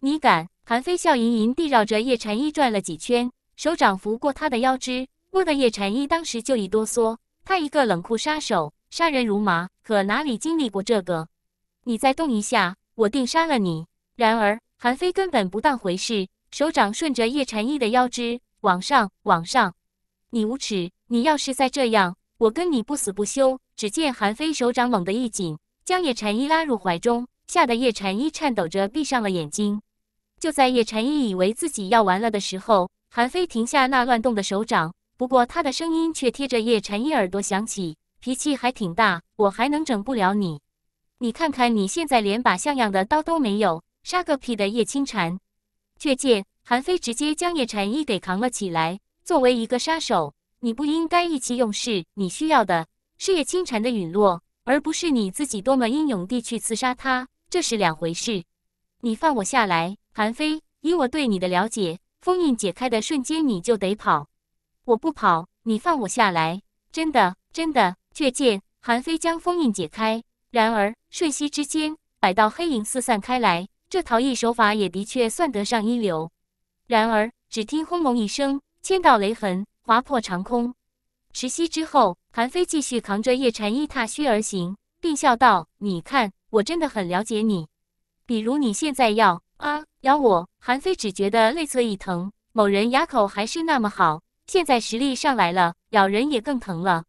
你敢？韩非笑盈盈地绕着叶晨一转了几圈，手掌拂过他的腰肢，摸得叶晨一当时就一哆嗦。他一个冷酷杀手，杀人如麻，可哪里经历过这个？你再动一下，我定杀了你。然而韩非根本不当回事，手掌顺着叶晨一的腰肢。往上，往上！你无耻！你要是再这样，我跟你不死不休！只见韩非手掌猛地一紧，将叶禅一拉入怀中，吓得叶禅一颤抖着闭上了眼睛。就在叶禅一以为自己要完了的时候，韩非停下那乱动的手掌，不过他的声音却贴着叶禅一耳朵响起：“脾气还挺大，我还能整不了你？你看看你现在连把像样的刀都没有，杀个屁的叶青禅！却见。”韩非直接将叶辰衣给扛了起来。作为一个杀手，你不应该意气用事。你需要的是叶清禅的陨落，而不是你自己多么英勇地去刺杀他，这是两回事。你放我下来，韩非。以我对你的了解，封印解开的瞬间你就得跑。我不跑，你放我下来。真的，真的，却见韩非将封印解开，然而瞬息之间，百道黑影四散开来。这逃逸手法也的确算得上一流。然而，只听轰隆一声，千道雷痕划破长空。持息之后，韩非继续扛着叶禅衣踏虚而行，并笑道：“你看，我真的很了解你。比如你现在要啊咬我，韩非只觉得内侧一疼。某人牙口还是那么好，现在实力上来了，咬人也更疼了。”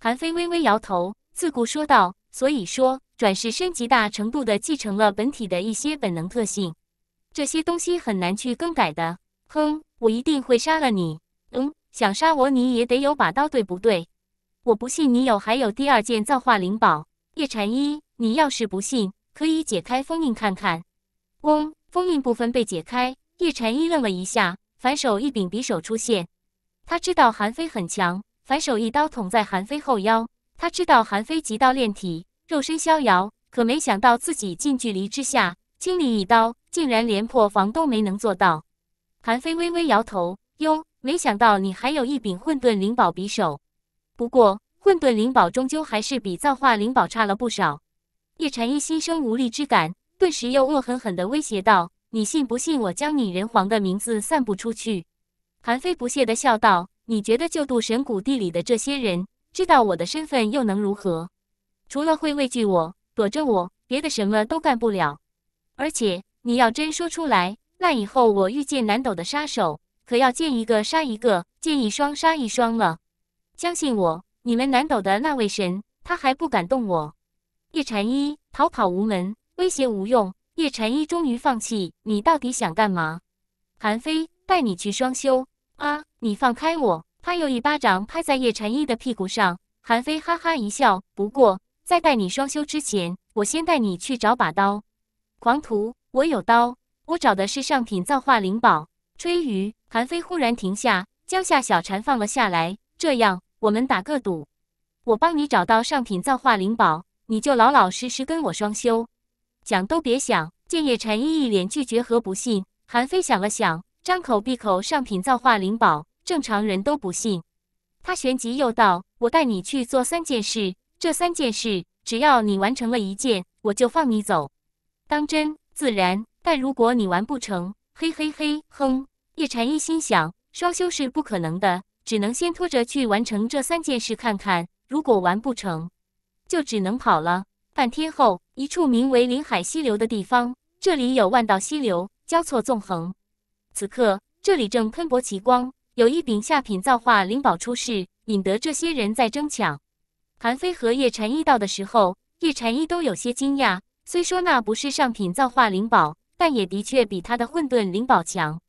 韩非微微摇头，自顾说道：“所以说，转世身极大程度的继承了本体的一些本能特性。”这些东西很难去更改的。哼，我一定会杀了你。嗯，想杀我你也得有把刀，对不对？我不信你有，还有第二件造化灵宝叶禅衣。你要是不信，可以解开封印看看。嗡，封印部分被解开。叶禅衣愣了一下，反手一柄匕首出现。他知道韩非很强，反手一刀捅在韩非后腰。他知道韩非极刀炼体，肉身逍遥，可没想到自己近距离之下，经历一刀。竟然连破防都没能做到，韩非微微摇头，哟，没想到你还有一柄混沌灵宝匕首。不过混沌灵宝终究还是比造化灵宝差了不少。叶禅一心生无力之感，顿时又恶狠狠的威胁道：“你信不信我将你人皇的名字散布出去？”韩非不屑的笑道：“你觉得旧渡神谷地里的这些人知道我的身份又能如何？除了会畏惧我、躲着我，别的什么都干不了。而且。”你要真说出来，那以后我遇见南斗的杀手，可要见一个杀一个，见一双杀一双了。相信我，你们南斗的那位神，他还不敢动我。叶禅一逃跑无门，威胁无用，叶禅一终于放弃。你到底想干嘛？韩非带你去双修啊！你放开我！他又一巴掌拍在叶禅一的屁股上。韩非哈哈一笑。不过，在带你双修之前，我先带你去找把刀。狂徒。我有刀，我找的是上品造化灵宝。吹鱼韩飞忽然停下，将下小蝉放了下来。这样，我们打个赌，我帮你找到上品造化灵宝，你就老老实实跟我双修，讲都别想。见叶禅一脸拒绝和不信。韩飞想了想，张口闭口上品造化灵宝，正常人都不信。他旋即又道：“我带你去做三件事，这三件事只要你完成了一件，我就放你走。当真？”自然，但如果你完不成，嘿嘿嘿，哼！叶禅一心想双修是不可能的，只能先拖着去完成这三件事看看。如果完不成，就只能跑了。半天后，一处名为林海溪流的地方，这里有万道溪流交错纵横。此刻，这里正喷薄奇光，有一柄下品造化灵宝出世，引得这些人在争抢。韩非和叶禅一到的时候，叶禅一都有些惊讶。虽说那不是上品造化灵宝，但也的确比他的混沌灵宝强。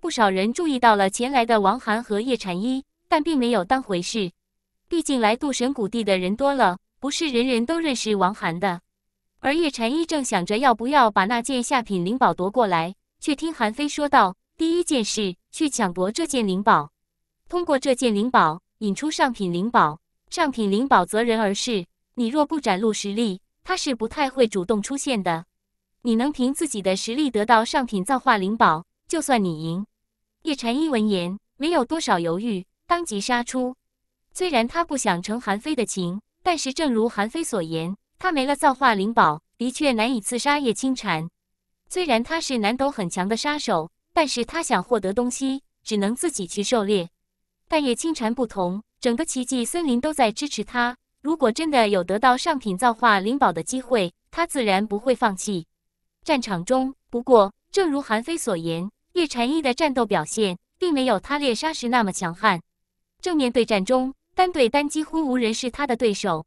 不少人注意到了前来的王寒和叶禅一，但并没有当回事。毕竟来渡神谷地的人多了，不是人人都认识王寒的。而叶禅一正想着要不要把那件下品灵宝夺过来，却听韩非说道：“第一件事，去抢夺这件灵宝，通过这件灵宝引出上品灵宝。上品灵宝择人而事。你若不展露实力。”他是不太会主动出现的。你能凭自己的实力得到上品造化灵宝，就算你赢。叶禅一闻言没有多少犹豫，当即杀出。虽然他不想成韩非的情，但是正如韩非所言，他没了造化灵宝，的确难以刺杀叶清蝉。虽然他是南斗很强的杀手，但是他想获得东西，只能自己去狩猎。但叶清蝉不同，整个奇迹森林都在支持他。如果真的有得到上品造化灵宝的机会，他自然不会放弃。战场中，不过正如韩非所言，叶禅意的战斗表现并没有他猎杀时那么强悍。正面对战中，单对单几乎无人是他的对手，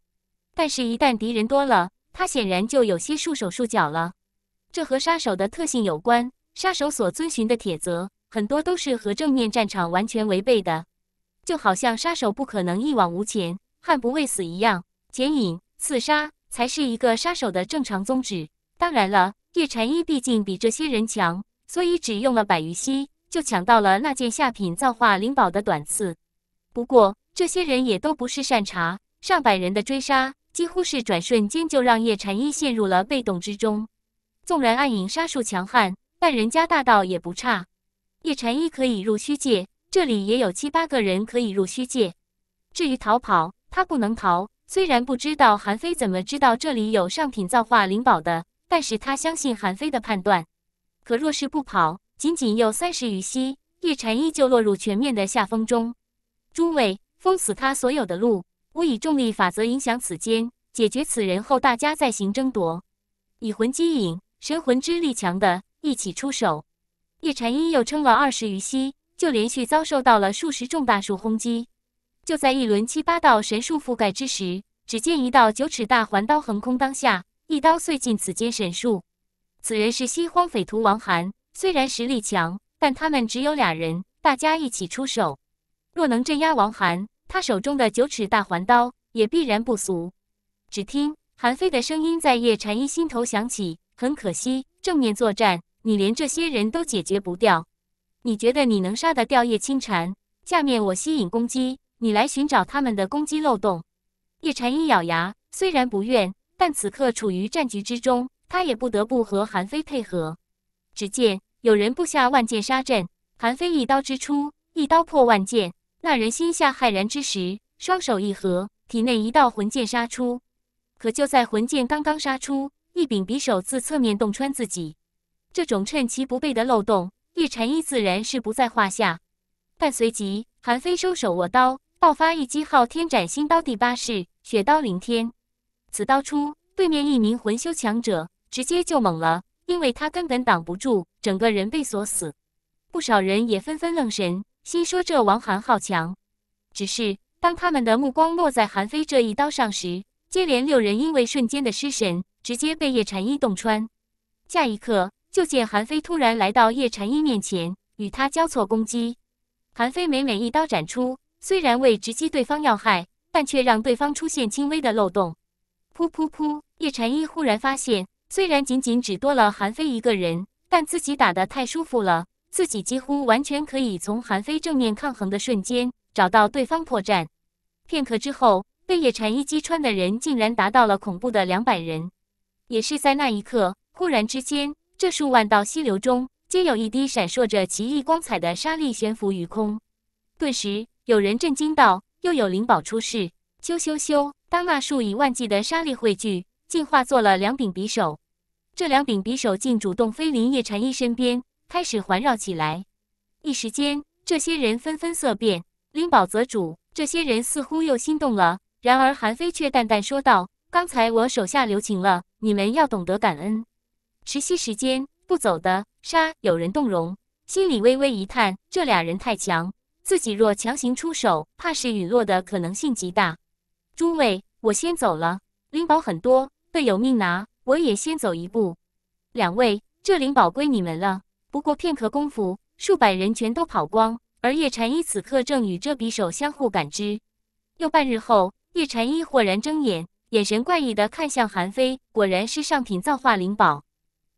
但是，一旦敌人多了，他显然就有些束手束脚了。这和杀手的特性有关，杀手所遵循的铁则，很多都是和正面战场完全违背的，就好像杀手不可能一往无前。悍不畏死一样，剪影刺杀才是一个杀手的正常宗旨。当然了，叶禅一毕竟比这些人强，所以只用了百余息就抢到了那件下品造化灵宝的短刺。不过，这些人也都不是善茬，上百人的追杀几乎是转瞬间就让叶禅一陷入了被动之中。纵然暗影杀术强悍，但人家大道也不差。叶禅一可以入虚界，这里也有七八个人可以入虚界。至于逃跑。他不能逃，虽然不知道韩非怎么知道这里有上品造化灵宝的，但是他相信韩非的判断。可若是不跑，仅仅又三十余息，叶禅依旧落入全面的下风中。诸位，封死他所有的路，我以重力法则影响此间，解决此人后，大家再行争夺。以魂击影，神魂之力强的，一起出手。叶禅一又撑了二十余息，就连续遭受到了数十重大树轰击。就在一轮七八道神术覆盖之时，只见一道九尺大环刀横空当下，一刀碎进此间神术。此人是西荒匪徒王寒，虽然实力强，但他们只有俩人，大家一起出手，若能镇压王寒，他手中的九尺大环刀也必然不俗。只听韩非的声音在叶禅一心头响起：“很可惜，正面作战，你连这些人都解决不掉。你觉得你能杀得掉叶清禅？下面我吸引攻击。”你来寻找他们的攻击漏洞。叶禅一咬牙，虽然不愿，但此刻处于战局之中，他也不得不和韩非配合。只见有人布下万剑杀阵，韩非一刀之出，一刀破万剑。那人心下骇然之时，双手一合，体内一道魂剑杀出。可就在魂剑刚刚杀出，一柄匕首自侧面洞穿自己。这种趁其不备的漏洞，叶禅一自然是不在话下。但随即，韩非收手握刀。爆发一击，昊天斩星刀第八式，雪刀凌天。此刀出，对面一名魂修强者直接就懵了，因为他根本挡不住，整个人被锁死。不少人也纷纷愣神，心说这王涵好强。只是当他们的目光落在韩非这一刀上时，接连六人因为瞬间的失神，直接被叶禅一洞穿。下一刻，就见韩非突然来到叶禅一面前，与他交错攻击。韩非每每一刀斩出。虽然未直击对方要害，但却让对方出现轻微的漏洞。噗噗噗！叶禅一忽然发现，虽然仅仅只多了韩非一个人，但自己打得太舒服了，自己几乎完全可以从韩非正面抗衡的瞬间找到对方破绽。片刻之后，被叶禅一击穿的人竟然达到了恐怖的两百人。也是在那一刻，忽然之间，这数万道溪流中皆有一滴闪烁着奇异光彩的沙粒悬浮于空，顿时。有人震惊道：“又有灵宝出世！”咻咻咻，当那数以万计的沙粒汇聚，竟化作了两柄匕首。这两柄匕首竟主动飞临叶辰一身边，开始环绕起来。一时间，这些人纷纷色变。灵宝则主，这些人似乎又心动了。然而韩非却淡淡说道：“刚才我手下留情了，你们要懂得感恩。”迟息时间不走的沙，有人动容，心里微微一叹：这俩人太强。自己若强行出手，怕是陨落的可能性极大。诸位，我先走了。灵宝很多，队友命拿，我也先走一步。两位，这灵宝归你们了。不过片刻功夫，数百人全都跑光。而叶禅一此刻正与这匕首相互感知。又半日后，叶禅一豁然睁眼，眼神怪异的看向韩非，果然是上品造化灵宝。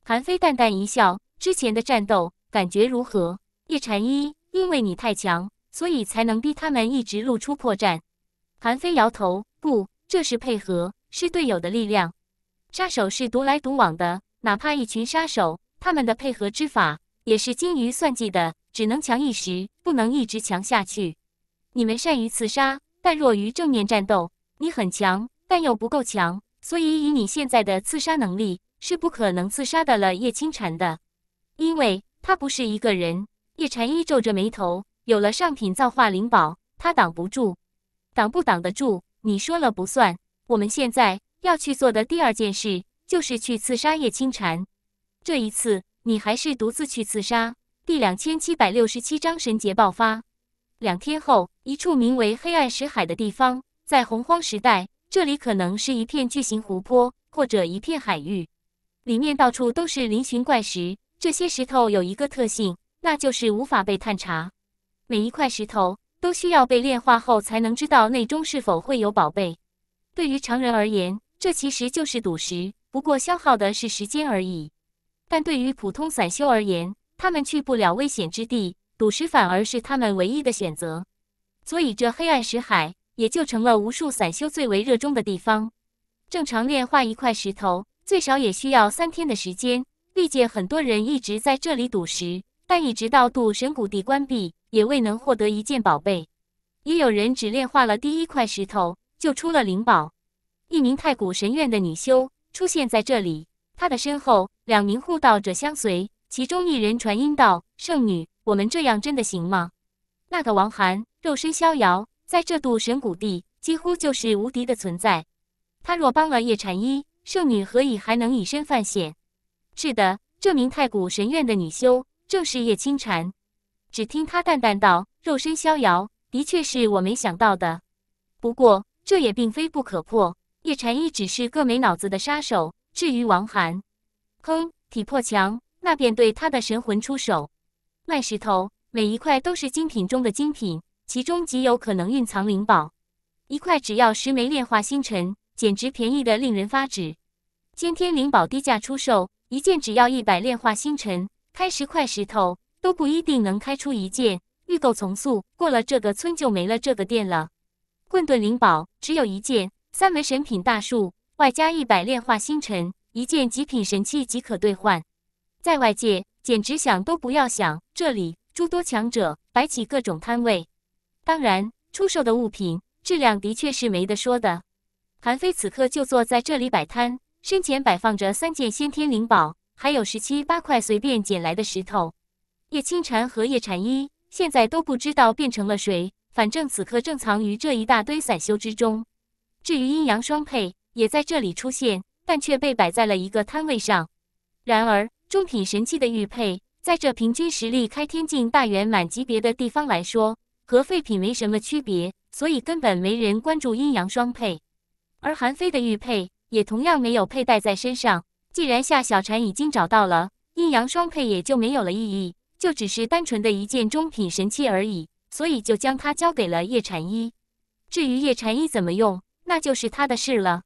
韩非淡淡一笑：“之前的战斗感觉如何？”叶禅一：“因为你太强。”所以才能逼他们一直露出破绽。韩非摇头，不，这是配合，是队友的力量。杀手是独来独往的，哪怕一群杀手，他们的配合之法也是精于算计的，只能强一时，不能一直强下去。你们善于刺杀，但弱于正面战斗。你很强，但又不够强，所以以你现在的刺杀能力，是不可能刺杀得了叶青蝉的，因为他不是一个人。叶禅一皱着眉头。有了上品造化灵宝，他挡不住，挡不挡得住你说了不算。我们现在要去做的第二件事，就是去刺杀叶青禅。这一次，你还是独自去刺杀。第两千七百六十七章神劫爆发。两天后，一处名为黑暗石海的地方，在洪荒时代，这里可能是一片巨型湖泊或者一片海域，里面到处都是嶙峋怪石。这些石头有一个特性，那就是无法被探查。每一块石头都需要被炼化后才能知道内中是否会有宝贝。对于常人而言，这其实就是赌石，不过消耗的是时间而已。但对于普通散修而言，他们去不了危险之地，赌石反而是他们唯一的选择。所以，这黑暗石海也就成了无数散修最为热衷的地方。正常炼化一块石头，最少也需要三天的时间。历届很多人一直在这里赌石，但一直到赌神谷地关闭。也未能获得一件宝贝，也有人只炼化了第一块石头就出了灵宝。一名太古神院的女修出现在这里，她的身后两名护道者相随，其中一人传音道：“圣女，我们这样真的行吗？”那个王涵肉身逍遥，在这度神谷地几乎就是无敌的存在。他若帮了叶禅一，圣女何以还能以身犯险？是的，这名太古神院的女修正是叶清禅。只听他淡淡道：“肉身逍遥，的确是我没想到的。不过，这也并非不可破。叶禅一只是个没脑子的杀手。至于王寒，哼，体魄强，那便对他的神魂出手。卖石头，每一块都是精品中的精品，其中极有可能蕴藏灵宝。一块只要十枚炼化星辰，简直便宜的令人发指。先天灵宝低价出售，一件只要一百炼化星辰。开十块石头。”都不一定能开出一件预购从速，过了这个村就没了这个店了。混沌灵宝只有一件，三门神品大树外加一百炼化星辰，一件极品神器即可兑换。在外界简直想都不要想，这里诸多强者摆起各种摊位，当然出售的物品质量的确是没得说的。韩非此刻就坐在这里摆摊，身前摆放着三件先天灵宝，还有十七八块随便捡来的石头。叶清禅和叶禅一现在都不知道变成了谁，反正此刻正藏于这一大堆散修之中。至于阴阳双配，也在这里出现，但却被摆在了一个摊位上。然而，中品神器的玉佩，在这平均实力开天境大圆满级别的地方来说，和废品没什么区别，所以根本没人关注阴阳双配。而韩非的玉佩也同样没有佩戴在身上。既然夏小禅已经找到了阴阳双配也就没有了意义。就只是单纯的一件中品神器而已，所以就将它交给了叶禅一。至于叶禅一怎么用，那就是他的事了。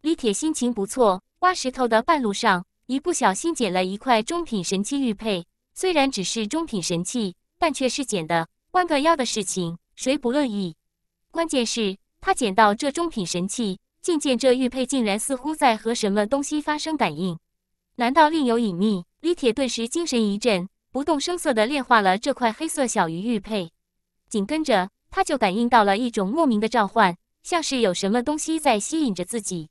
李铁心情不错，挖石头的半路上，一不小心捡了一块中品神器玉佩。虽然只是中品神器，但却是捡的，弯个腰的事情，谁不乐意？关键是，他捡到这中品神器，竟见这玉佩竟然似乎在和什么东西发生感应，难道另有隐秘？李铁顿时精神一振。不动声色地炼化了这块黑色小鱼玉佩，紧跟着他就感应到了一种莫名的召唤，像是有什么东西在吸引着自己。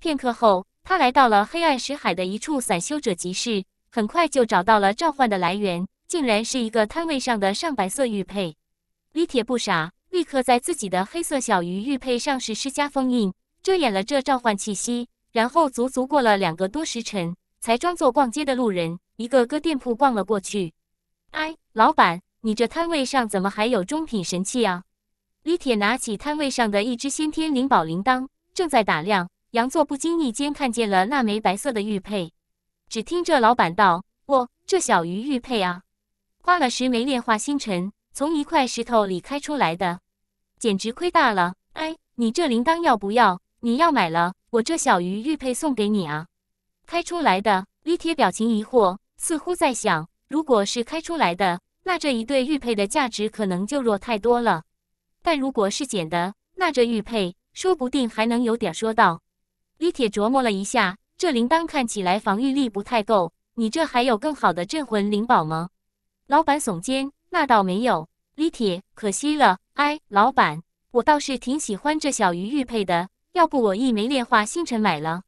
片刻后，他来到了黑暗石海的一处散修者集市，很快就找到了召唤的来源，竟然是一个摊位上的上白色玉佩。李铁不傻，立刻在自己的黑色小鱼玉佩上施加封印，遮掩了这召唤气息，然后足足过了两个多时辰，才装作逛街的路人。一个个店铺逛了过去，哎，老板，你这摊位上怎么还有中品神器啊？李铁拿起摊位上的一只先天灵宝铃铛，正在打量。杨座不经意间看见了那枚白色的玉佩，只听这老板道：“我这小鱼玉佩啊，花了十枚炼化星辰，从一块石头里开出来的，简直亏大了。”哎，你这铃铛要不要？你要买了，我这小鱼玉佩送给你啊。开出来的，李铁表情疑惑。似乎在想，如果是开出来的，那这一对玉佩的价值可能就弱太多了。但如果是捡的，那这玉佩说不定还能有点说道。李铁琢磨了一下，这铃铛看起来防御力不太够，你这还有更好的镇魂灵宝吗？老板耸肩，那倒没有。李铁，可惜了，哎，老板，我倒是挺喜欢这小鱼玉佩的，要不我一枚炼化星辰买了？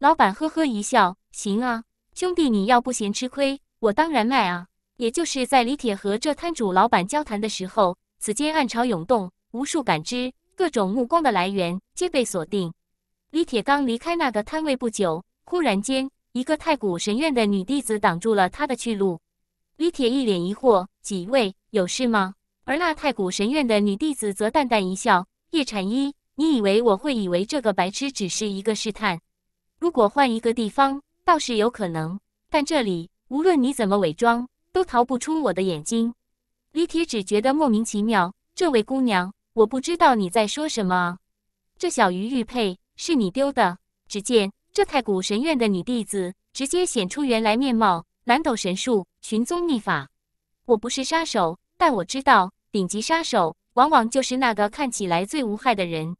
老板呵呵一笑，行啊。兄弟，你要不嫌吃亏，我当然卖啊！也就是在李铁和这摊主老板交谈的时候，此间暗潮涌动，无数感知、各种目光的来源皆被锁定。李铁刚离开那个摊位不久，忽然间，一个太古神院的女弟子挡住了他的去路。李铁一脸疑惑：“几位有事吗？”而那太古神院的女弟子则淡淡一笑：“叶禅一，你以为我会以为这个白痴只是一个试探？如果换一个地方。”倒是有可能，但这里无论你怎么伪装，都逃不出我的眼睛。李铁只觉得莫名其妙，这位姑娘，我不知道你在说什么。这小鱼玉佩是你丢的。只见这太古神院的女弟子直接显出原来面貌，蓝斗神术寻踪秘法。我不是杀手，但我知道，顶级杀手往往就是那个看起来最无害的人。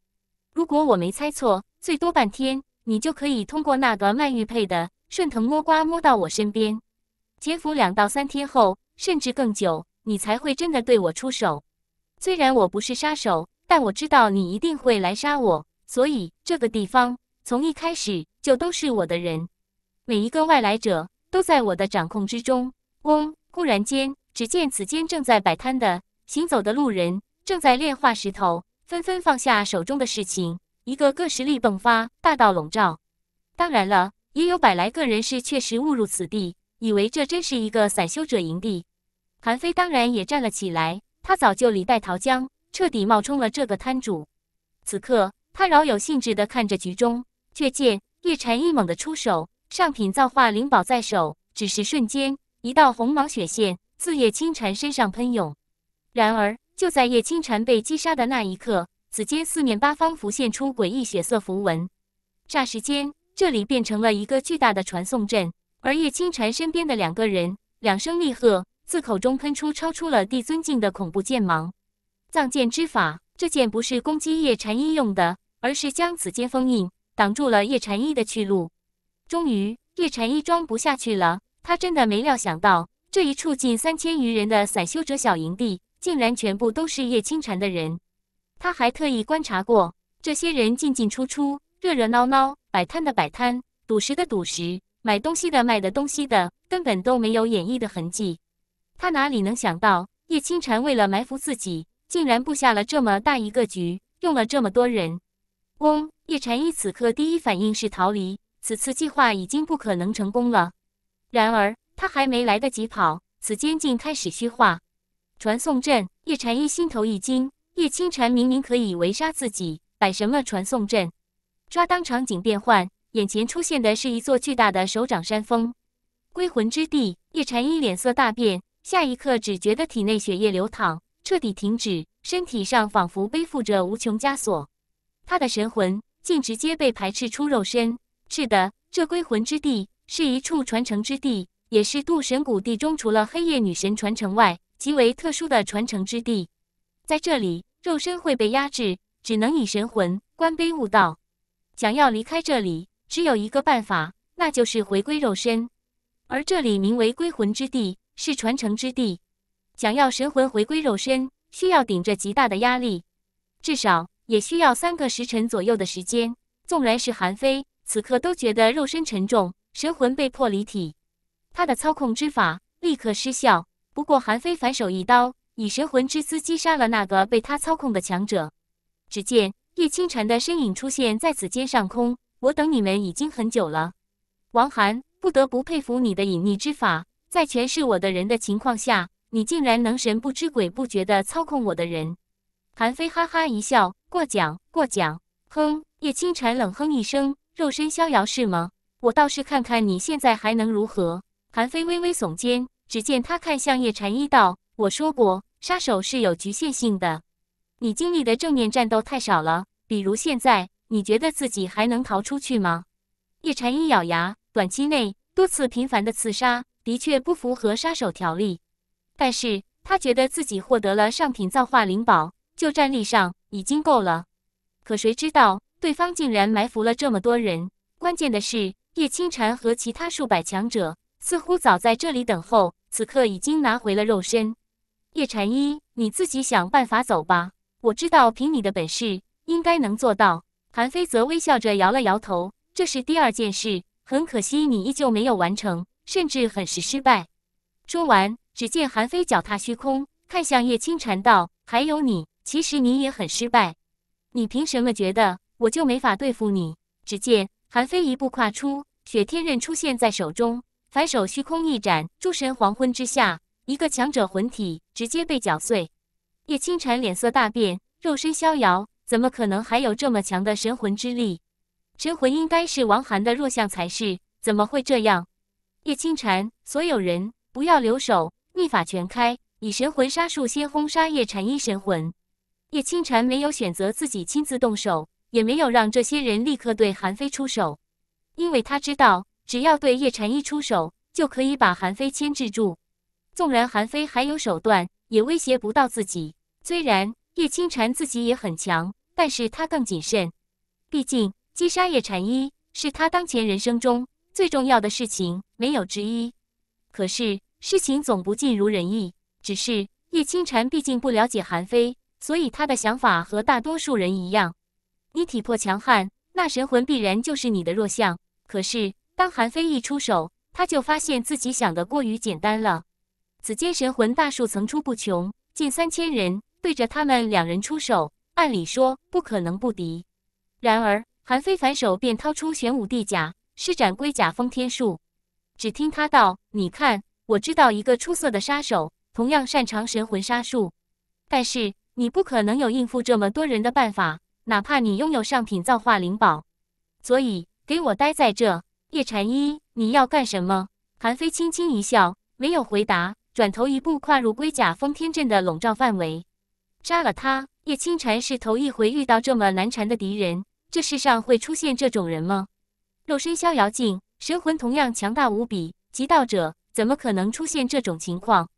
如果我没猜错，最多半天，你就可以通过那个卖玉佩的。顺藤摸瓜，摸到我身边。劫伏两到三天后，甚至更久，你才会真的对我出手。虽然我不是杀手，但我知道你一定会来杀我，所以这个地方从一开始就都是我的人。每一个外来者都在我的掌控之中。嗡！忽然间，只见此间正在摆摊的、行走的路人，正在炼化石头，纷纷放下手中的事情，一个个实力迸发，大道笼罩。当然了。也有百来个人是确实误入此地，以为这真是一个散修者营地。韩非当然也站了起来，他早就礼拜桃江，彻底冒充了这个摊主。此刻，他饶有兴致地看着局中，却见叶晨一猛地出手，上品造化灵宝在手，只是瞬间，一道红芒血线自叶青蝉身上喷涌。然而，就在叶青蝉被击杀的那一刻，此间四面八方浮现出诡异血色符文，霎时间。这里变成了一个巨大的传送阵，而叶轻禅身边的两个人，两声厉喝，自口中喷出超出了帝尊境的恐怖剑芒。藏剑之法，这剑不是攻击叶禅一用的，而是将此间封印，挡住了叶禅一的去路。终于，叶禅一装不下去了，他真的没料想到，这一处近三千余人的散修者小营地，竟然全部都是叶轻禅的人。他还特意观察过，这些人进进出出。热热闹闹，摆摊的摆摊，赌石的赌石，买东西的卖的东西的，根本都没有演绎的痕迹。他哪里能想到，叶清禅为了埋伏自己，竟然布下了这么大一个局，用了这么多人。嗡！叶禅一此刻第一反应是逃离，此次计划已经不可能成功了。然而他还没来得及跑，此间竟开始虚化传送阵。叶禅一心头一惊，叶清禅明明可以围杀自己，摆什么传送阵？抓当场景变换，眼前出现的是一座巨大的手掌山峰，归魂之地。叶禅衣脸色大变，下一刻只觉得体内血液流淌彻底停止，身体上仿佛背负着无穷枷锁，他的神魂竟直接被排斥出肉身。是的，这归魂之地是一处传承之地，也是渡神谷地中除了黑夜女神传承外极为特殊的传承之地。在这里，肉身会被压制，只能以神魂观卑悟道。想要离开这里，只有一个办法，那就是回归肉身。而这里名为归魂之地，是传承之地。想要神魂回归肉身，需要顶着极大的压力，至少也需要三个时辰左右的时间。纵然是韩非，此刻都觉得肉身沉重，神魂被迫离体，他的操控之法立刻失效。不过，韩非反手一刀，以神魂之姿击杀了那个被他操控的强者。只见。叶清晨的身影出现在此间上空，我等你们已经很久了。王寒不得不佩服你的隐匿之法，在全是我的人的情况下，你竟然能神不知鬼不觉地操控我的人。韩非哈哈一笑，过奖过奖。哼！叶清晨冷哼一声，肉身逍遥是吗？我倒是看看你现在还能如何。韩非微微耸肩，只见他看向叶禅一，道：“我说过，杀手是有局限性的，你经历的正面战斗太少了。”比如现在，你觉得自己还能逃出去吗？叶禅一咬牙，短期内多次频繁的刺杀的确不符合杀手条例，但是他觉得自己获得了上品造化灵宝，就战力上已经够了。可谁知道对方竟然埋伏了这么多人？关键的是，叶清禅和其他数百强者似乎早在这里等候，此刻已经拿回了肉身。叶禅一，你自己想办法走吧，我知道凭你的本事。应该能做到。韩非则微笑着摇了摇头。这是第二件事，很可惜你依旧没有完成，甚至很是失败。说完，只见韩非脚踏虚空，看向叶青禅道：“还有你，其实你也很失败。你凭什么觉得我就没法对付你？”只见韩非一步跨出，雪天刃出现在手中，反手虚空一斩，诸神黄昏之下，一个强者魂体直接被搅碎。叶青禅脸色大变，肉身逍遥。怎么可能还有这么强的神魂之力？神魂应该是王涵的弱项才是，怎么会这样？叶清禅，所有人不要留手，秘法全开，以神魂杀术先轰杀叶禅一神魂。叶清禅没有选择自己亲自动手，也没有让这些人立刻对韩非出手，因为他知道，只要对叶禅一出手，就可以把韩非牵制住。纵然韩非还有手段，也威胁不到自己。虽然叶清禅自己也很强。但是他更谨慎，毕竟击杀叶禅一是他当前人生中最重要的事情，没有之一。可是事情总不尽如人意，只是叶清禅毕竟不了解韩非，所以他的想法和大多数人一样：你体魄强悍，那神魂必然就是你的弱项。可是当韩非一出手，他就发现自己想的过于简单了。此间神魂大术层出不穷，近三千人对着他们两人出手。按理说不可能不敌，然而韩非反手便掏出玄武帝甲，施展龟甲封天术。只听他道：“你看，我知道一个出色的杀手，同样擅长神魂杀术，但是你不可能有应付这么多人的办法，哪怕你拥有上品造化灵宝。所以，给我待在这。叶禅一，你要干什么？”韩非轻轻一笑，没有回答，转头一步跨入龟甲封天阵的笼罩范围。杀了他！叶轻禅是头一回遇到这么难缠的敌人，这世上会出现这种人吗？肉身逍遥境，神魂同样强大无比，极道者怎么可能出现这种情况？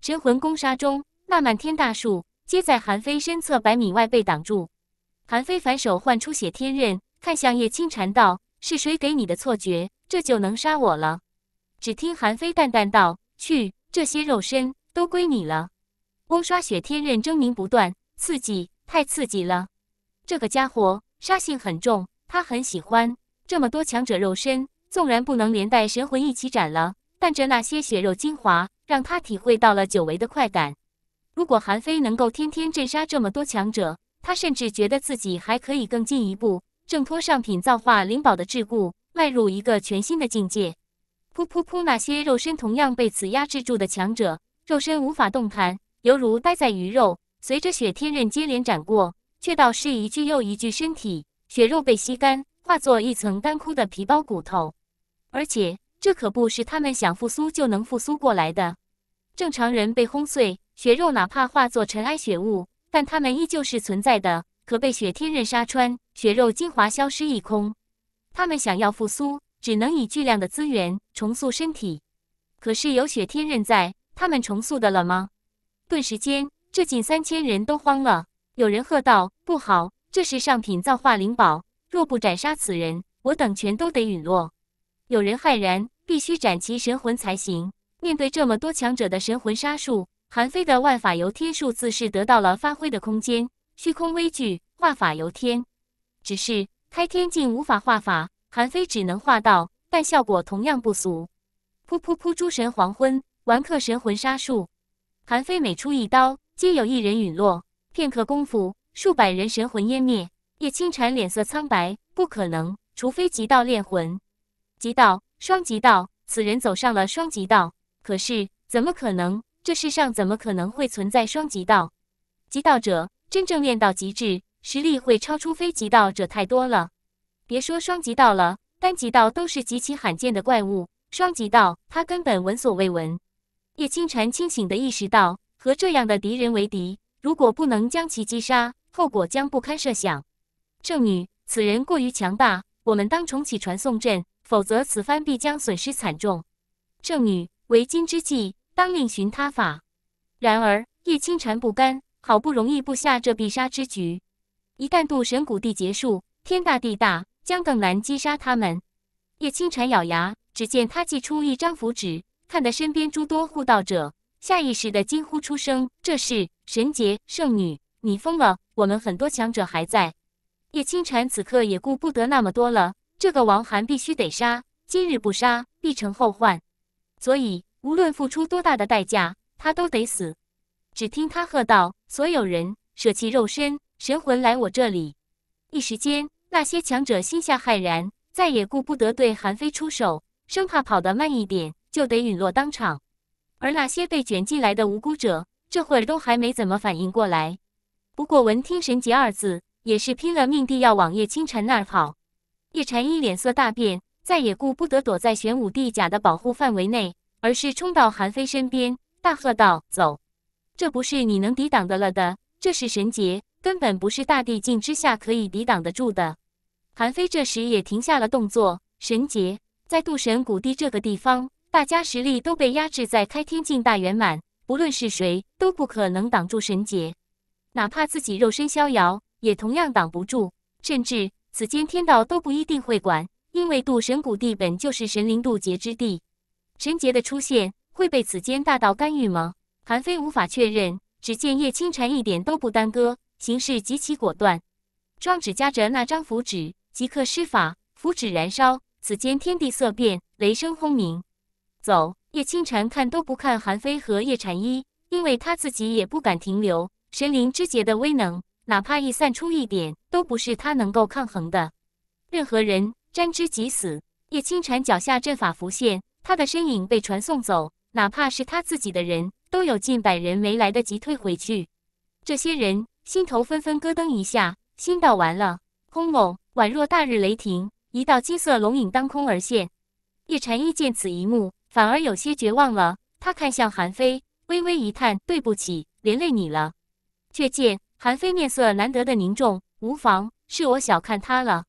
神魂攻杀中，那满天大树皆在韩非身侧百米外被挡住。韩非反手唤出血天刃，看向叶轻禅道：“是谁给你的错觉，这就能杀我了？”只听韩非淡淡道：“去，这些肉身都归你了。”风刷雪天刃狰狞不断，刺激，太刺激了！这个家伙杀性很重，他很喜欢这么多强者肉身，纵然不能连带神魂一起斩了，但这那些血肉精华让他体会到了久违的快感。如果韩非能够天天镇杀这么多强者，他甚至觉得自己还可以更进一步，挣脱上品造化灵宝的桎梏，迈入一个全新的境界。噗噗噗！那些肉身同样被此压制住的强者，肉身无法动弹。犹如待在鱼肉，随着雪天刃接连斩过，却倒是一具又一具身体血肉被吸干，化作一层干枯的皮包骨头。而且这可不是他们想复苏就能复苏过来的。正常人被轰碎，血肉哪怕化作尘埃血雾，但他们依旧是存在的。可被雪天刃杀穿，血肉精华消失一空，他们想要复苏，只能以巨量的资源重塑身体。可是有雪天刃在，他们重塑的了吗？顿时间，这近三千人都慌了。有人喝道：“不好！这是上品造化灵宝，若不斩杀此人，我等全都得陨落。”有人骇然：“必须斩其神魂才行！”面对这么多强者的神魂杀术，韩非的万法由天术自是得到了发挥的空间。虚空微距，画法由天。只是开天镜无法画法，韩非只能画道，但效果同样不俗。噗噗噗！诸神黄昏，玩克神魂杀术。韩非每出一刀，皆有一人陨落。片刻功夫，数百人神魂湮灭。叶清禅脸色苍白。不可能，除非极道炼魂。极道，双极道。此人走上了双极道，可是怎么可能？这世上怎么可能会存在双极道？极道者真正练到极致，实力会超出非极道者太多了。别说双极道了，单极道都是极其罕见的怪物。双极道，他根本闻所未闻。叶清禅清醒地意识到，和这样的敌人为敌，如果不能将其击杀，后果将不堪设想。圣女，此人过于强大，我们当重启传送阵，否则此番必将损失惨重。圣女，为今之计，当另寻他法。然而，叶清禅不甘，好不容易布下这必杀之局，一旦渡神谷地结束，天大地大，将更难击杀他们。叶清禅咬牙，只见他祭出一张符纸。看得身边诸多护道者下意识的惊呼出声：“这是神劫圣女，你疯了！我们很多强者还在。”叶清禅此刻也顾不得那么多了，这个王寒必须得杀，今日不杀，必成后患。所以，无论付出多大的代价，他都得死。只听他喝道：“所有人舍弃肉身，神魂来我这里！”一时间，那些强者心下骇然，再也顾不得对韩非出手，生怕跑得慢一点。就得陨落当场，而那些被卷进来的无辜者，这会儿都还没怎么反应过来。不过闻听“神劫”二字，也是拼了命地要往叶清晨那儿跑。叶禅一脸色大变，再也顾不得躲在玄武帝甲的保护范围内，而是冲到韩非身边，大喝道：“走！这不是你能抵挡得了的，这是神劫，根本不是大地境之下可以抵挡得住的。”韩非这时也停下了动作，神劫在渡神谷地这个地方。大家实力都被压制在开天境大圆满，不论是谁都不可能挡住神劫，哪怕自己肉身逍遥，也同样挡不住。甚至此间天道都不一定会管，因为渡神谷地本就是神灵渡劫之地，神劫的出现会被此间大道干预吗？韩非无法确认。只见叶轻禅一点都不耽搁，行事极其果断，双指夹着那张符纸，即刻施法，符纸燃烧，此间天地色变，雷声轰鸣。走，叶清晨看都不看韩非和叶禅一，因为他自己也不敢停留。神灵之劫的威能，哪怕一散出一点，都不是他能够抗衡的。任何人沾之即死。叶清晨脚下阵法浮现，他的身影被传送走。哪怕是他自己的人，都有近百人没来得及退回去。这些人心头纷纷咯噔一下，心道完了。轰某，宛若大日雷霆，一道金色龙影当空而现。叶禅一见此一幕。反而有些绝望了，他看向韩非，微微一叹：“对不起，连累你了。”却见韩非面色难得的凝重：“无妨，是我小看他了。”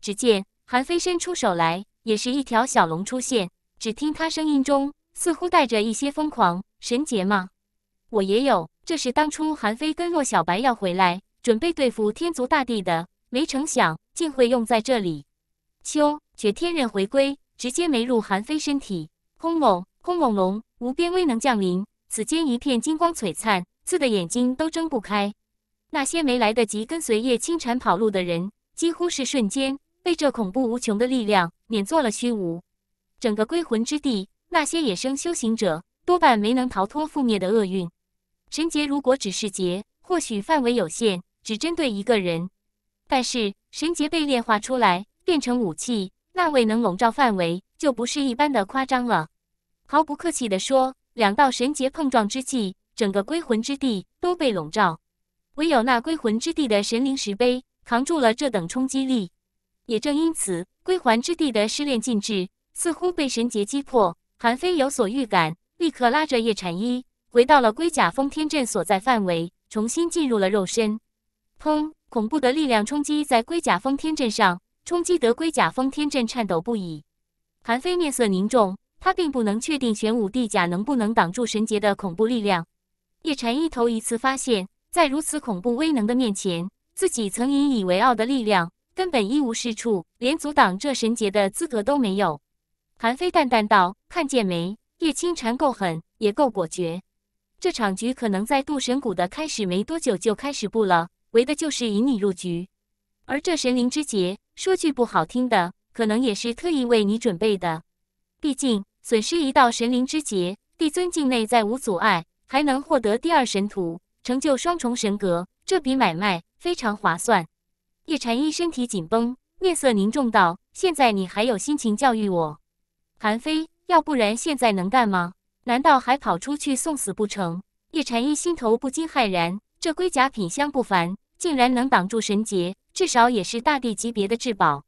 只见韩非伸出手来，也是一条小龙出现。只听他声音中似乎带着一些疯狂：“神劫吗？我也有，这是当初韩非跟洛小白要回来，准备对付天族大帝的，没成想竟会用在这里。”秋绝天刃回归，直接没入韩非身体。轰隆轰隆隆！无边威能降临，此间一片金光璀璨，刺得眼睛都睁不开。那些没来得及跟随叶青蝉跑路的人，几乎是瞬间被这恐怖无穷的力量碾作了虚无。整个归魂之地，那些野生修行者多半没能逃脱覆灭的厄运。神劫如果只是劫，或许范围有限，只针对一个人。但是神劫被炼化出来，变成武器。那未能笼罩范围，就不是一般的夸张了。毫不客气地说，两道神劫碰撞之际，整个归魂之地都被笼罩，唯有那归魂之地的神灵石碑扛住了这等冲击力。也正因此，归还之地的失恋禁制似乎被神劫击破。韩非有所预感，立刻拉着叶禅衣回到了龟甲封天阵所在范围，重新进入了肉身。砰！恐怖的力量冲击在龟甲封天阵上。冲击得龟甲峰天阵颤抖不已，韩非面色凝重，他并不能确定玄武帝甲能不能挡住神劫的恐怖力量。叶禅一头一次发现，在如此恐怖威能的面前，自己曾引以为傲的力量根本一无是处，连阻挡这神劫的资格都没有。韩非淡淡道：“看见没？叶清禅够狠，也够果决。这场局可能在渡神谷的开始没多久就开始不了，为的就是引你入局。”而这神灵之劫，说句不好听的，可能也是特意为你准备的。毕竟损失一道神灵之劫，帝尊境内再无阻碍，还能获得第二神图，成就双重神格，这笔买卖非常划算。叶禅一身体紧绷，面色凝重道：“现在你还有心情教育我，韩非？要不然现在能干吗？难道还跑出去送死不成？”叶禅一心头不禁骇然，这龟甲品相不凡，竟然能挡住神劫。至少也是大帝级别的至宝，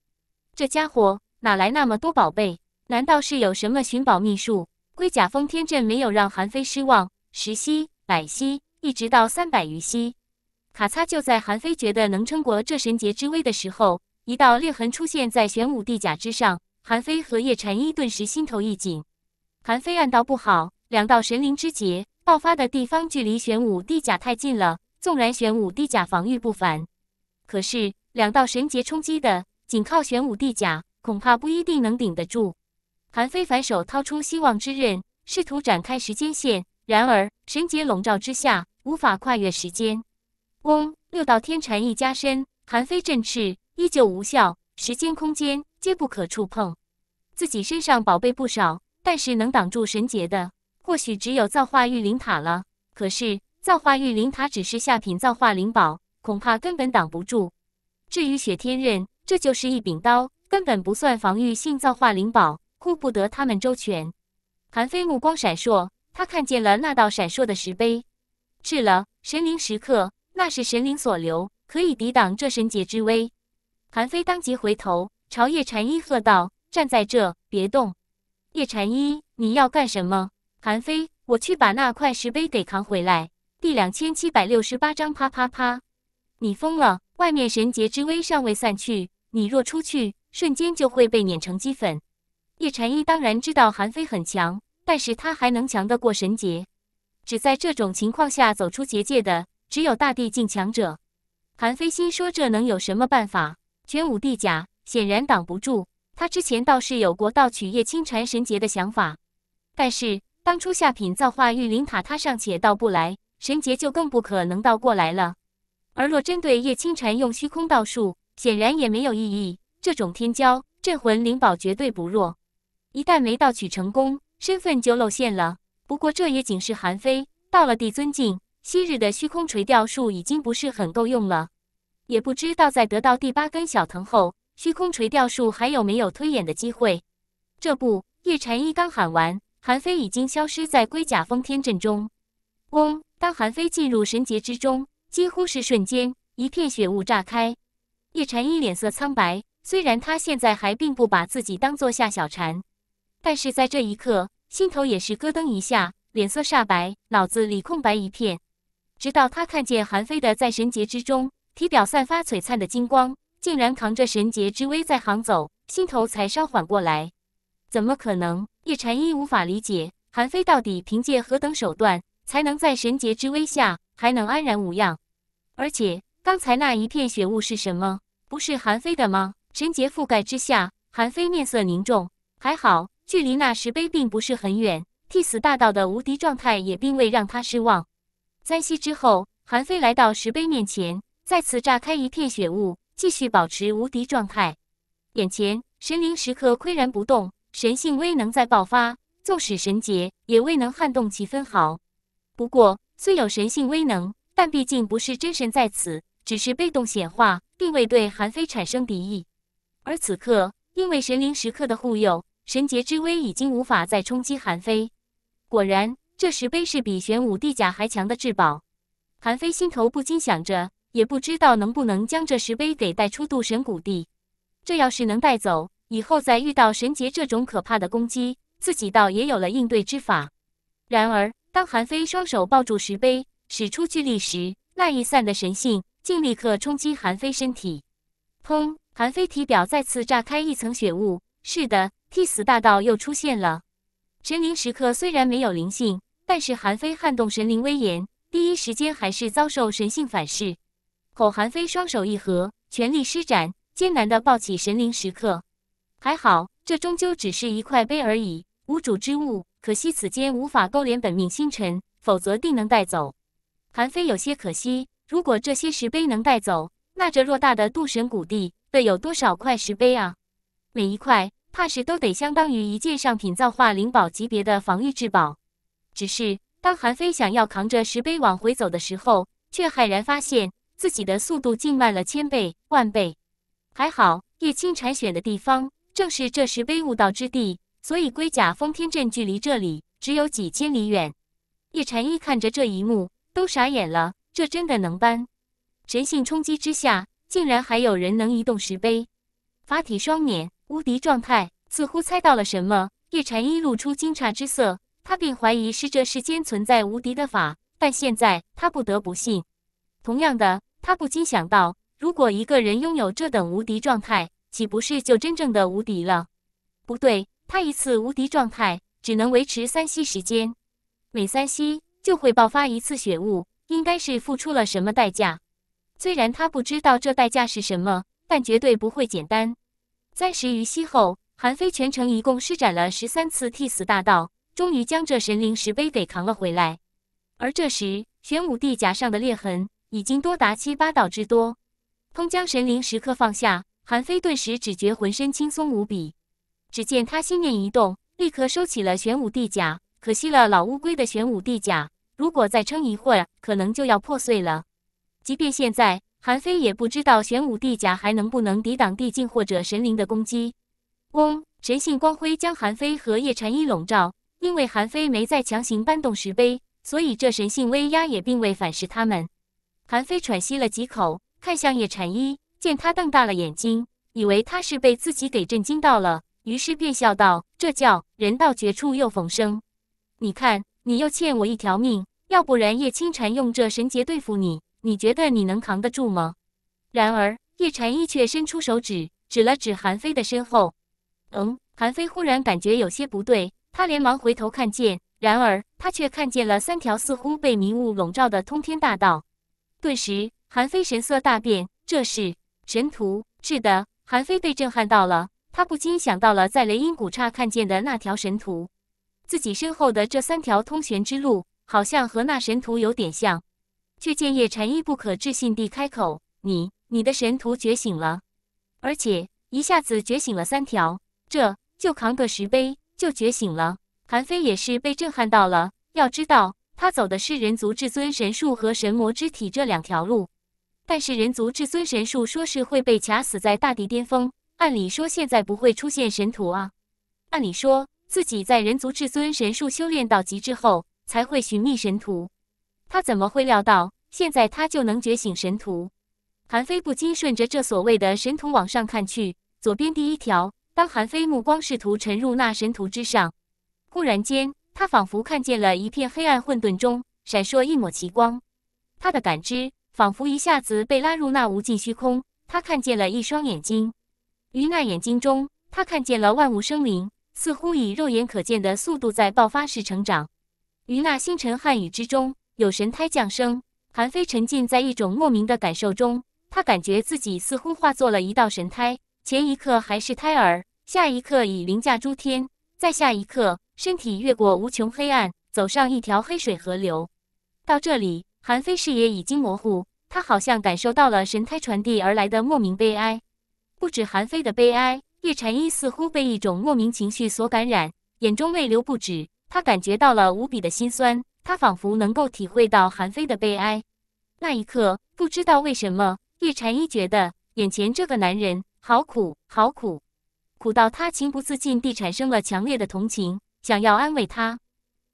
这家伙哪来那么多宝贝？难道是有什么寻宝秘术？龟甲封天阵没有让韩非失望，十息、百息，一直到三百余息，咔嚓！就在韩非觉得能撑过这神劫之危的时候，一道裂痕出现在玄武帝甲之上，韩非和叶禅一顿时心头一紧。韩非暗道不好，两道神灵之劫爆发的地方距离玄武帝甲太近了，纵然玄武帝甲防御不凡。可是两道神劫冲击的，仅靠玄武帝甲恐怕不一定能顶得住。韩非反手掏出希望之刃，试图展开时间线，然而神劫笼罩之下，无法跨越时间。嗡，六道天禅意加深，韩非振翅依旧无效，时间、空间皆不可触碰。自己身上宝贝不少，但是能挡住神劫的，或许只有造化玉灵塔了。可是造化玉灵塔只是下品造化灵宝。恐怕根本挡不住。至于雪天刃，这就是一柄刀，根本不算防御性造化灵宝，顾不得他们周全。韩非目光闪烁，他看见了那道闪烁的石碑，是了，神灵石刻，那是神灵所留，可以抵挡这神劫之威。韩非当即回头朝叶禅一喝道：“站在这，别动！”叶禅一，你要干什么？韩非，我去把那块石碑给扛回来。第两千七百六十八章，啪啪啪。你疯了！外面神劫之威尚未散去，你若出去，瞬间就会被碾成齑粉。叶禅一当然知道韩非很强，但是他还能强得过神劫？只在这种情况下走出结界的，只有大地境强者。韩非心说：这能有什么办法？玄武帝甲显然挡不住。他之前倒是有过盗取叶青禅神劫的想法，但是当初下品造化玉灵塔他尚且盗不来，神劫就更不可能盗过来了。而若针对叶清晨用虚空道术，显然也没有意义。这种天骄镇魂灵宝绝对不弱，一旦没盗取成功，身份就露馅了。不过这也仅是韩非，到了帝尊境，昔日的虚空垂钓术已经不是很够用了。也不知道在得到第八根小藤后，虚空垂钓术还有没有推演的机会。这不，叶禅一刚喊完，韩非已经消失在龟甲封天阵中。嗡，当韩非进入神劫之中。几乎是瞬间，一片血雾炸开。叶禅一脸色苍白，虽然他现在还并不把自己当做夏小禅，但是在这一刻，心头也是咯噔一下，脸色煞白，脑子里空白一片。直到他看见韩非的在神劫之中，体表散发璀璨的金光，竟然扛着神劫之威在行走，心头才稍缓过来。怎么可能？叶禅一无法理解，韩非到底凭借何等手段，才能在神劫之威下？还能安然无恙，而且刚才那一片血雾是什么？不是韩非的吗？神劫覆盖之下，韩非面色凝重。还好，距离那石碑并不是很远。替死大道的无敌状态也并未让他失望。三息之后，韩非来到石碑面前，再次炸开一片血雾，继续保持无敌状态。眼前神灵时刻岿然不动，神性威能在爆发，纵使神劫也未能撼动其分毫。不过。虽有神性威能，但毕竟不是真神在此，只是被动显化，并未对韩非产生敌意。而此刻，因为神灵时刻的护佑，神劫之威已经无法再冲击韩非。果然，这石碑是比玄武帝甲还强的至宝。韩非心头不禁想着：，也不知道能不能将这石碑给带出渡神谷地。这要是能带走，以后再遇到神劫这种可怕的攻击，自己倒也有了应对之法。然而。当韩非双手抱住石碑，使出巨力时，那一散的神性竟立刻冲击韩非身体。砰！韩非体表再次炸开一层血雾。是的，替死大道又出现了。神灵时刻虽然没有灵性，但是韩非撼动神灵威严，第一时间还是遭受神性反噬。吼！韩非双手一合，全力施展，艰难地抱起神灵时刻。还好，这终究只是一块碑而已，无主之物。可惜此间无法勾连本命星辰，否则定能带走。韩非有些可惜，如果这些石碑能带走，那这偌大的渡神谷地得有多少块石碑啊？每一块，怕是都得相当于一件上品造化灵宝级别的防御至宝。只是当韩非想要扛着石碑往回走的时候，却骇然发现自己的速度竟慢了千倍、万倍。还好叶青禅选的地方正是这石碑悟道之地。所以龟甲封天阵距离这里只有几千里远。叶禅一看着这一幕，都傻眼了。这真的能搬？神性冲击之下，竟然还有人能移动石碑？法体双碾，无敌状态，似乎猜到了什么。叶禅一露出惊诧之色，他便怀疑是这世间存在无敌的法，但现在他不得不信。同样的，他不禁想到，如果一个人拥有这等无敌状态，岂不是就真正的无敌了？不对。他一次无敌状态只能维持三息时间，每三息就会爆发一次血雾，应该是付出了什么代价。虽然他不知道这代价是什么，但绝对不会简单。三十余息后，韩非全程一共施展了十三次替死大道，终于将这神灵石碑给扛了回来。而这时，玄武帝甲上的裂痕已经多达七八道之多。通将神灵石刻放下，韩非顿时只觉浑身轻松无比。只见他心念一动，立刻收起了玄武帝甲。可惜了老乌龟的玄武帝甲，如果再撑一会儿，可能就要破碎了。即便现在，韩非也不知道玄武帝甲还能不能抵挡地境或者神灵的攻击。嗡，神性光辉将韩非和叶禅衣笼罩。因为韩非没再强行搬动石碑，所以这神性威压也并未反噬他们。韩非喘息了几口，看向叶禅衣，见他瞪大了眼睛，以为他是被自己给震惊到了。于是便笑道：“这叫人到绝处又逢生。你看，你又欠我一条命。要不然，叶青蝉用这神劫对付你，你觉得你能扛得住吗？”然而，叶禅一却伸出手指，指了指韩非的身后。嗯，韩非忽然感觉有些不对，他连忙回头看见，然而他却看见了三条似乎被迷雾笼罩的通天大道。顿时，韩非神色大变。这是神图？是的，韩非被震撼到了。他不禁想到了在雷音古刹看见的那条神图，自己身后的这三条通玄之路好像和那神图有点像。却见叶禅意不可置信地开口：“你，你的神图觉醒了，而且一下子觉醒了三条，这就扛个石碑就觉醒了？”韩非也是被震撼到了。要知道，他走的是人族至尊神术和神魔之体这两条路，但是人族至尊神术说是会被卡死在大地巅峰。按理说现在不会出现神图啊！按理说自己在人族至尊神树修炼到极致后才会寻觅神图，他怎么会料到现在他就能觉醒神图？韩非不禁顺着这所谓的神图往上看去，左边第一条。当韩非目光试图沉入那神图之上，忽然间他仿佛看见了一片黑暗混沌中闪烁一抹奇光，他的感知仿佛一下子被拉入那无尽虚空，他看见了一双眼睛。于那眼睛中，他看见了万物生灵，似乎以肉眼可见的速度在爆发式成长。于那星辰汉语之中，有神胎降生。韩非沉浸在一种莫名的感受中，他感觉自己似乎化作了一道神胎，前一刻还是胎儿，下一刻已凌驾诸天，在下一刻，身体越过无穷黑暗，走上一条黑水河流。到这里，韩非视野已经模糊，他好像感受到了神胎传递而来的莫名悲哀。不止韩非的悲哀，叶禅一似乎被一种莫名情绪所感染，眼中泪流不止。他感觉到了无比的心酸，他仿佛能够体会到韩非的悲哀。那一刻，不知道为什么，叶禅一觉得眼前这个男人好苦，好苦苦到他情不自禁地产生了强烈的同情，想要安慰他。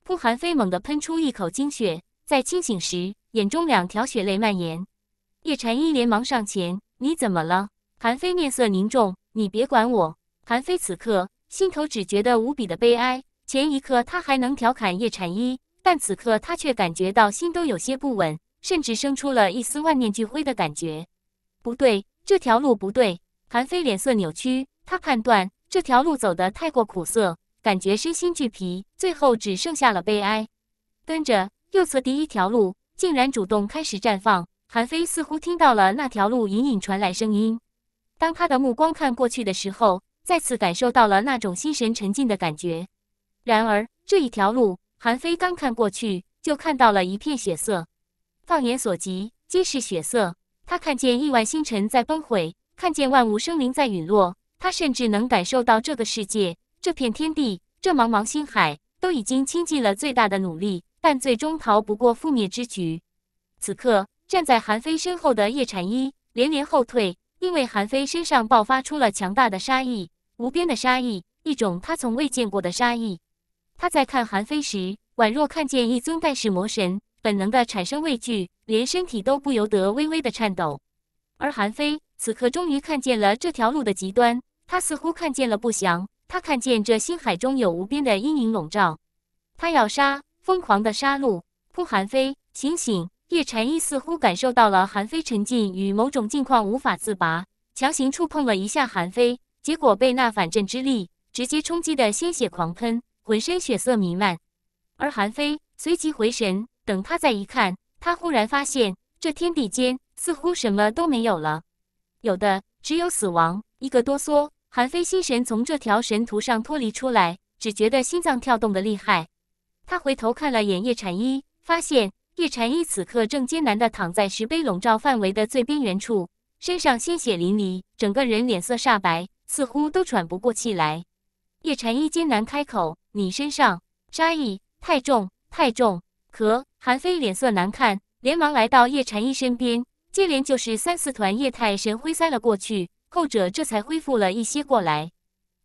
不，韩非猛地喷出一口精血，在清醒时，眼中两条血泪蔓延。叶禅一连忙上前：“你怎么了？”韩非面色凝重，你别管我。韩非此刻心头只觉得无比的悲哀。前一刻他还能调侃叶辰一，但此刻他却感觉到心都有些不稳，甚至生出了一丝万念俱灰的感觉。不对，这条路不对。韩非脸色扭曲，他判断这条路走的太过苦涩，感觉身心俱疲，最后只剩下了悲哀。跟着，右侧第一条路竟然主动开始绽放。韩非似乎听到了那条路隐隐传来声音。当他的目光看过去的时候，再次感受到了那种心神沉浸的感觉。然而这一条路，韩非刚看过去，就看到了一片血色，放眼所及皆是血色。他看见亿万星辰在崩毁，看见万物生灵在陨落。他甚至能感受到这个世界、这片天地、这茫茫星海都已经倾尽了最大的努力，但最终逃不过覆灭之局。此刻站在韩非身后的叶禅一连连后退。因为韩非身上爆发出了强大的杀意，无边的杀意，一种他从未见过的杀意。他在看韩非时，宛若看见一尊盖世魔神，本能的产生畏惧，连身体都不由得微微的颤抖。而韩非此刻终于看见了这条路的极端，他似乎看见了不祥，他看见这心海中有无边的阴影笼罩。他要杀，疯狂的杀戮，扑韩非，醒醒！叶禅一似乎感受到了韩非沉浸与某种境况无法自拔，强行触碰了一下韩非，结果被那反震之力直接冲击的鲜血狂喷，浑身血色弥漫。而韩非随即回神，等他再一看，他忽然发现这天地间似乎什么都没有了，有的只有死亡。一个哆嗦，韩非心神从这条神图上脱离出来，只觉得心脏跳动的厉害。他回头看了眼叶禅衣，发现。叶禅一此刻正艰难地躺在石碑笼罩范围的最边缘处，身上鲜血淋漓，整个人脸色煞白，似乎都喘不过气来。叶禅一艰难开口：“你身上杀意太重，太重！”咳，韩非脸色难看，连忙来到叶禅一身边，接连就是三四团液态神灰塞了过去，后者这才恢复了一些过来。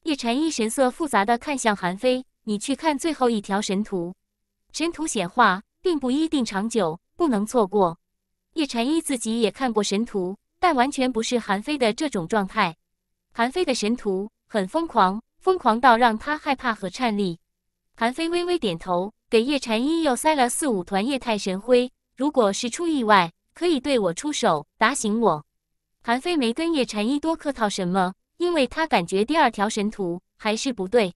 叶禅一神色复杂的看向韩非：“你去看最后一条神图。”神图显化。并不一定长久，不能错过。叶禅一自己也看过神图，但完全不是韩非的这种状态。韩非的神图很疯狂，疯狂到让他害怕和颤栗。韩非微微点头，给叶禅一又塞了四五团液态神灰。如果是出意外，可以对我出手打醒我。韩非没跟叶禅一多客套什么，因为他感觉第二条神图还是不对，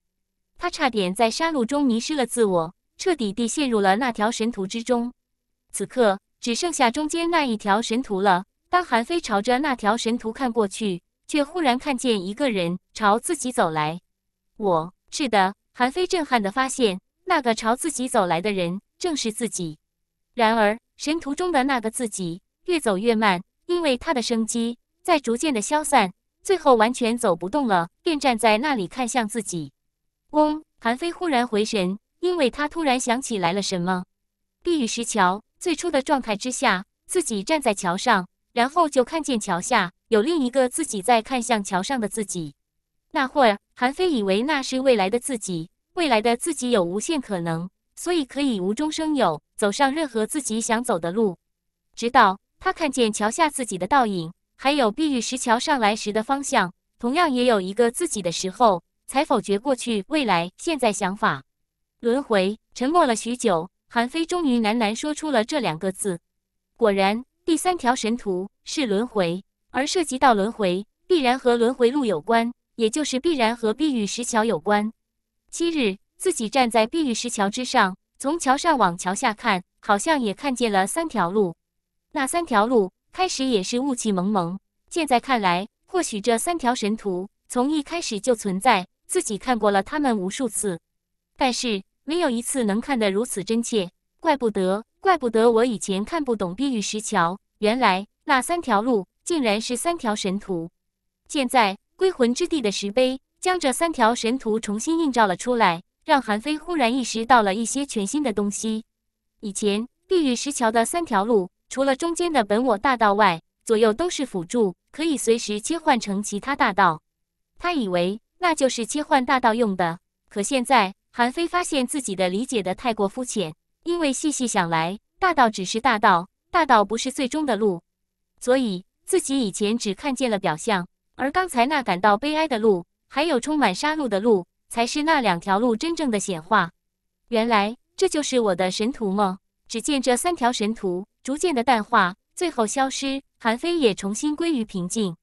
他差点在杀戮中迷失了自我。彻底地陷入了那条神图之中，此刻只剩下中间那一条神图了。当韩非朝着那条神图看过去，却忽然看见一个人朝自己走来。我是的，韩非震撼地发现，那个朝自己走来的人正是自己。然而，神图中的那个自己越走越慢，因为他的生机在逐渐的消散，最后完全走不动了，便站在那里看向自己。嗡，韩非忽然回神。因为他突然想起来了什么，碧玉石桥最初的状态之下，自己站在桥上，然后就看见桥下有另一个自己在看向桥上的自己。那会儿韩非以为那是未来的自己，未来的自己有无限可能，所以可以无中生有，走上任何自己想走的路。直到他看见桥下自己的倒影，还有碧玉石桥上来时的方向，同样也有一个自己的时候，才否决过去、未来、现在想法。轮回沉默了许久，韩非终于喃喃说出了这两个字。果然，第三条神图是轮回，而涉及到轮回，必然和轮回路有关，也就是必然和碧玉石桥有关。七日自己站在碧玉石桥之上，从桥上往桥下看，好像也看见了三条路。那三条路开始也是雾气蒙蒙，现在看来，或许这三条神图从一开始就存在，自己看过了他们无数次，但是。没有一次能看得如此真切，怪不得，怪不得我以前看不懂碧玉石桥。原来那三条路竟然是三条神图。现在归魂之地的石碑将这三条神图重新映照了出来，让韩非忽然意识到了一些全新的东西。以前碧玉石桥的三条路，除了中间的本我大道外，左右都是辅助，可以随时切换成其他大道。他以为那就是切换大道用的，可现在。韩非发现自己的理解的太过肤浅，因为细细想来，大道只是大道，大道不是最终的路，所以自己以前只看见了表象，而刚才那感到悲哀的路，还有充满杀戮的路，才是那两条路真正的显化。原来这就是我的神图梦。只见这三条神图逐渐的淡化，最后消失，韩非也重新归于平静。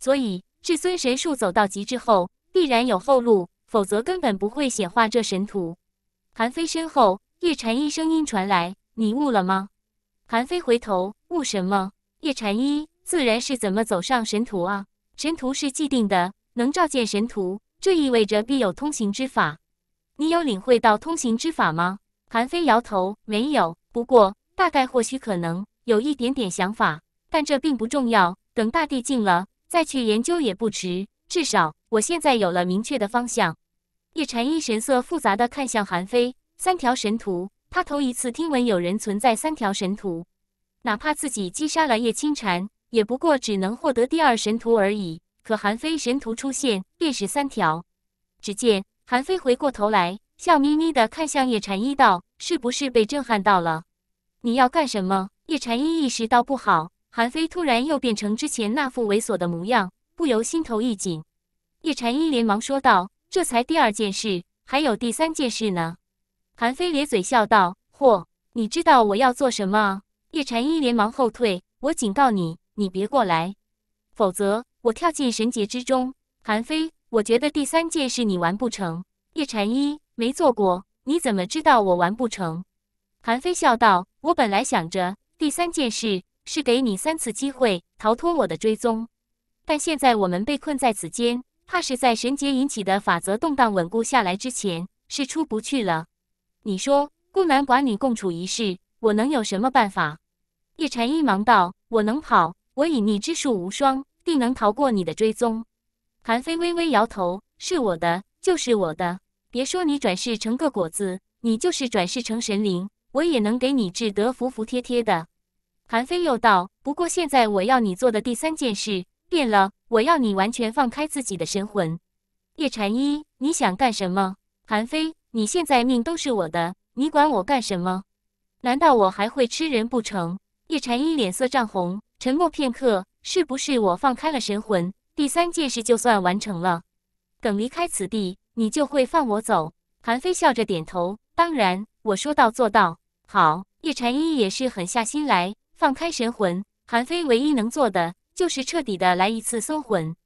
所以至尊神术走到极致后，必然有后路。否则根本不会显化这神图。韩非身后，叶禅一声音传来：“你悟了吗？”韩非回头：“悟什么？”叶禅一：“自然是怎么走上神途啊？神图是既定的，能召见神图，这意味着必有通行之法。你有领会到通行之法吗？”韩非摇头：“没有。不过大概或许可能有一点点想法，但这并不重要。等大地静了，再去研究也不迟。至少我现在有了明确的方向。”叶禅一神色复杂的看向韩非，三条神图，他头一次听闻有人存在三条神图，哪怕自己击杀了叶清禅，也不过只能获得第二神图而已。可韩非神图出现便是三条。只见韩非回过头来，笑眯眯的看向叶禅一道：“是不是被震撼到了？你要干什么？”叶禅一意识到不好，韩非突然又变成之前那副猥琐的模样，不由心头一紧。叶禅一连忙说道。这才第二件事，还有第三件事呢。韩非咧嘴笑道：“嚯，你知道我要做什么？”叶禅一连忙后退：“我警告你，你别过来，否则我跳进神劫之中。”韩非，我觉得第三件事你完不成。叶禅一没做过，你怎么知道我完不成？韩非笑道：“我本来想着第三件事是给你三次机会逃脱我的追踪，但现在我们被困在此间。”怕是在神劫引起的法则动荡稳固下来之前，是出不去了。你说孤男寡女共处一室，我能有什么办法？叶禅一忙道：“我能跑，我隐匿之术无双，定能逃过你的追踪。”韩非微微摇头：“是我的就是我的，别说你转世成个果子，你就是转世成神灵，我也能给你治得服服帖帖的。”韩非又道：“不过现在我要你做的第三件事变了。”我要你完全放开自己的神魂，叶禅一，你想干什么？韩非，你现在命都是我的，你管我干什么？难道我还会吃人不成？叶禅一脸色涨红，沉默片刻，是不是我放开了神魂，第三件事就算完成了？等离开此地，你就会放我走。韩非笑着点头，当然，我说到做到。好，叶禅一也是狠下心来，放开神魂。韩非唯一能做的。就是彻底的来一次搜魂，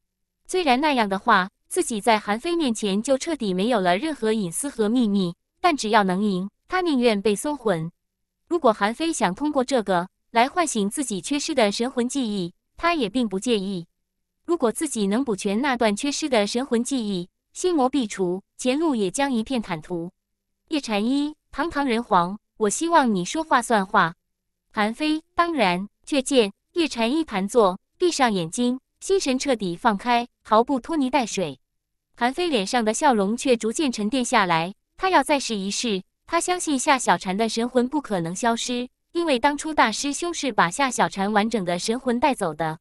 虽然那样的话，自己在韩非面前就彻底没有了任何隐私和秘密，但只要能赢，他宁愿被搜魂。如果韩非想通过这个来唤醒自己缺失的神魂记忆，他也并不介意。如果自己能补全那段缺失的神魂记忆，心魔必除，前路也将一片坦途。叶禅一，堂堂人皇，我希望你说话算话。韩非，当然。却见叶禅一盘坐。闭上眼睛，心神彻底放开，毫不拖泥带水。韩非脸上的笑容却逐渐沉淀下来。他要再试一试，他相信夏小婵的神魂不可能消失，因为当初大师兄是把夏小婵完整的神魂带走的。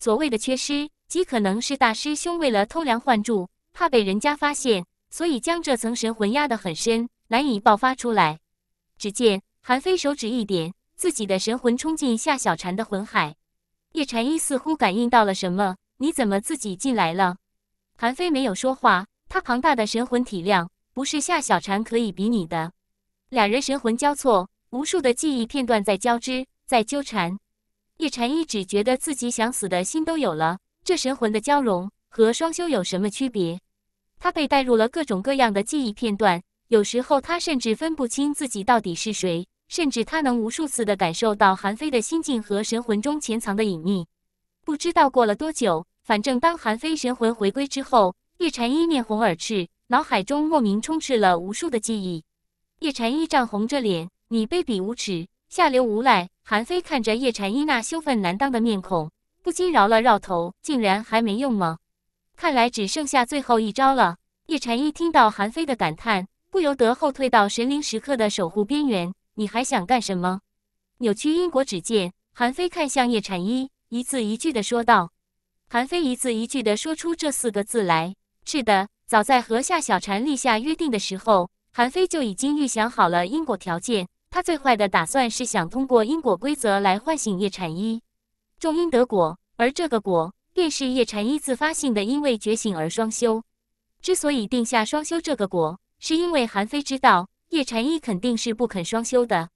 所谓的缺失，极可能是大师兄为了偷梁换柱，怕被人家发现，所以将这层神魂压得很深，难以爆发出来。只见韩非手指一点，自己的神魂冲进夏小婵的魂海。叶禅依似乎感应到了什么，你怎么自己进来了？韩非没有说话，他庞大的神魂体量不是夏小禅可以比拟的。两人神魂交错，无数的记忆片段在交织，在纠缠。叶禅一只觉得自己想死的心都有了，这神魂的交融和双修有什么区别？他被带入了各种各样的记忆片段，有时候他甚至分不清自己到底是谁。甚至他能无数次地感受到韩非的心境和神魂中潜藏的隐秘。不知道过了多久，反正当韩非神魂回归之后，叶禅一面红耳赤，脑海中莫名充斥了无数的记忆。叶禅一涨红着脸：“你卑鄙无耻，下流无赖！”韩非看着叶禅一那羞愤难当的面孔，不禁饶了饶头，竟然还没用吗？看来只剩下最后一招了。叶禅一听到韩非的感叹，不由得后退到神灵时刻的守护边缘。你还想干什么？扭曲因果只剑，韩非看向叶禅一，一字一句的说道。韩非一字一句的说出这四个字来。是的，早在和夏小禅立下约定的时候，韩非就已经预想好了因果条件。他最坏的打算是想通过因果规则来唤醒叶禅一，种因得果，而这个果便是叶禅一自发性的因为觉醒而双修。之所以定下双修这个果，是因为韩非知道。叶禅一肯定是不肯双修的，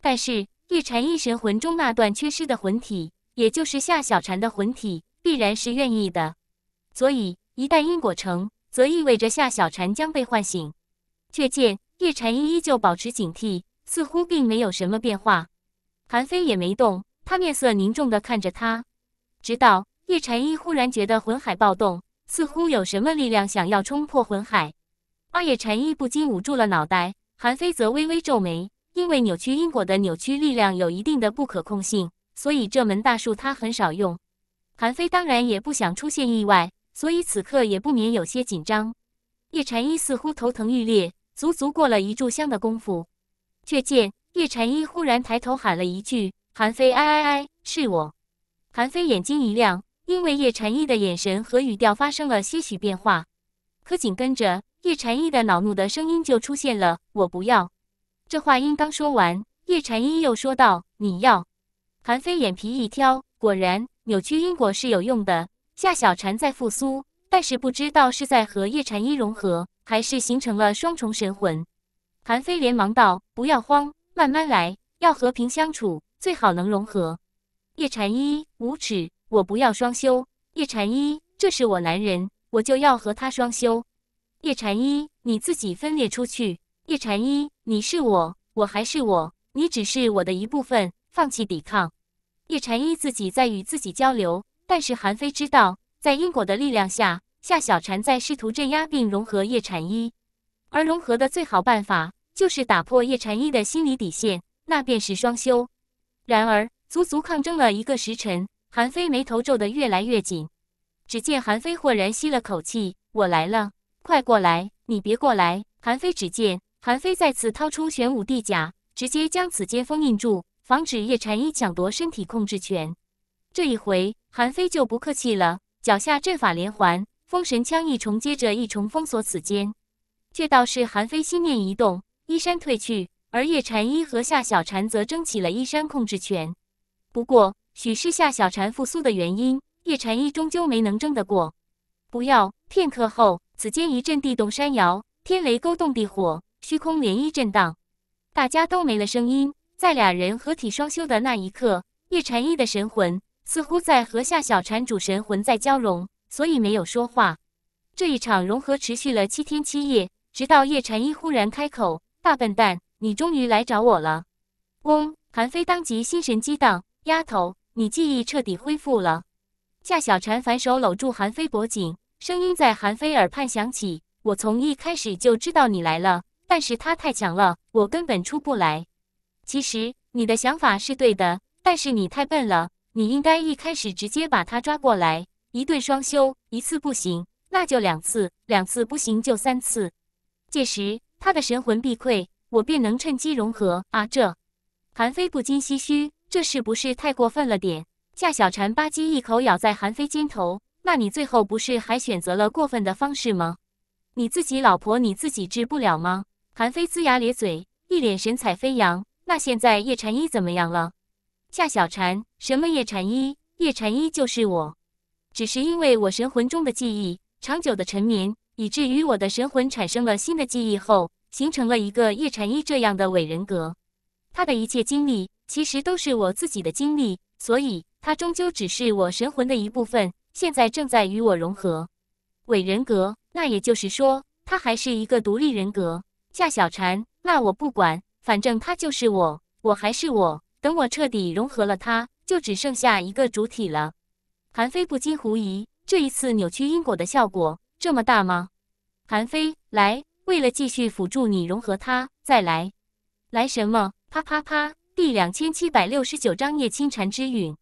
但是叶禅一神魂中那段缺失的魂体，也就是夏小禅的魂体，必然是愿意的。所以一旦因果成，则意味着夏小禅将被唤醒。却见叶禅依依旧保持警惕，似乎并没有什么变化。韩非也没动，他面色凝重的看着他，直到叶禅一忽然觉得魂海暴动，似乎有什么力量想要冲破魂海，二叶禅一不禁捂住了脑袋。韩非则微微皱眉，因为扭曲因果的扭曲力量有一定的不可控性，所以这门大术他很少用。韩非当然也不想出现意外，所以此刻也不免有些紧张。叶禅一似乎头疼欲裂，足足过了一炷香的功夫，却见叶禅一忽然抬头喊了一句：“韩非，哎哎哎，是我！”韩非眼睛一亮，因为叶禅一的眼神和语调发生了些许变化，可紧跟着。叶禅一的恼怒的声音就出现了。我不要。这话音刚说完，叶禅一又说道：“你要。”韩非眼皮一挑，果然扭曲因果是有用的。夏小禅在复苏，但是不知道是在和叶禅一融合，还是形成了双重神魂。韩非连忙道：“不要慌，慢慢来，要和平相处，最好能融合。”叶禅一无耻，我不要双修。叶禅一，这是我男人，我就要和他双修。叶禅一，你自己分裂出去。叶禅一，你是我，我还是我，你只是我的一部分。放弃抵抗。叶禅一自己在与自己交流，但是韩非知道，在因果的力量下，夏小禅在试图镇压并融合叶禅一，而融合的最好办法就是打破叶禅一的心理底线，那便是双修。然而，足足抗争了一个时辰，韩非眉头皱得越来越紧。只见韩非豁然吸了口气：“我来了。”快过来！你别过来！韩非只见韩非再次掏出玄武帝甲，直接将此间封印住，防止叶禅一抢夺身体控制权。这一回，韩非就不客气了，脚下阵法连环，封神枪一重接着一重封锁此间。却倒是韩非心念一动，衣衫褪去，而叶禅一和夏小禅则争起了衣衫控制权。不过，许是夏小禅复苏的原因，叶禅一终究没能争得过。不要片刻后。此间一阵地动山摇，天雷勾动地火，虚空涟漪震荡，大家都没了声音。在俩人合体双修的那一刻，叶禅一的神魂似乎在和夏小禅主神魂在交融，所以没有说话。这一场融合持续了七天七夜，直到叶禅一忽然开口：“大笨蛋，你终于来找我了。”嗡，韩非当即心神激荡：“丫头，你记忆彻底恢复了。”夏小禅反手搂住韩非脖颈。声音在韩非耳畔响起。我从一开始就知道你来了，但是他太强了，我根本出不来。其实你的想法是对的，但是你太笨了。你应该一开始直接把他抓过来，一对双修，一次不行，那就两次，两次不行就三次。届时他的神魂必溃，我便能趁机融合。啊，这韩非不禁唏嘘，这是不是太过分了点？夏小蝉吧唧一口咬在韩非肩头。那你最后不是还选择了过分的方式吗？你自己老婆你自己治不了吗？韩非龇牙咧嘴，一脸神采飞扬。那现在叶禅一怎么样了？夏小禅，什么叶禅一？叶禅一就是我，只是因为我神魂中的记忆长久的沉眠，以至于我的神魂产生了新的记忆后，形成了一个叶禅一这样的伪人格。他的一切经历其实都是我自己的经历，所以他终究只是我神魂的一部分。现在正在与我融合，伪人格。那也就是说，他还是一个独立人格。夏小蝉，那我不管，反正他就是我，我还是我。等我彻底融合了他，就只剩下一个主体了。韩非不禁狐疑：这一次扭曲因果的效果这么大吗？韩非，来，为了继续辅助你融合他，再来，来什么？啪啪啪！第两千七百六十九章：叶清禅之陨，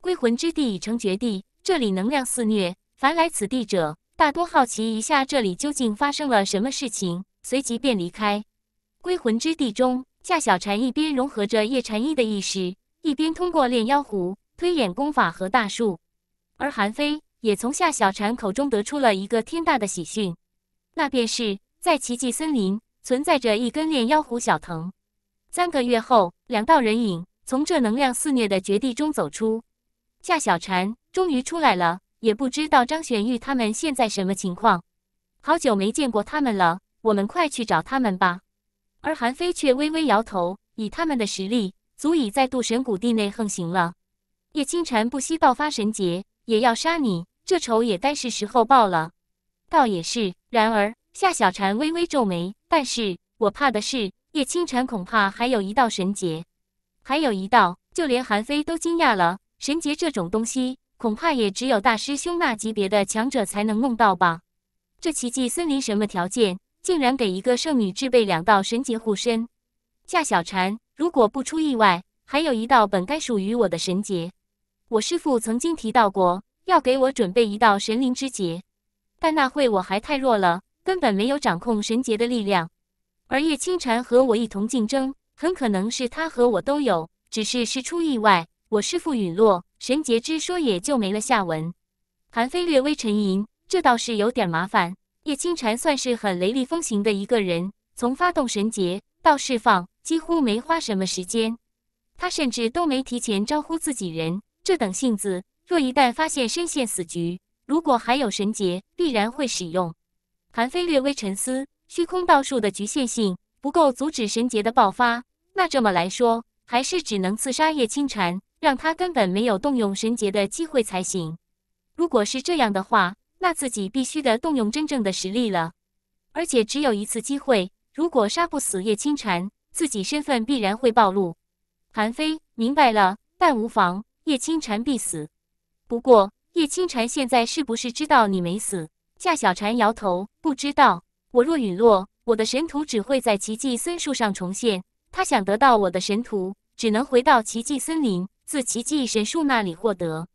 归魂之地已成绝地。这里能量肆虐，凡来此地者大多好奇一下这里究竟发生了什么事情，随即便离开。归魂之地中，夏小禅一边融合着叶禅意的意识，一边通过炼妖壶推演功法和大术。而韩非也从夏小禅口中得出了一个天大的喜讯，那便是在奇迹森林存在着一根炼妖壶小藤。三个月后，两道人影从这能量肆虐的绝地中走出，夏小禅。终于出来了，也不知道张玄玉他们现在什么情况。好久没见过他们了，我们快去找他们吧。而韩非却微微摇头，以他们的实力，足以在渡神谷地内横行了。叶清禅不惜爆发神劫也要杀你，这仇也该是时候报了。倒也是。然而夏小蝉微微皱眉，但是我怕的是叶清禅恐怕还有一道神劫，还有一道，就连韩非都惊讶了。神劫这种东西。恐怕也只有大师兄那级别的强者才能弄到吧。这奇迹森林什么条件，竟然给一个圣女制备两道神劫护身？夏小禅，如果不出意外，还有一道本该属于我的神劫。我师父曾经提到过，要给我准备一道神灵之劫，但那会我还太弱了，根本没有掌控神劫的力量。而叶清禅和我一同竞争，很可能是他和我都有，只是事出意外。我师父陨落，神劫之说也就没了下文。韩非略微沉吟，这倒是有点麻烦。叶青禅算是很雷厉风行的一个人，从发动神劫到释放，几乎没花什么时间。他甚至都没提前招呼自己人。这等性子，若一旦发现身陷死局，如果还有神劫，必然会使用。韩非略微沉思，虚空道术的局限性不够阻止神劫的爆发，那这么来说，还是只能刺杀叶青禅。让他根本没有动用神劫的机会才行。如果是这样的话，那自己必须得动用真正的实力了，而且只有一次机会。如果杀不死叶青禅，自己身份必然会暴露。韩非明白了，但无妨，叶青禅必死。不过，叶青禅现在是不是知道你没死？夏小蝉摇头，不知道。我若陨落，我的神图只会在奇迹森树上重现。他想得到我的神图，只能回到奇迹森林。自奇迹神树那里获得，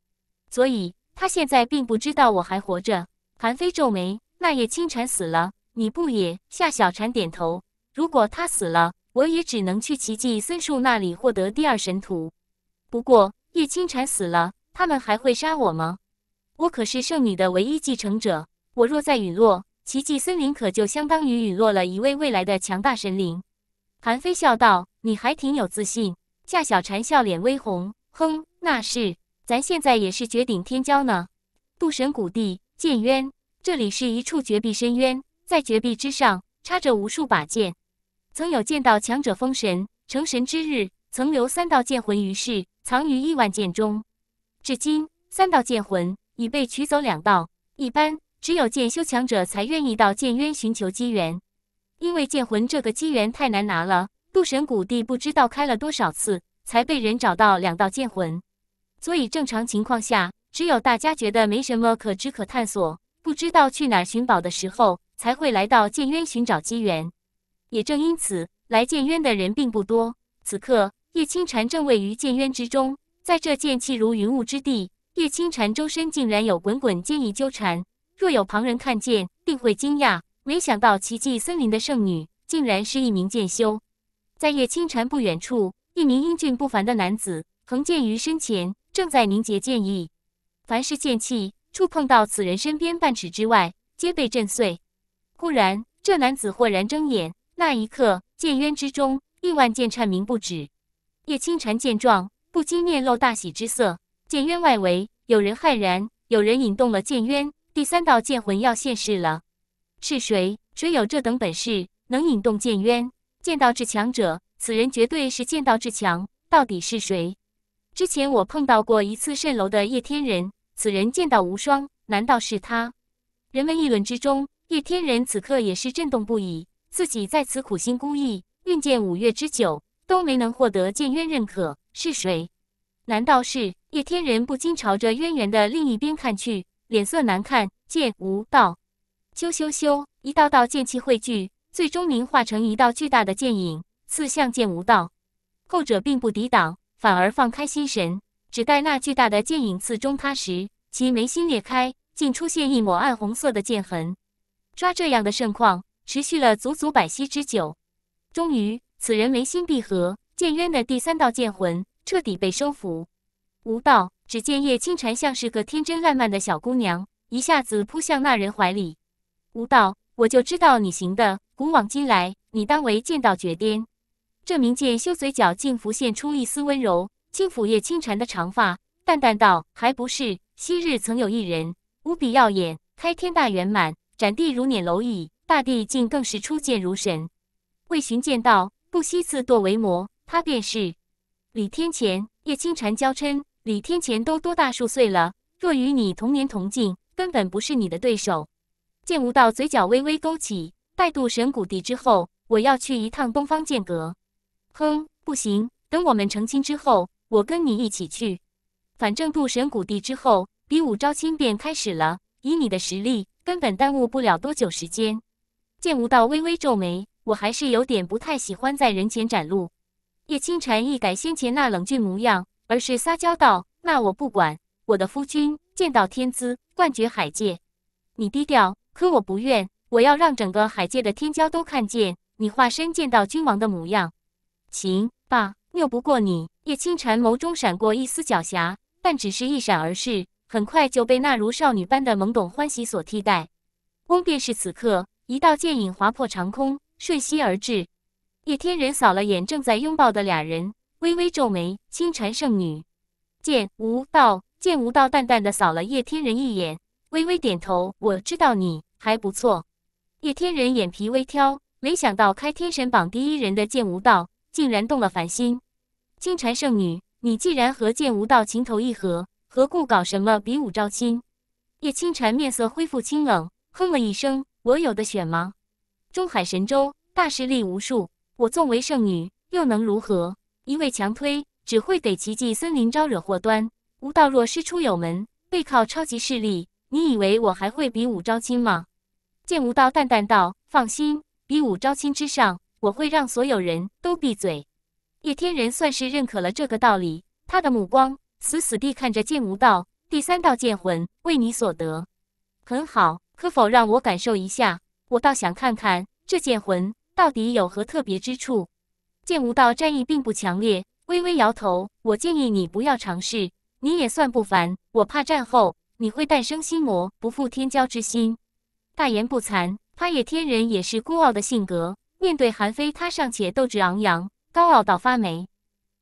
所以他现在并不知道我还活着。韩非皱眉：“那叶青蝉死了，你不也？”夏小蝉点头：“如果他死了，我也只能去奇迹森树那里获得第二神图。不过，叶青蝉死了，他们还会杀我吗？我可是圣女的唯一继承者，我若再陨落，奇迹森林可就相当于陨落了一位未来的强大神灵。”韩非笑道：“你还挺有自信。”夏小蝉笑脸微红。哼，那是，咱现在也是绝顶天骄呢。渡神谷地剑渊，这里是一处绝壁深渊，在绝壁之上插着无数把剑。曾有剑道强者封神成神之日，曾留三道剑魂于世，藏于亿万剑中。至今，三道剑魂已被取走两道。一般只有剑修强者才愿意到剑渊寻求机缘，因为剑魂这个机缘太难拿了。渡神谷地不知道开了多少次。才被人找到两道剑魂，所以正常情况下，只有大家觉得没什么可知可探索，不知道去哪儿寻宝的时候，才会来到剑渊寻找机缘。也正因此，来剑渊的人并不多。此刻，叶青蝉正位于剑渊之中，在这剑气如云雾之地，叶青蝉周身竟然有滚滚剑意纠缠。若有旁人看见，定会惊讶。没想到奇迹森林的圣女，竟然是一名剑修。在叶青蝉不远处。一名英俊不凡的男子横剑于身前，正在凝结剑意。凡是剑气触碰到此人身边半尺之外，皆被震碎。忽然，这男子豁然睁眼，那一刻，剑渊之中亿万剑颤鸣不止。叶清禅见状，不禁面露大喜之色。剑渊外围，有人骇然，有人引动了剑渊第三道剑魂要现世了。是谁？谁有这等本事，能引动剑渊？剑道至强者。此人绝对是剑道至强，到底是谁？之前我碰到过一次蜃楼的叶天人，此人剑道无双，难道是他？人们议论之中，叶天人此刻也是震动不已。自己在此苦心孤诣，运剑五岳之久，都没能获得剑渊认可，是谁？难道是叶天人？不禁朝着渊源的另一边看去，脸色难看。剑无道，咻咻咻，一道道剑气汇聚，最终凝化成一道巨大的剑影。刺向剑无道，后者并不抵挡，反而放开心神，只待那巨大的剑影刺中他时，其眉心裂开，竟出现一抹暗红色的剑痕。抓这样的盛况持续了足足百息之久，终于，此人眉心闭合，剑渊的第三道剑魂彻底被收服。无道只见叶清禅像是个天真烂漫的小姑娘，一下子扑向那人怀里。无道，我就知道你行的，古往今来，你当为剑道绝巅。这名剑修嘴角竟浮现出一丝温柔，轻抚叶清禅的长发，淡淡道：“还不是昔日曾有一人，无比耀眼，开天大圆满，斩地如碾蝼蚁，大帝竟更是出剑如神，为寻剑道不惜自堕为魔。他便是李天乾。”叶清禅娇嗔：“李天乾都多大数岁了？若与你同年同境，根本不是你的对手。”剑无道嘴角微微勾起：“拜渡神谷地之后，我要去一趟东方剑阁。”哼，不行，等我们成亲之后，我跟你一起去。反正渡神谷地之后，比武招亲便开始了。以你的实力，根本耽误不了多久时间。剑无道微微皱眉，我还是有点不太喜欢在人前展露。叶倾城一改先前那冷峻模样，而是撒娇道：“那我不管，我的夫君剑道天资冠绝海界。你低调，可我不愿，我要让整个海界的天骄都看见你化身剑道君王的模样。”行，吧，拗不过你。叶清禅眸中闪过一丝狡黠，但只是一闪而逝，很快就被那如少女般的懵懂欢喜所替代。翁便是此刻，一道剑影划破长空，瞬息而至。叶天人扫了眼正在拥抱的俩人，微微皱眉。清禅圣女，剑无道。剑无道淡淡的扫了叶天人一眼，微微点头。我知道你还不错。叶天人眼皮微挑，没想到开天神榜第一人的剑无道。竟然动了凡心，青蝉圣女，你既然和剑无道情投意合，何故搞什么比武招亲？叶青蝉面色恢复清冷，哼了一声：“我有的选吗？中海神州大势力无数，我纵为圣女，又能如何？一味强推，只会给奇迹森林招惹祸端。无道若师出有门，背靠超级势力，你以为我还会比武招亲吗？”剑无道淡淡道：“放心，比武招亲之上。”我会让所有人都闭嘴。叶天人算是认可了这个道理，他的目光死死地看着剑无道。第三道剑魂为你所得，很好。可否让我感受一下？我倒想看看这剑魂到底有何特别之处。剑无道战意并不强烈，微微摇头。我建议你不要尝试。你也算不凡，我怕战后你会诞生心魔，不负天骄之心。大言不惭，他叶天人也是孤傲的性格。面对韩非，他尚且斗志昂扬，高傲到发霉。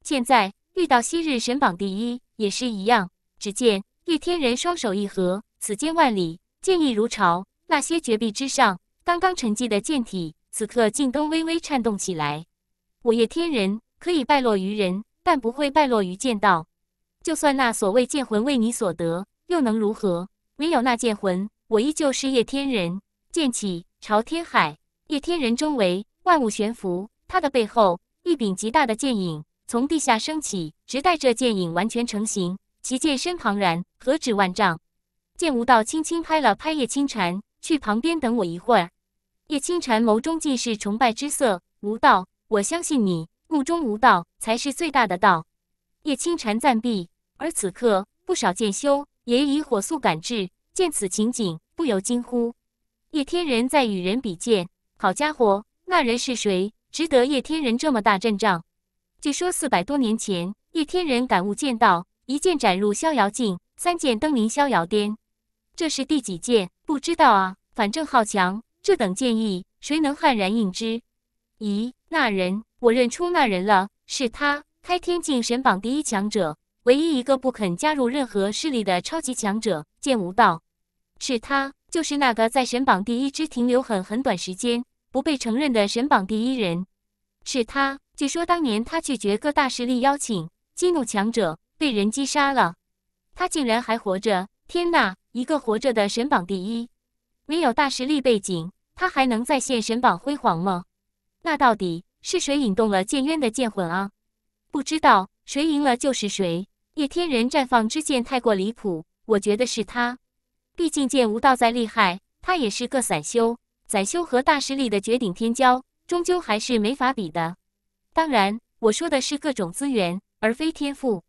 现在遇到昔日神榜第一，也是一样。只见叶天人双手一合，此间万里剑意如潮。那些绝壁之上刚刚沉寂的剑体，此刻竟都微微颤动起来。我叶天人可以败落于人，但不会败落于剑道。就算那所谓剑魂为你所得，又能如何？没有那剑魂，我依旧是叶天人。剑起，朝天海。叶天人周围。万物悬浮，他的背后一柄极大的剑影从地下升起，直待这剑影完全成型，其剑身庞然，何止万丈？剑无道轻轻拍了拍叶青禅，去旁边等我一会儿。叶青禅眸中尽是崇拜之色，无道，我相信你，目中无道才是最大的道。叶青禅暂避，而此刻不少剑修也已火速赶至，见此情景，不由惊呼：叶天人在与人比剑，好家伙！那人是谁？值得叶天人这么大阵仗？据说四百多年前，叶天人感悟剑道，一剑斩入逍遥境，三剑登临逍遥巅。这是第几剑？不知道啊，反正好强。这等剑意，谁能悍然应之？咦，那人我认出那人了，是他，开天境神榜第一强者，唯一一个不肯加入任何势力的超级强者，剑无道。是他，就是那个在神榜第一只停留很很短时间。不被承认的神榜第一人是他。据说当年他拒绝各大势力邀请，激怒强者，被人击杀了。他竟然还活着！天哪，一个活着的神榜第一，没有大实力背景，他还能再现神榜辉煌吗？那到底是谁引动了剑渊的剑魂啊？不知道谁赢了就是谁。叶天人绽放之剑太过离谱，我觉得是他。毕竟剑无道再厉害，他也是个散修。宰修和大势力的绝顶天骄，终究还是没法比的。当然，我说的是各种资源，而非天赋。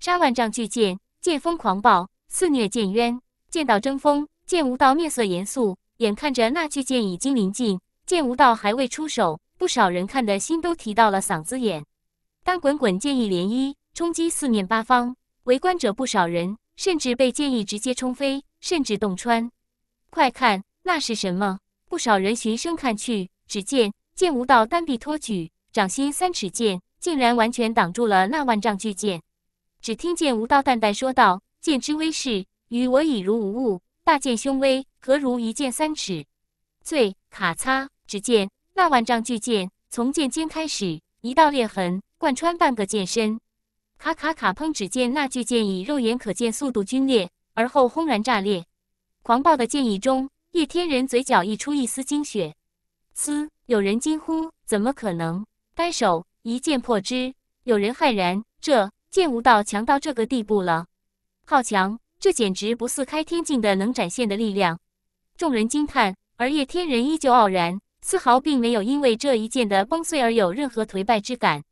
杀万丈巨剑，剑锋狂暴肆虐剑渊，剑道争锋。剑无道面色严肃，眼看着那巨剑已经临近，剑无道还未出手，不少人看的心都提到了嗓子眼。当滚滚剑意涟漪冲击四面八方，围观者不少人甚至被剑意直接冲飞，甚至洞穿。快看，那是什么？不少人循声看去，只见剑无道单臂托举，掌心三尺剑竟然完全挡住了那万丈巨剑。只听见无道淡淡说道：“剑之威势与我已如无物，大剑凶威何如一剑三尺？”“最卡擦！”只见那万丈巨剑从剑尖开始，一道裂痕贯穿半个剑身。“卡卡卡砰！”只见那巨剑以肉眼可见速度龟裂，而后轰然炸裂。狂暴的剑意中。叶天人嘴角溢出一丝精血，嘶！有人惊呼：“怎么可能？”单手一剑破之，有人骇然：“这剑无道强到这个地步了！”好强！这简直不似开天境的能展现的力量。众人惊叹，而叶天人依旧傲然，丝毫并没有因为这一剑的崩碎而有任何颓败之感。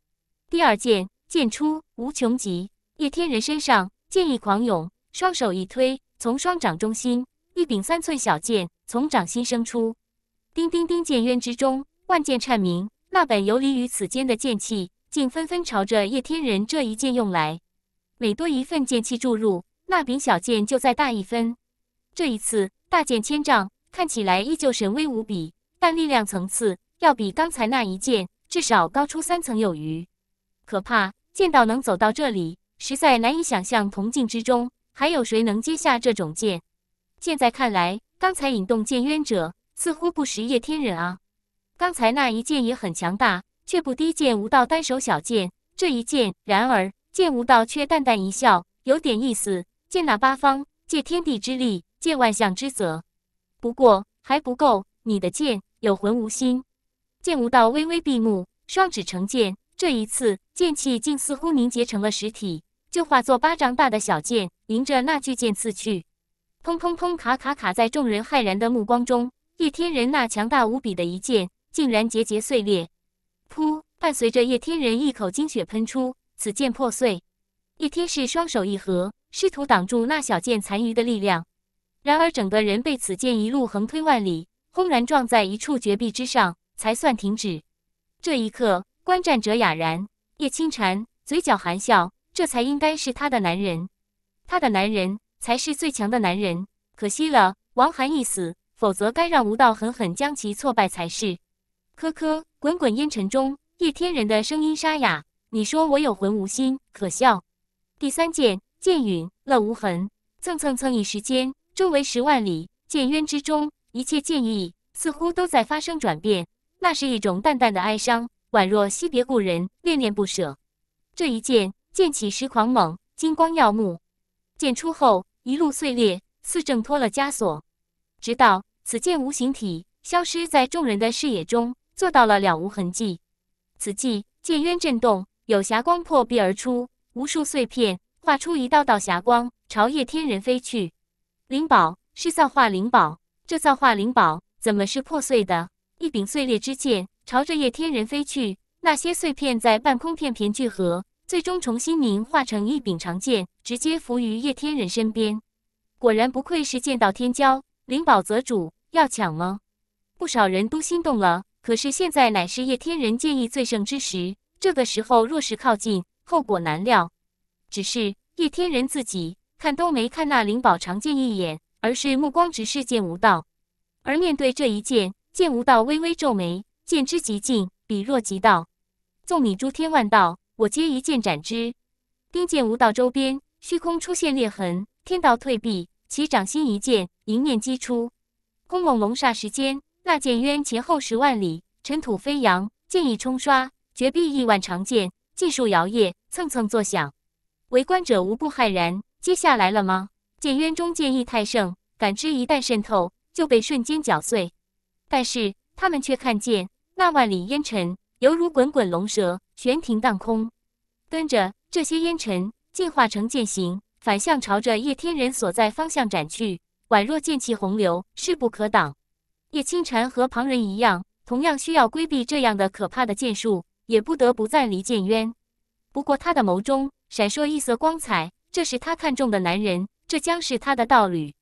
第二剑，剑出无穷极，叶天人身上剑意狂涌，双手一推，从双掌中心。一柄三寸小剑从掌心生出，叮叮叮，剑渊之中万剑颤鸣。那本游离于此间的剑气，竟纷纷朝着叶天人这一剑用来。每多一份剑气注入，那柄小剑就再大一分。这一次大剑千丈，看起来依旧神威无比，但力量层次要比刚才那一剑至少高出三层有余。可怕，剑道能走到这里，实在难以想象。铜镜之中，还有谁能接下这种剑？现在看来，刚才引动剑渊者似乎不识叶天人啊。刚才那一剑也很强大，却不敌剑无道单手小剑。这一剑，然而剑无道却淡淡一笑，有点意思。剑纳八方，借天地之力，借万象之泽。不过还不够，你的剑有魂无心。剑无道微微闭目，双指成剑。这一次，剑气竟似乎凝结成了实体，就化作巴掌大的小剑，迎着那巨剑刺去。砰砰砰！卡卡卡！在众人骇然的目光中，叶天人那强大无比的一剑竟然节节碎裂。噗！伴随着叶天人一口精血喷出，此剑破碎。叶天是双手一合，试图挡住那小剑残余的力量。然而，整个人被此剑一路横推万里，轰然撞在一处绝壁之上，才算停止。这一刻，观战者哑然。叶清禅嘴角含笑，这才应该是他的男人，他的男人。才是最强的男人，可惜了王寒一死，否则该让吴道狠狠将其挫败才是。科科，滚滚烟尘中，叶天人的声音沙哑：“你说我有魂无心，可笑。”第三剑，剑陨，乐无痕，蹭蹭蹭，一时间，周围十万里剑渊之中，一切剑意似乎都在发生转变，那是一种淡淡的哀伤，宛若惜别故人，恋恋不舍。这一剑，剑起时狂猛，金光耀目，剑出后。一路碎裂，似挣脱了枷锁，直到此剑无形体消失在众人的视野中，做到了了无痕迹。此际剑渊震动，有霞光破壁而出，无数碎片化出一道道霞光朝叶天人飞去。灵宝是造化灵宝，这造化灵宝怎么是破碎的？一柄碎裂之剑朝着叶天人飞去，那些碎片在半空片片聚合。最终重新凝化成一柄长剑，直接伏于叶天人身边。果然不愧是剑道天骄，灵宝泽主要抢吗？不少人都心动了。可是现在乃是叶天人剑意最盛之时，这个时候若是靠近，后果难料。只是叶天人自己看都没看那灵宝长剑一眼，而是目光直视剑无道。而面对这一剑，剑无道微微皱眉。剑之极境，比若极道，纵你诸天万道。我皆一剑斩之。丁剑无道周边虚空出现裂痕，天道退避。其掌心一剑，一念击出，轰隆隆霎时间，那剑渊前后十万里尘土飞扬，剑意冲刷，绝壁亿万长剑尽数摇曳，蹭蹭作响。围观者无不骇然。接下来了吗？剑渊中剑意太盛，感知一旦渗透，就被瞬间搅碎。但是他们却看见那万里烟尘。犹如滚滚龙蛇悬停当空，跟着这些烟尘进化成剑形，反向朝着叶天人所在方向斩去，宛若剑气洪流，势不可挡。叶清晨和旁人一样，同样需要规避这样的可怕的剑术，也不得不暂离剑渊。不过他的眸中闪烁一色光彩，这是他看中的男人，这将是他的道侣。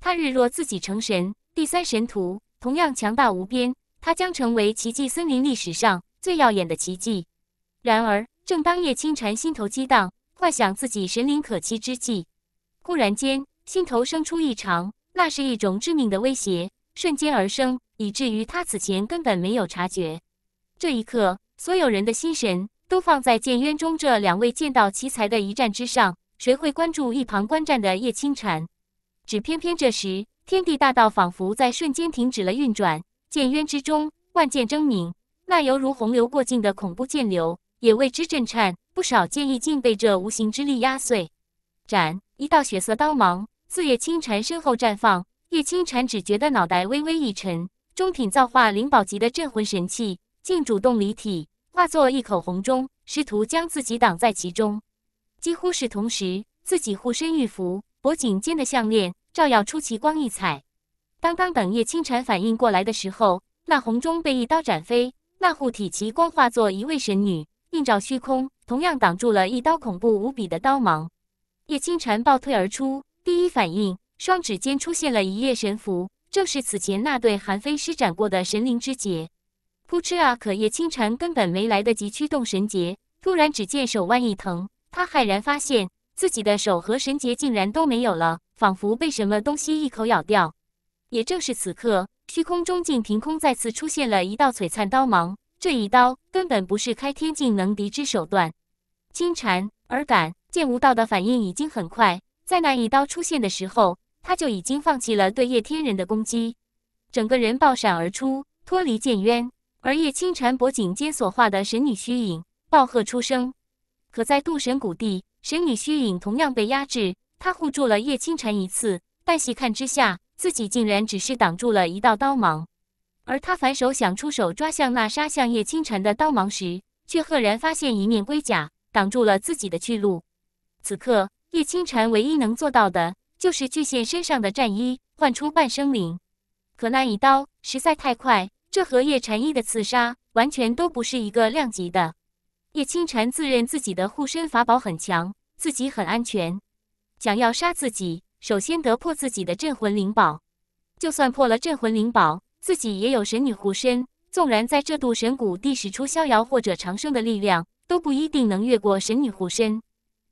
他日若自己成神，第三神徒同样强大无边，他将成为奇迹森林历史上。最耀眼的奇迹。然而，正当叶青禅心头激荡，幻想自己神灵可期之际，忽然间心头生出异常，那是一种致命的威胁，瞬间而生，以至于他此前根本没有察觉。这一刻，所有人的心神都放在剑渊中这两位剑道奇才的一战之上，谁会关注一旁观战的叶青禅？只偏偏这时，天地大道仿佛在瞬间停止了运转，剑渊之中，万剑争鸣。那犹如洪流过境的恐怖剑流，也为之震颤，不少剑意竟被这无形之力压碎。斩一道血色刀芒，自叶青蝉身后绽放。叶青蝉只觉得脑袋微微一沉，中品造化灵宝级的镇魂神器竟主动离体，化作一口红钟，试图将自己挡在其中。几乎是同时，自己护身玉符脖颈间的项链照耀出奇光异彩。当当等叶青蝉反应过来的时候，那红钟被一刀斩飞。那护体奇光化作一位神女，映照虚空，同样挡住了一刀恐怖无比的刀芒。叶轻禅暴退而出，第一反应，双指间出现了一叶神符，正是此前那对韩非施展过的神灵之结。扑哧啊！可叶轻禅根本没来得及驱动神结，突然只见手腕一疼，他骇然发现自己的手和神结竟然都没有了，仿佛被什么东西一口咬掉。也正是此刻。虚空中竟凭空再次出现了一道璀璨刀芒，这一刀根本不是开天境能敌之手段。金蝉尔敢剑无道的反应已经很快，在那一刀出现的时候，他就已经放弃了对叶天人的攻击，整个人爆闪而出，脱离剑渊。而叶青蝉脖颈间所化的神女虚影暴喝出声，可在渡神谷地，神女虚影同样被压制。他护住了叶青蝉一次，但细看之下。自己竟然只是挡住了一道刀芒，而他反手想出手抓向那杀向叶倾城的刀芒时，却赫然发现一面龟甲挡住了自己的去路。此刻，叶倾城唯一能做到的就是巨蟹身上的战衣唤出半生灵，可那一刀实在太快，这和叶禅一的刺杀完全都不是一个量级的。叶清晨自认自己的护身法宝很强，自己很安全，想要杀自己。首先得破自己的镇魂灵宝，就算破了镇魂灵宝，自己也有神女护身，纵然在这度神谷地使出逍遥或者长生的力量，都不一定能越过神女护身。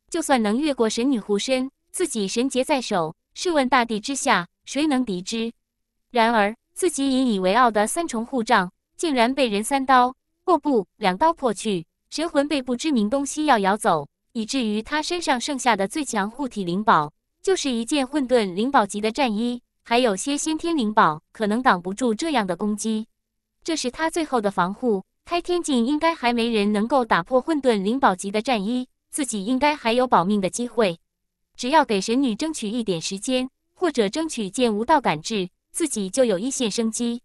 就算能越过神女护身，自己神劫在手，试问大地之下谁能敌之？然而，自己引以为傲的三重护障竟然被人三刀或不两刀破去，神魂被不知名东西要咬走，以至于他身上剩下的最强护体灵宝。就是一件混沌灵宝级的战衣，还有些先天灵宝可能挡不住这样的攻击。这是他最后的防护，开天境应该还没人能够打破混沌灵宝级的战衣，自己应该还有保命的机会。只要给神女争取一点时间，或者争取见无道感知，自己就有一线生机。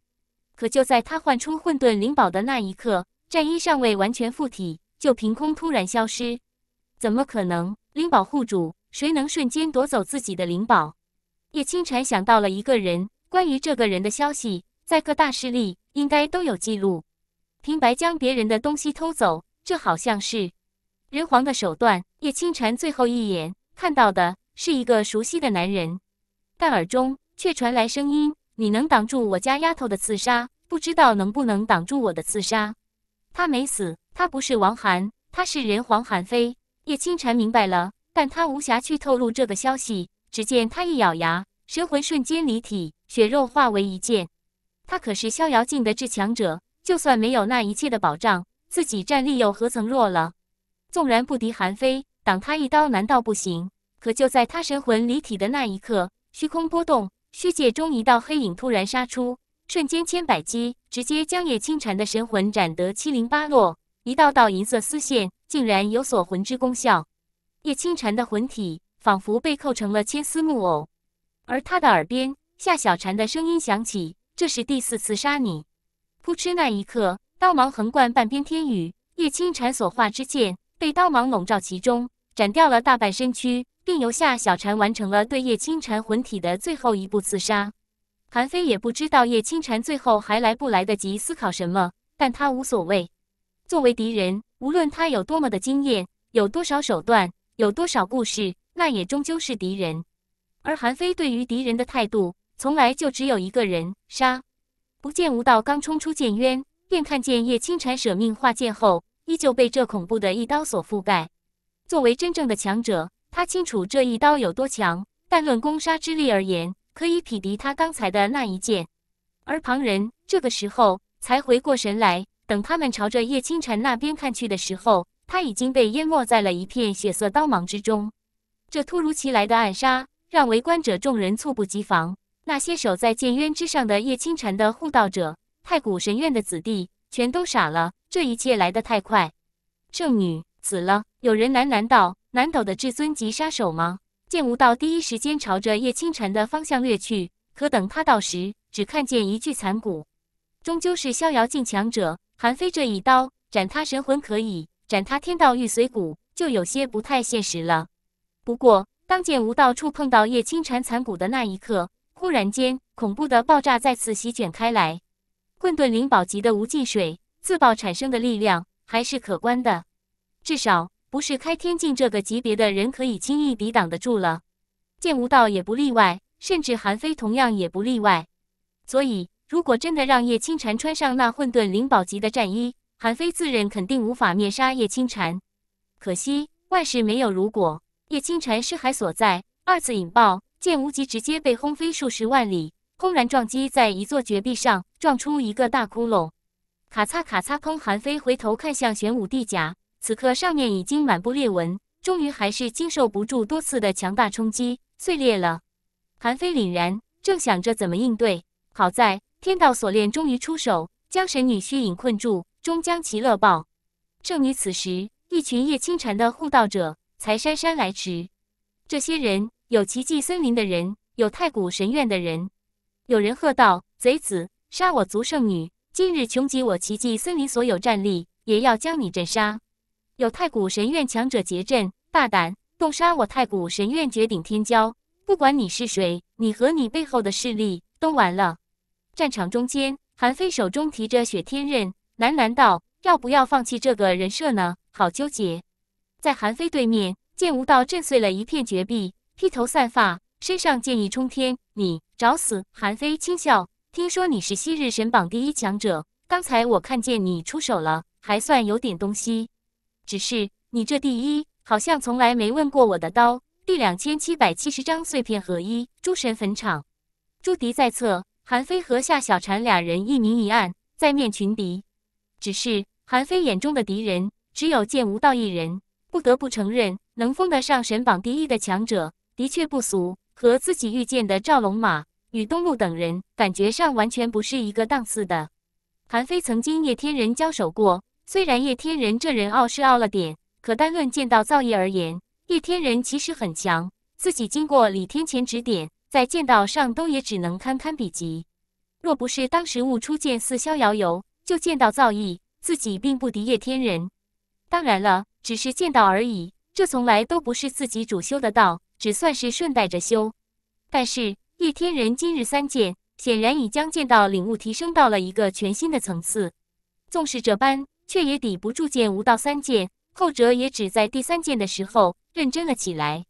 可就在他唤出混沌灵宝的那一刻，战衣尚未完全附体，就凭空突然消失。怎么可能？灵宝护主。谁能瞬间夺走自己的灵宝？叶清禅想到了一个人。关于这个人的消息，在各大势力应该都有记录。平白将别人的东西偷走，这好像是人皇的手段。叶清禅最后一眼看到的是一个熟悉的男人，但耳中却传来声音：“你能挡住我家丫头的刺杀，不知道能不能挡住我的刺杀？”他没死，他不是王寒，他是人皇韩非。叶清禅明白了。但他无暇去透露这个消息。只见他一咬牙，神魂瞬间离体，血肉化为一剑。他可是逍遥境的至强者，就算没有那一切的保障，自己战力又何曾弱了？纵然不敌韩非，挡他一刀难道不行？可就在他神魂离体的那一刻，虚空波动，虚界中一道黑影突然杀出，瞬间千百击，直接将叶青禅的神魂斩得七零八落。一道道银色丝线，竟然有锁魂之功效。叶轻禅的魂体仿佛被扣成了千丝木偶，而他的耳边，夏小禅的声音响起：“这是第四次杀你。”扑哧，那一刻，刀芒横贯半边天宇，叶轻禅所化之剑被刀芒笼罩其中，斩掉了大半身躯，并由夏小禅完成了对叶轻禅魂体的最后一步刺杀。韩非也不知道叶轻禅最后还来不来得及思考什么，但他无所谓。作为敌人，无论他有多么的经验，有多少手段。有多少故事，那也终究是敌人。而韩非对于敌人的态度，从来就只有一个人杀。不见吴道刚冲出剑渊，便看见叶青蝉舍命化剑后，依旧被这恐怖的一刀所覆盖。作为真正的强者，他清楚这一刀有多强，但论攻杀之力而言，可以匹敌他刚才的那一剑。而旁人这个时候才回过神来，等他们朝着叶青蝉那边看去的时候。他已经被淹没在了一片血色刀芒之中。这突如其来的暗杀让围观者众人猝不及防。那些守在剑渊之上的叶清禅的护道者、太古神院的子弟全都傻了。这一切来得太快，圣女死了。有人喃喃道：“南斗的至尊级杀手吗？”剑无道第一时间朝着叶清禅的方向掠去，可等他到时，只看见一具残骨。终究是逍遥境强者，韩非这一刀斩他神魂可以。斩他天道玉髓骨就有些不太现实了。不过，当剑无道触碰到叶轻禅残骨的那一刻，忽然间，恐怖的爆炸再次席卷开来。混沌灵宝级的无尽水自爆产生的力量还是可观的，至少不是开天境这个级别的人可以轻易抵挡得住了。剑无道也不例外，甚至韩非同样也不例外。所以，如果真的让叶轻禅穿上那混沌灵宝级的战衣，韩非自认肯定无法灭杀叶清禅，可惜万事没有如果。叶清禅尸骸所在，二次引爆，剑无极直接被轰飞数十万里，轰然撞击在一座绝壁上，撞出一个大窟窿。咔嚓咔嚓，砰！韩非回头看向玄武帝甲，此刻上面已经满布裂纹，终于还是经受不住多次的强大冲击，碎裂了。韩非凛然，正想着怎么应对，好在天道锁链终于出手，将神女虚影困住。终将其乐报。圣女此时，一群叶青蝉的护道者才姗姗来迟。这些人有奇迹森林的人，有太古神院的人。有人喝道：“贼子，杀我族圣女！今日穷极我奇迹森林所有战力，也要将你斩杀！”有太古神院强者结阵，大胆，动杀我太古神院绝顶天骄！不管你是谁，你和你背后的势力都完了。战场中间，韩非手中提着雪天刃。喃喃道：“要不要放弃这个人设呢？好纠结。”在韩非对面，剑无道震碎了一片绝壁，披头散发，身上剑意冲天。“你找死！”韩非轻笑。听说你是昔日神榜第一强者，刚才我看见你出手了，还算有点东西。只是你这第一，好像从来没问过我的刀。第两千七百七十章碎片合一，诸神坟场。朱迪在侧，韩非和夏小婵俩人一明一暗，在面群敌。只是韩非眼中的敌人只有剑无道一人，不得不承认，能封得上神榜第一的强者的确不俗，和自己遇见的赵龙马与东路等人感觉上完全不是一个档次的。韩非曾经叶天人交手过，虽然叶天人这人傲是傲了点，可单论剑道造诣而言，叶天人其实很强。自己经过李天乾指点，在剑道上都也只能堪堪比及。若不是当时悟出剑似逍遥游。就见到造诣，自己并不敌叶天人。当然了，只是见到而已，这从来都不是自己主修的道，只算是顺带着修。但是叶天人今日三剑，显然已将剑道领悟提升到了一个全新的层次。纵使这般，却也抵不住剑无道三剑。后者也只在第三剑的时候认真了起来。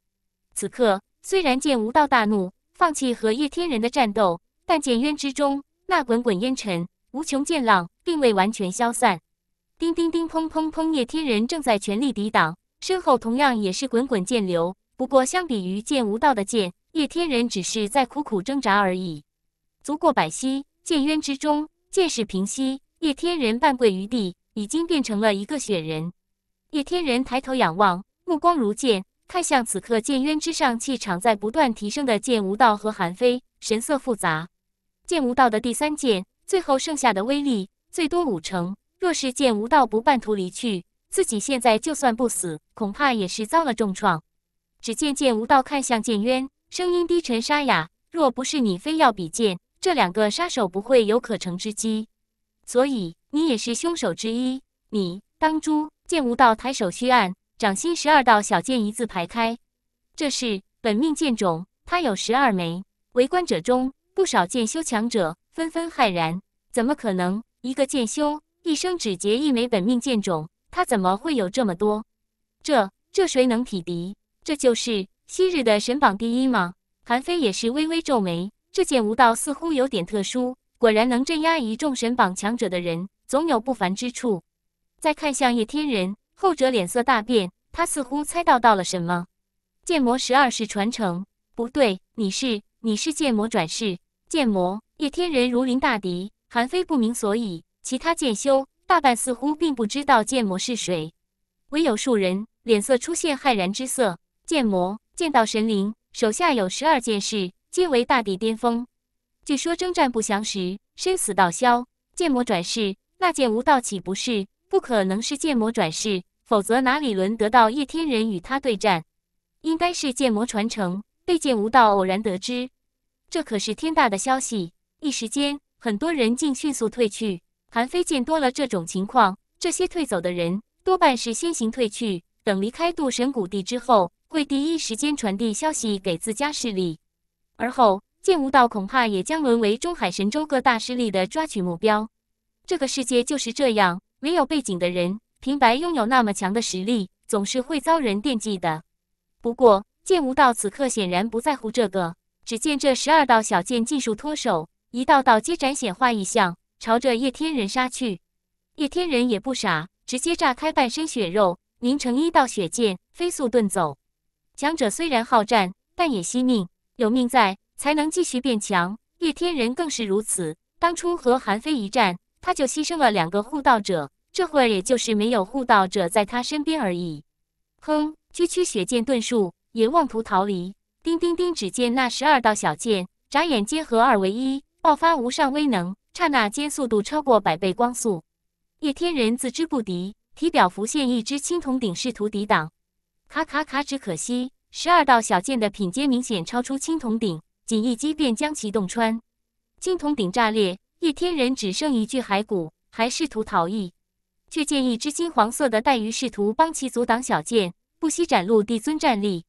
此刻虽然见无道大怒，放弃和叶天人的战斗，但见渊之中那滚滚烟尘。无穷剑浪并未完全消散，叮叮叮，砰砰砰！叶天人正在全力抵挡，身后同样也是滚滚剑流。不过，相比于剑无道的剑，叶天人只是在苦苦挣扎而已。足过百息，剑渊之中，剑势平息。叶天人半跪于地，已经变成了一个雪人。叶天人抬头仰望，目光如剑，看向此刻剑渊之上气场在不断提升的剑无道和韩非，神色复杂。剑无道的第三剑。最后剩下的威力最多五成。若是见无道不半途离去，自己现在就算不死，恐怕也是遭了重创。只见剑无道看向剑渊，声音低沉沙哑：“若不是你非要比剑，这两个杀手不会有可乘之机。所以你也是凶手之一。”你当诛。剑无道抬手虚按，掌心十二道小剑一字排开，这是本命剑种，它有十二枚。围观者中不少剑修强者。纷纷骇然，怎么可能？一个剑修一生只结一枚本命剑种，他怎么会有这么多？这这谁能匹敌？这就是昔日的神榜第一吗？韩非也是微微皱眉，这剑无道似乎有点特殊。果然，能镇压一众神榜强者的人，总有不凡之处。再看向叶天人，后者脸色大变，他似乎猜到到了什么。剑魔十二世传承，不对，你是你是剑魔转世。剑魔叶天人如临大敌，韩非不明所以，其他剑修大半似乎并不知道剑魔是谁，唯有数人脸色出现骇然之色。剑魔，剑道神灵，手下有十二剑士，皆为大帝巅峰。据说征战不详时，生死道消。剑魔转世，那剑无道岂不是不可能是剑魔转世？否则哪里轮得到叶天人与他对战？应该是剑魔传承被剑无道偶然得知。这可是天大的消息！一时间，很多人竟迅速退去。韩非见多了这种情况，这些退走的人多半是先行退去，等离开渡神谷地之后，会第一时间传递消息给自家势力。而后，剑无道恐怕也将沦为中海神州各大势力的抓取目标。这个世界就是这样，没有背景的人，平白拥有那么强的实力，总是会遭人惦记的。不过，剑无道此刻显然不在乎这个。只见这十二道小剑尽数脱手，一道道皆展显化异象，朝着叶天人杀去。叶天人也不傻，直接炸开半身血肉，凝成一道血剑，飞速遁走。强者虽然好战，但也惜命，有命在才能继续变强。叶天人更是如此，当初和韩非一战，他就牺牲了两个护道者，这会也就是没有护道者在他身边而已。哼，区区血剑遁术，也妄图逃离。叮叮叮！只见那十二道小剑眨眼间合二为一，爆发无上威能，刹那间速度超过百倍光速。叶天人自知不敌，体表浮现一只青铜鼎试图抵挡。卡卡卡！只可惜十二道小剑的品阶明显超出青铜鼎，仅一击便将其洞穿。青铜鼎炸裂，叶天人只剩一具骸骨，还试图逃逸，却见一只金黄色的带鱼试图帮其阻挡小剑，不惜展露帝尊战力。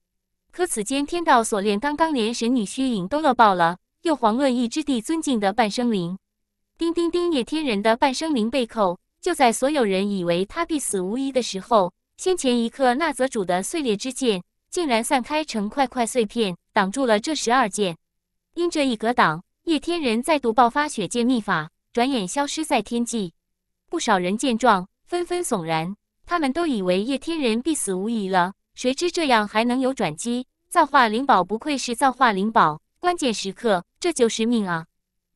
可此间天道锁链刚刚连神女虚影都乐爆了，又遑论一之地尊敬的半生灵？叮叮叮！叶天人的半生灵被扣。就在所有人以为他必死无疑的时候，先前一刻那泽主的碎裂之剑竟然散开成块块碎片，挡住了这十二剑。因这一格挡，叶天人再度爆发血剑秘法，转眼消失在天际。不少人见状纷纷悚然，他们都以为叶天人必死无疑了。谁知这样还能有转机？造化灵宝不愧是造化灵宝，关键时刻这就是命啊！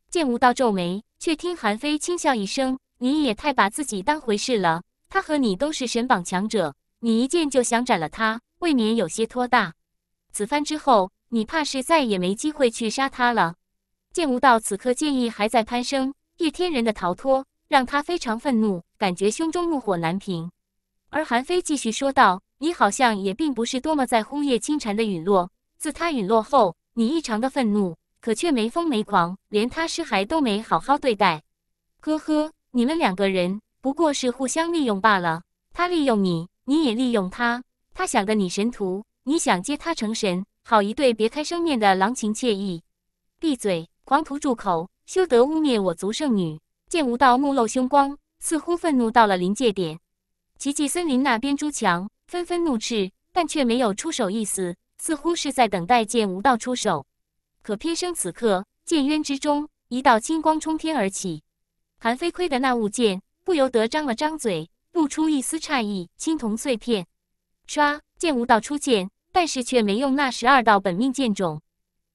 剑无道皱眉，却听韩非轻笑一声：“你也太把自己当回事了。他和你都是神榜强者，你一剑就想斩了他，未免有些托大。此番之后，你怕是再也没机会去杀他了。”剑无道此刻剑意还在攀升，叶天人的逃脱让他非常愤怒，感觉胸中怒火难平。而韩非继续说道。你好像也并不是多么在乎叶清蝉的陨落。自他陨落后，你异常的愤怒，可却没疯没狂，连他尸骸都没好好对待。呵呵，你们两个人不过是互相利用罢了。他利用你，你也利用他。他想的你神徒，你想接他成神，好一对别开生面的狼情妾意。闭嘴，狂徒住口，休得污蔑我族圣女！见无道目露凶光，似乎愤怒到了临界点。奇迹森林那边朱强。纷纷怒斥，但却没有出手意思，似乎是在等待剑无道出手。可偏生此刻，剑渊之中一道金光冲天而起，韩非窥得那物件，不由得张了张嘴，露出一丝诧异。青铜碎片，唰！剑无道出剑，但是却没用那十二道本命剑种，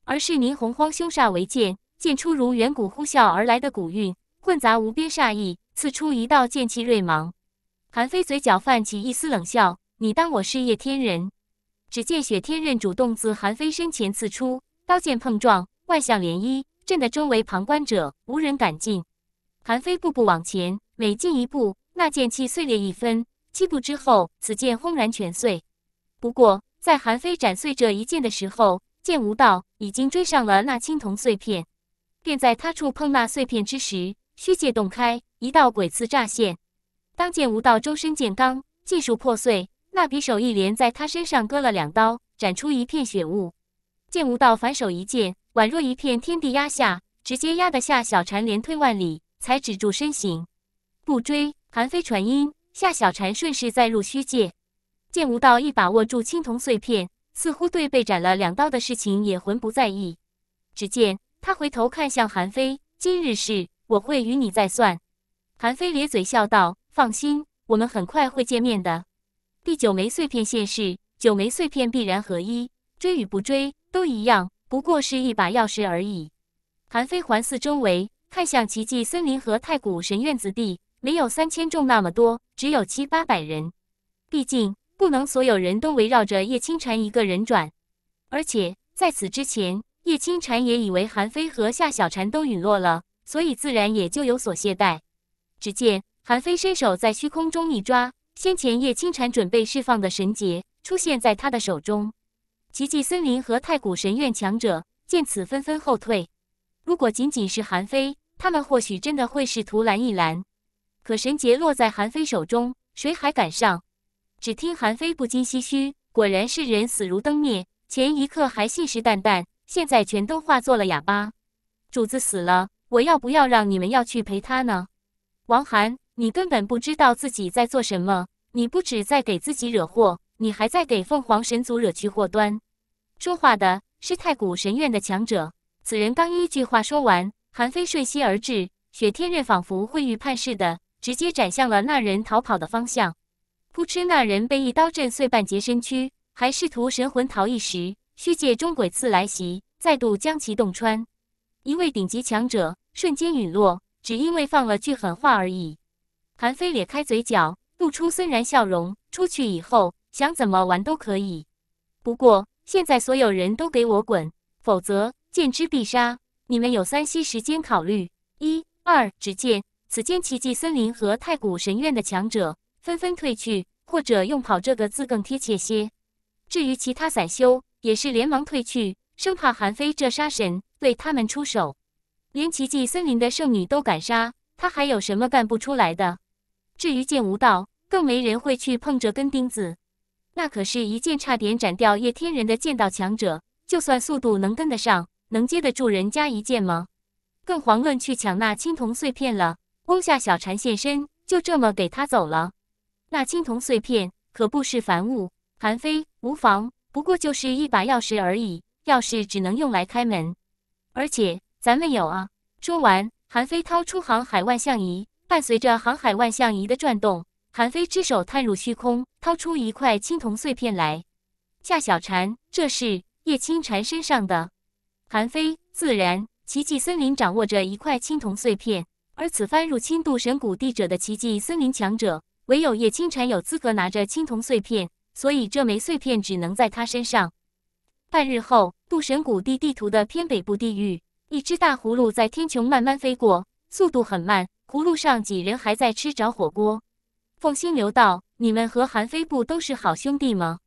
而是凝洪荒凶煞为剑，剑出如远古呼啸而来的古韵，混杂无边煞意，刺出一道剑气锐芒。韩非嘴角泛起一丝冷笑。你当我是叶天人？只见雪天刃主动自韩非身前刺出，刀剑碰撞，万象涟漪。震得周围旁观者无人敢近。韩非步步往前，每进一步，那剑气碎裂一分。七步之后，此剑轰然全碎。不过，在韩非斩碎这一剑的时候，剑无道已经追上了那青铜碎片，便在他触碰那碎片之时，虚界洞开，一道鬼刺乍现。当剑无道周身剑罡尽数破碎。那匕首一连在他身上割了两刀，斩出一片血雾。剑无道反手一剑，宛若一片天地压下，直接压得夏小婵连退万里，才止住身形。不追，韩非传音。夏小婵顺势再入虚界。剑无道一把握住青铜碎片，似乎对被斩了两刀的事情也浑不在意。只见他回头看向韩非：“今日事，我会与你再算。”韩非咧嘴笑道：“放心，我们很快会见面的。”第九枚碎片现世，九枚碎片必然合一。追与不追都一样，不过是一把钥匙而已。韩非环四周围，看向奇迹森林和太古神院子弟，没有三千众那么多，只有七八百人。毕竟不能所有人都围绕着叶清禅一个人转。而且在此之前，叶清禅也以为韩非和夏小禅都陨落了，所以自然也就有所懈怠。只见韩非伸手在虚空中一抓。先前叶青禅准备释放的神劫出现在他的手中，奇迹森林和太古神院强者见此纷纷后退。如果仅仅是韩非，他们或许真的会试图拦一拦。可神劫落在韩非手中，谁还敢上？只听韩非不禁唏嘘：“果然是人死如灯灭，前一刻还信誓旦旦，现在全都化作了哑巴。”主子死了，我要不要让你们要去陪他呢？王寒。你根本不知道自己在做什么，你不止在给自己惹祸，你还在给凤凰神族惹去祸端。说话的是太古神院的强者。此人刚一句话说完，韩非瞬息而至，雪天刃仿佛会预判似的，直接斩向了那人逃跑的方向。扑哧，那人被一刀震碎半截身躯，还试图神魂逃逸时，虚界中鬼刺来袭，再度将其洞穿。一位顶级强者瞬间陨落，只因为放了句狠话而已。韩非咧开嘴角，露出森然笑容。出去以后，想怎么玩都可以。不过现在所有人都给我滚，否则见之必杀！你们有三息时间考虑。一、二，只见此间奇迹森林和太古神院的强者纷纷退去，或者用“跑”这个字更贴切些。至于其他散修，也是连忙退去，生怕韩非这杀神对他们出手。连奇迹森林的圣女都敢杀，他还有什么干不出来的？至于剑无道，更没人会去碰这根钉子。那可是一剑差点斩掉叶天人的剑道强者，就算速度能跟得上，能接得住人家一剑吗？更遑论去抢那青铜碎片了。攻下小蝉现身，就这么给他走了？那青铜碎片可不是凡物。韩非无妨，不过就是一把钥匙而已，钥匙只能用来开门，而且咱们有啊。说完，韩非掏出航海万象仪。伴随着航海万象仪的转动，韩非之手探入虚空，掏出一块青铜碎片来。夏小禅，这是叶青禅身上的。韩非自然，奇迹森林掌握着一块青铜碎片，而此番入侵渡神谷地者的奇迹森林强者，唯有叶青禅有资格拿着青铜碎片，所以这枚碎片只能在他身上。半日后，渡神谷地地图的偏北部地域，一只大葫芦在天穹慢慢飞过，速度很慢。葫芦上几人还在吃着火锅，凤心流道：“你们和韩飞不都是好兄弟吗？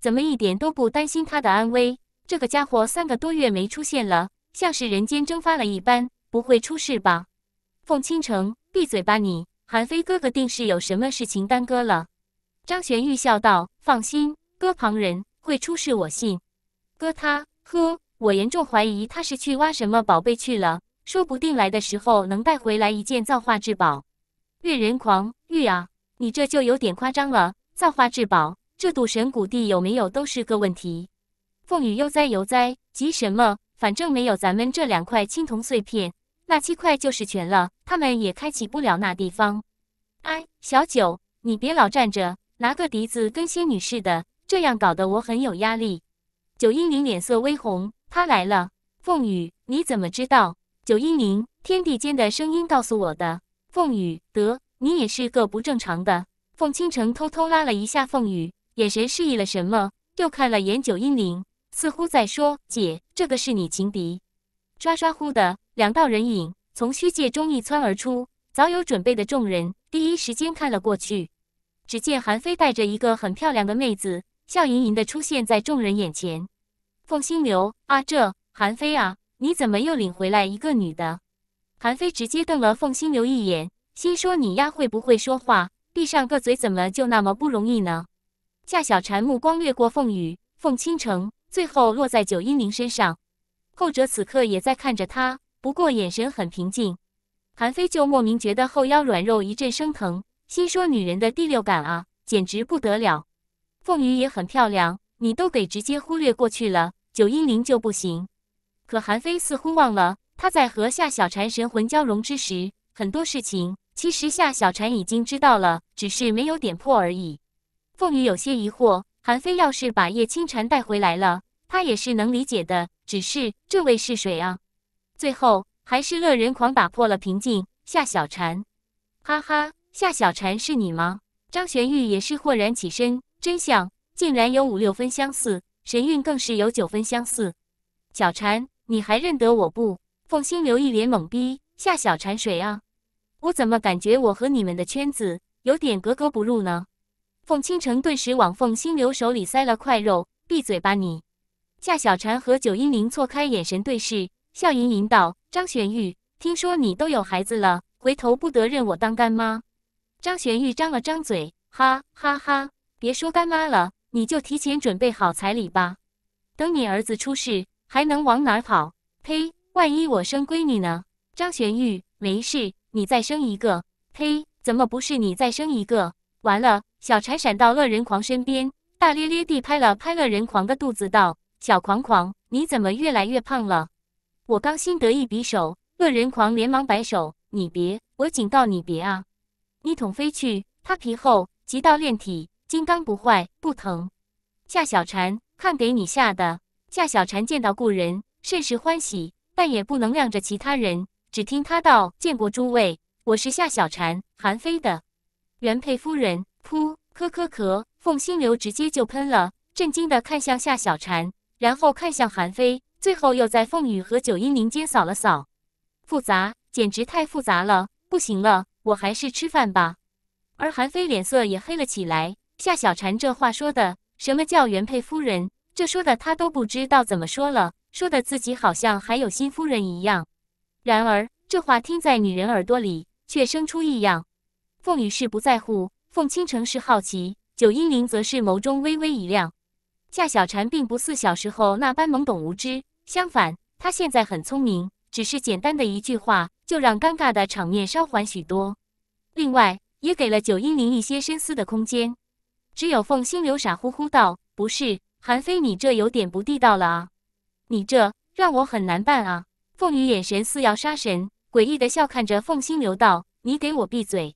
怎么一点都不担心他的安危？这个家伙三个多月没出现了，像是人间蒸发了一般，不会出事吧？”凤倾城，闭嘴吧你！韩飞哥哥定是有什么事情耽搁了。张玄玉笑道：“放心，哥，旁人会出事我信，哥他，呵，我严重怀疑他是去挖什么宝贝去了。”说不定来的时候能带回来一件造化至宝，月人狂玉啊，你这就有点夸张了。造化至宝，这赌神谷地有没有都是个问题。凤羽悠哉悠哉，急什么？反正没有咱们这两块青铜碎片，那七块就是全了，他们也开启不了那地方。哎，小九，你别老站着，拿个笛子跟仙女似的，这样搞得我很有压力。九英灵脸色微红，他来了。凤羽，你怎么知道？九阴灵天地间的声音告诉我的，凤羽得，你也是个不正常的。凤倾城偷偷拉了一下凤羽，眼神示意了什么，又看了眼九阴灵，似乎在说：“姐，这个是你情敌。”刷刷呼的，两道人影从虚界中一窜而出，早有准备的众人第一时间看了过去，只见韩非带着一个很漂亮的妹子，笑盈盈的出现在众人眼前。凤心流啊，这韩非啊！你怎么又领回来一个女的？韩非直接瞪了凤心流一眼，心说你丫会不会说话？闭上个嘴怎么就那么不容易呢？夏小蝉目光掠过凤羽、凤倾城，最后落在九阴灵身上。后者此刻也在看着他，不过眼神很平静。韩非就莫名觉得后腰软肉一阵生疼，心说女人的第六感啊，简直不得了。凤羽也很漂亮，你都给直接忽略过去了，九阴灵就不行。可韩非似乎忘了，他在和夏小蝉神魂交融之时，很多事情其实夏小蝉已经知道了，只是没有点破而已。凤羽有些疑惑，韩非要是把叶青禅带回来了，他也是能理解的。只是这位是谁啊？最后还是乐人狂打破了平静。夏小蝉，哈哈，夏小蝉是你吗？张玄玉也是豁然起身，真相竟然有五六分相似，神韵更是有九分相似，小蝉。你还认得我不？凤星流一脸懵逼。夏小婵谁啊？我怎么感觉我和你们的圈子有点格格不入呢？凤倾城顿时往凤星流手里塞了块肉：“闭嘴吧你！”夏小婵和九阴灵错开眼神对视，笑吟吟道：“张玄玉，听说你都有孩子了，回头不得认我当干妈？”张玄玉张了张嘴，哈哈哈，别说干妈了，你就提前准备好彩礼吧，等你儿子出世。还能往哪儿跑？呸！万一我生闺女呢？张玄玉，没事，你再生一个。呸！怎么不是你再生一个？完了！小柴闪到恶人狂身边，大咧咧地拍了拍恶人狂的肚子，道：“小狂狂，你怎么越来越胖了？”我刚心得一匕首，恶人狂连忙摆手：“你别，我警告你别啊！”一捅飞去，他皮厚，极道炼体，金刚不坏，不疼。吓小蝉，看给你吓的。夏小婵见到故人，甚是欢喜，但也不能晾着其他人。只听他道：“见过诸位，我是夏小婵，韩非的原配夫人。”噗，咳咳咳，凤星流直接就喷了，震惊的看向夏小婵，然后看向韩非，最后又在凤羽和九阴灵间扫了扫，复杂，简直太复杂了，不行了，我还是吃饭吧。而韩非脸色也黑了起来。夏小婵这话说的，什么叫原配夫人？这说的他都不知道怎么说了，说的自己好像还有新夫人一样。然而这话听在女人耳朵里却生出异样。凤女士不在乎，凤倾城是好奇，九婴灵则是眸中微微一亮。夏小蝉并不似小时候那般懵懂无知，相反，她现在很聪明。只是简单的一句话，就让尴尬的场面稍缓许多。另外，也给了九阴灵一些深思的空间。只有凤心流傻乎乎道：“不是。”韩非，你这有点不地道了啊！你这让我很难办啊！凤羽眼神似要杀神，诡异的笑看着凤心流道：“你给我闭嘴！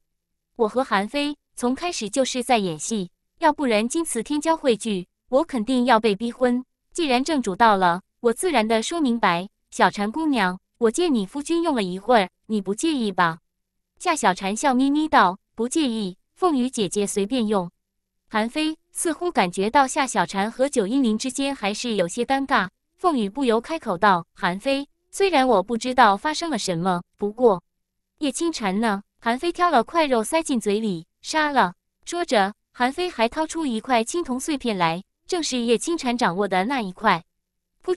我和韩非从开始就是在演戏，要不然今次天骄汇聚，我肯定要被逼婚。既然正主到了，我自然的说明白。小婵姑娘，我借你夫君用了一会儿，你不介意吧？”夏小婵笑眯眯道：“不介意，凤羽姐姐随便用。”韩非似乎感觉到夏小蝉和九阴灵之间还是有些尴尬，凤羽不由开口道：“韩非，虽然我不知道发生了什么，不过叶清蝉呢？”韩非挑了块肉塞进嘴里，杀了。说着，韩非还掏出一块青铜碎片来，正是叶清蝉掌握的那一块。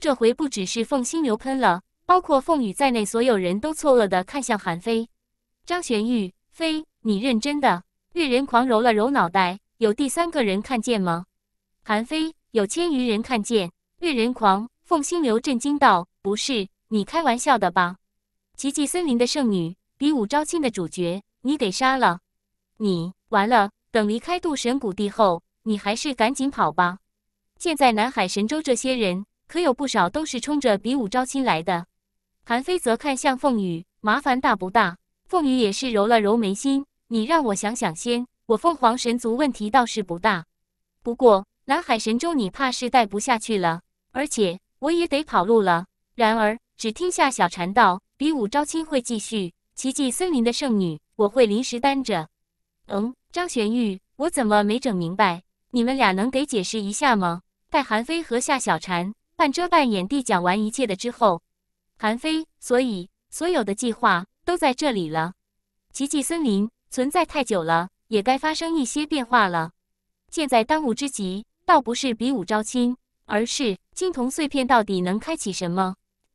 这回不只是凤心流喷了，包括凤羽在内，所有人都错愕的看向韩非。张玄玉，飞，你认真的？岳人狂揉了揉脑袋。有第三个人看见吗？韩非有千余人看见。猎人狂凤星流震惊道：“不是你开玩笑的吧？奇迹森林的圣女，比武招亲的主角，你给杀了，你完了。等离开渡神谷地后，你还是赶紧跑吧。现在南海神州这些人，可有不少都是冲着比武招亲来的。”韩非则看向凤羽：“麻烦大不大？”凤羽也是揉了揉眉心：“你让我想想先。”我凤凰神族问题倒是不大，不过南海神州你怕是待不下去了，而且我也得跑路了。然而，只听夏小禅道：“比武招亲会继续，奇迹森林的圣女我会临时担着。”嗯，张玄玉，我怎么没整明白？你们俩能给解释一下吗？待韩非和夏小禅半遮半掩地讲完一切的之后，韩非，所以所有的计划都在这里了。奇迹森林存在太久了。也该发生一些变化了。现在当务之急，倒不是比武招亲，而是青铜碎片到底能开启什么？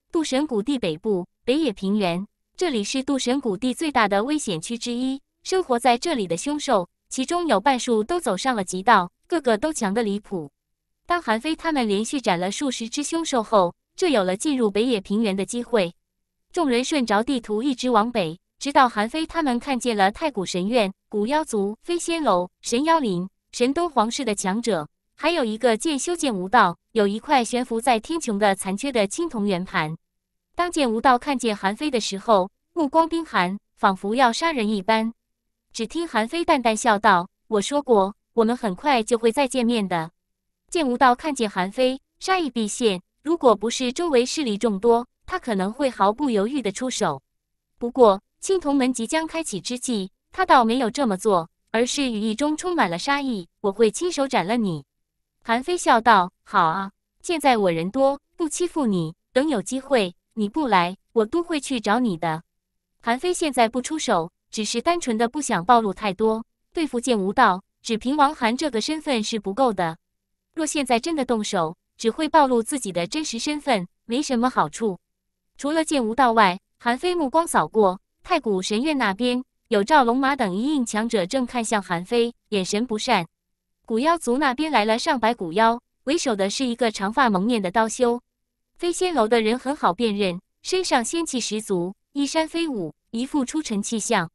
渡神谷地北部北野平原，这里是渡神谷地最大的危险区之一。生活在这里的凶兽，其中有半数都走上了极道，个个都强得离谱。当韩非他们连续斩了数十只凶兽后，这有了进入北野平原的机会。众人顺着地图一直往北。直到韩非他们看见了太古神院、古妖族、飞仙楼、神妖林、神都皇室的强者，还有一个剑修建无道，有一块悬浮在天穹的残缺的青铜圆盘。当剑无道看见韩非的时候，目光冰寒，仿佛要杀人一般。只听韩非淡淡笑道：“我说过，我们很快就会再见面的。”剑无道看见韩非，杀意毕现。如果不是周围势力众多，他可能会毫不犹豫的出手。不过。青铜门即将开启之际，他倒没有这么做，而是语意中充满了杀意：“我会亲手斩了你。”韩非笑道：“好啊，现在我人多，不欺负你。等有机会，你不来，我都会去找你的。”韩非现在不出手，只是单纯的不想暴露太多。对付剑无道，只凭王涵这个身份是不够的。若现在真的动手，只会暴露自己的真实身份，没什么好处。除了剑无道外，韩非目光扫过。太古神院那边有赵龙马等一应强者正看向韩非，眼神不善。古妖族那边来了上百古妖，为首的是一个长发蒙面的刀修。飞仙楼的人很好辨认，身上仙气十足，衣衫飞舞，一副出尘气象。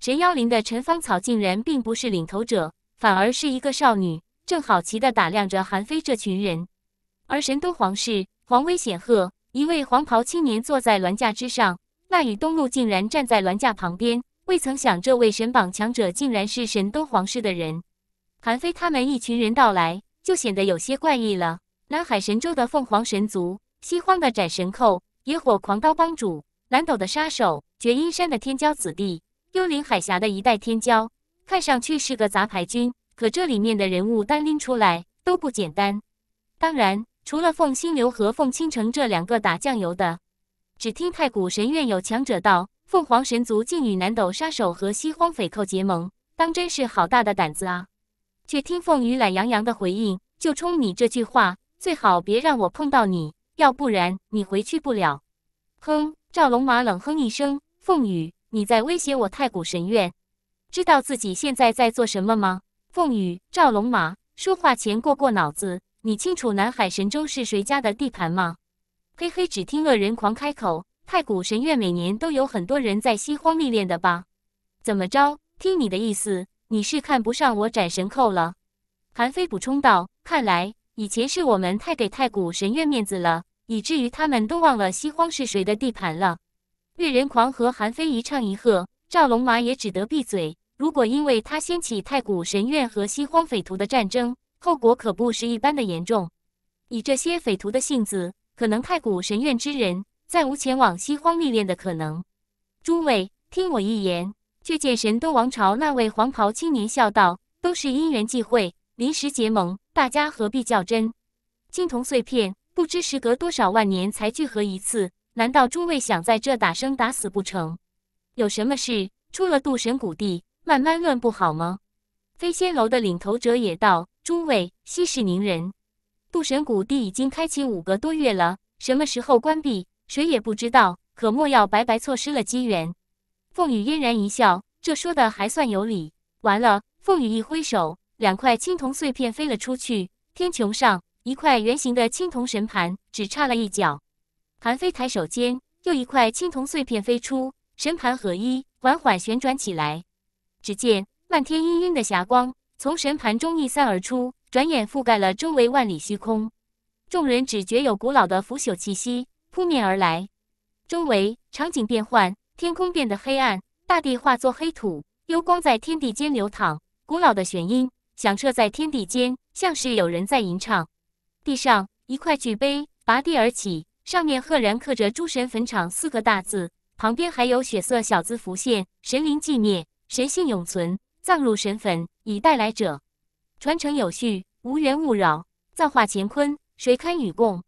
神妖林的陈芳草竟然并不是领头者，反而是一个少女，正好奇地打量着韩非这群人。而神都皇室，皇威显赫，一位黄袍青年坐在銮驾之上。那羽东路竟然站在銮驾旁边，未曾想这位神榜强者竟然是神都皇室的人。韩非他们一群人到来，就显得有些怪异了。南海神州的凤凰神族，西荒的斩神寇，野火狂刀帮主，蓝斗的杀手，绝阴山的天骄子弟，幽灵海峡的一代天骄，看上去是个杂牌军，可这里面的人物单拎出来都不简单。当然，除了凤心流和凤倾城这两个打酱油的。只听太古神院有强者道：“凤凰神族竟与南斗杀手和西荒匪寇结盟，当真是好大的胆子啊！”却听凤羽懒洋洋的回应：“就冲你这句话，最好别让我碰到你，要不然你回去不了。”哼！赵龙马冷哼一声：“凤羽，你在威胁我？太古神院知道自己现在在做什么吗？”凤羽，赵龙马说话前过过脑子，你清楚南海神州是谁家的地盘吗？嘿嘿，只听恶人狂开口，太古神院每年都有很多人在西荒历练的吧？怎么着？听你的意思，你是看不上我斩神寇了？韩非补充道：“看来以前是我们太给太古神院面子了，以至于他们都忘了西荒是谁的地盘了。”恶人狂和韩非一唱一和，赵龙马也只得闭嘴。如果因为他掀起太古神院和西荒匪徒的战争，后果可不是一般的严重。以这些匪徒的性子。可能太古神院之人再无前往西荒历练的可能。诸位，听我一言。却见神都王朝那位黄袍青年笑道：“都是因缘际会，临时结盟，大家何必较真？青铜碎片不知时隔多少万年才聚合一次，难道诸位想在这打生打死不成？有什么事出了渡神谷地，慢慢论不好吗？”飞仙楼的领头者也道：“诸位，息事宁人。”陆神谷地已经开启五个多月了，什么时候关闭，谁也不知道。可莫要白白错失了机缘。凤羽嫣然一笑，这说的还算有理。完了，凤羽一挥手，两块青铜碎片飞了出去。天穹上，一块圆形的青铜神盘，只差了一角。韩非抬手间，又一块青铜碎片飞出，神盘合一，缓缓旋转起来。只见漫天氤氲的霞光从神盘中逸散而出。转眼覆盖了周围万里虚空，众人只觉有古老的腐朽气息扑面而来。周围场景变幻，天空变得黑暗，大地化作黑土，幽光在天地间流淌，古老的玄音响彻在天地间，像是有人在吟唱。地上一块巨碑拔地而起，上面赫然刻着“诸神坟场”四个大字，旁边还有血色小字浮现：“神灵寂灭，神性永存，葬入神坟，以带来者，传承有序。”无缘勿扰，造化乾坤，谁堪与共？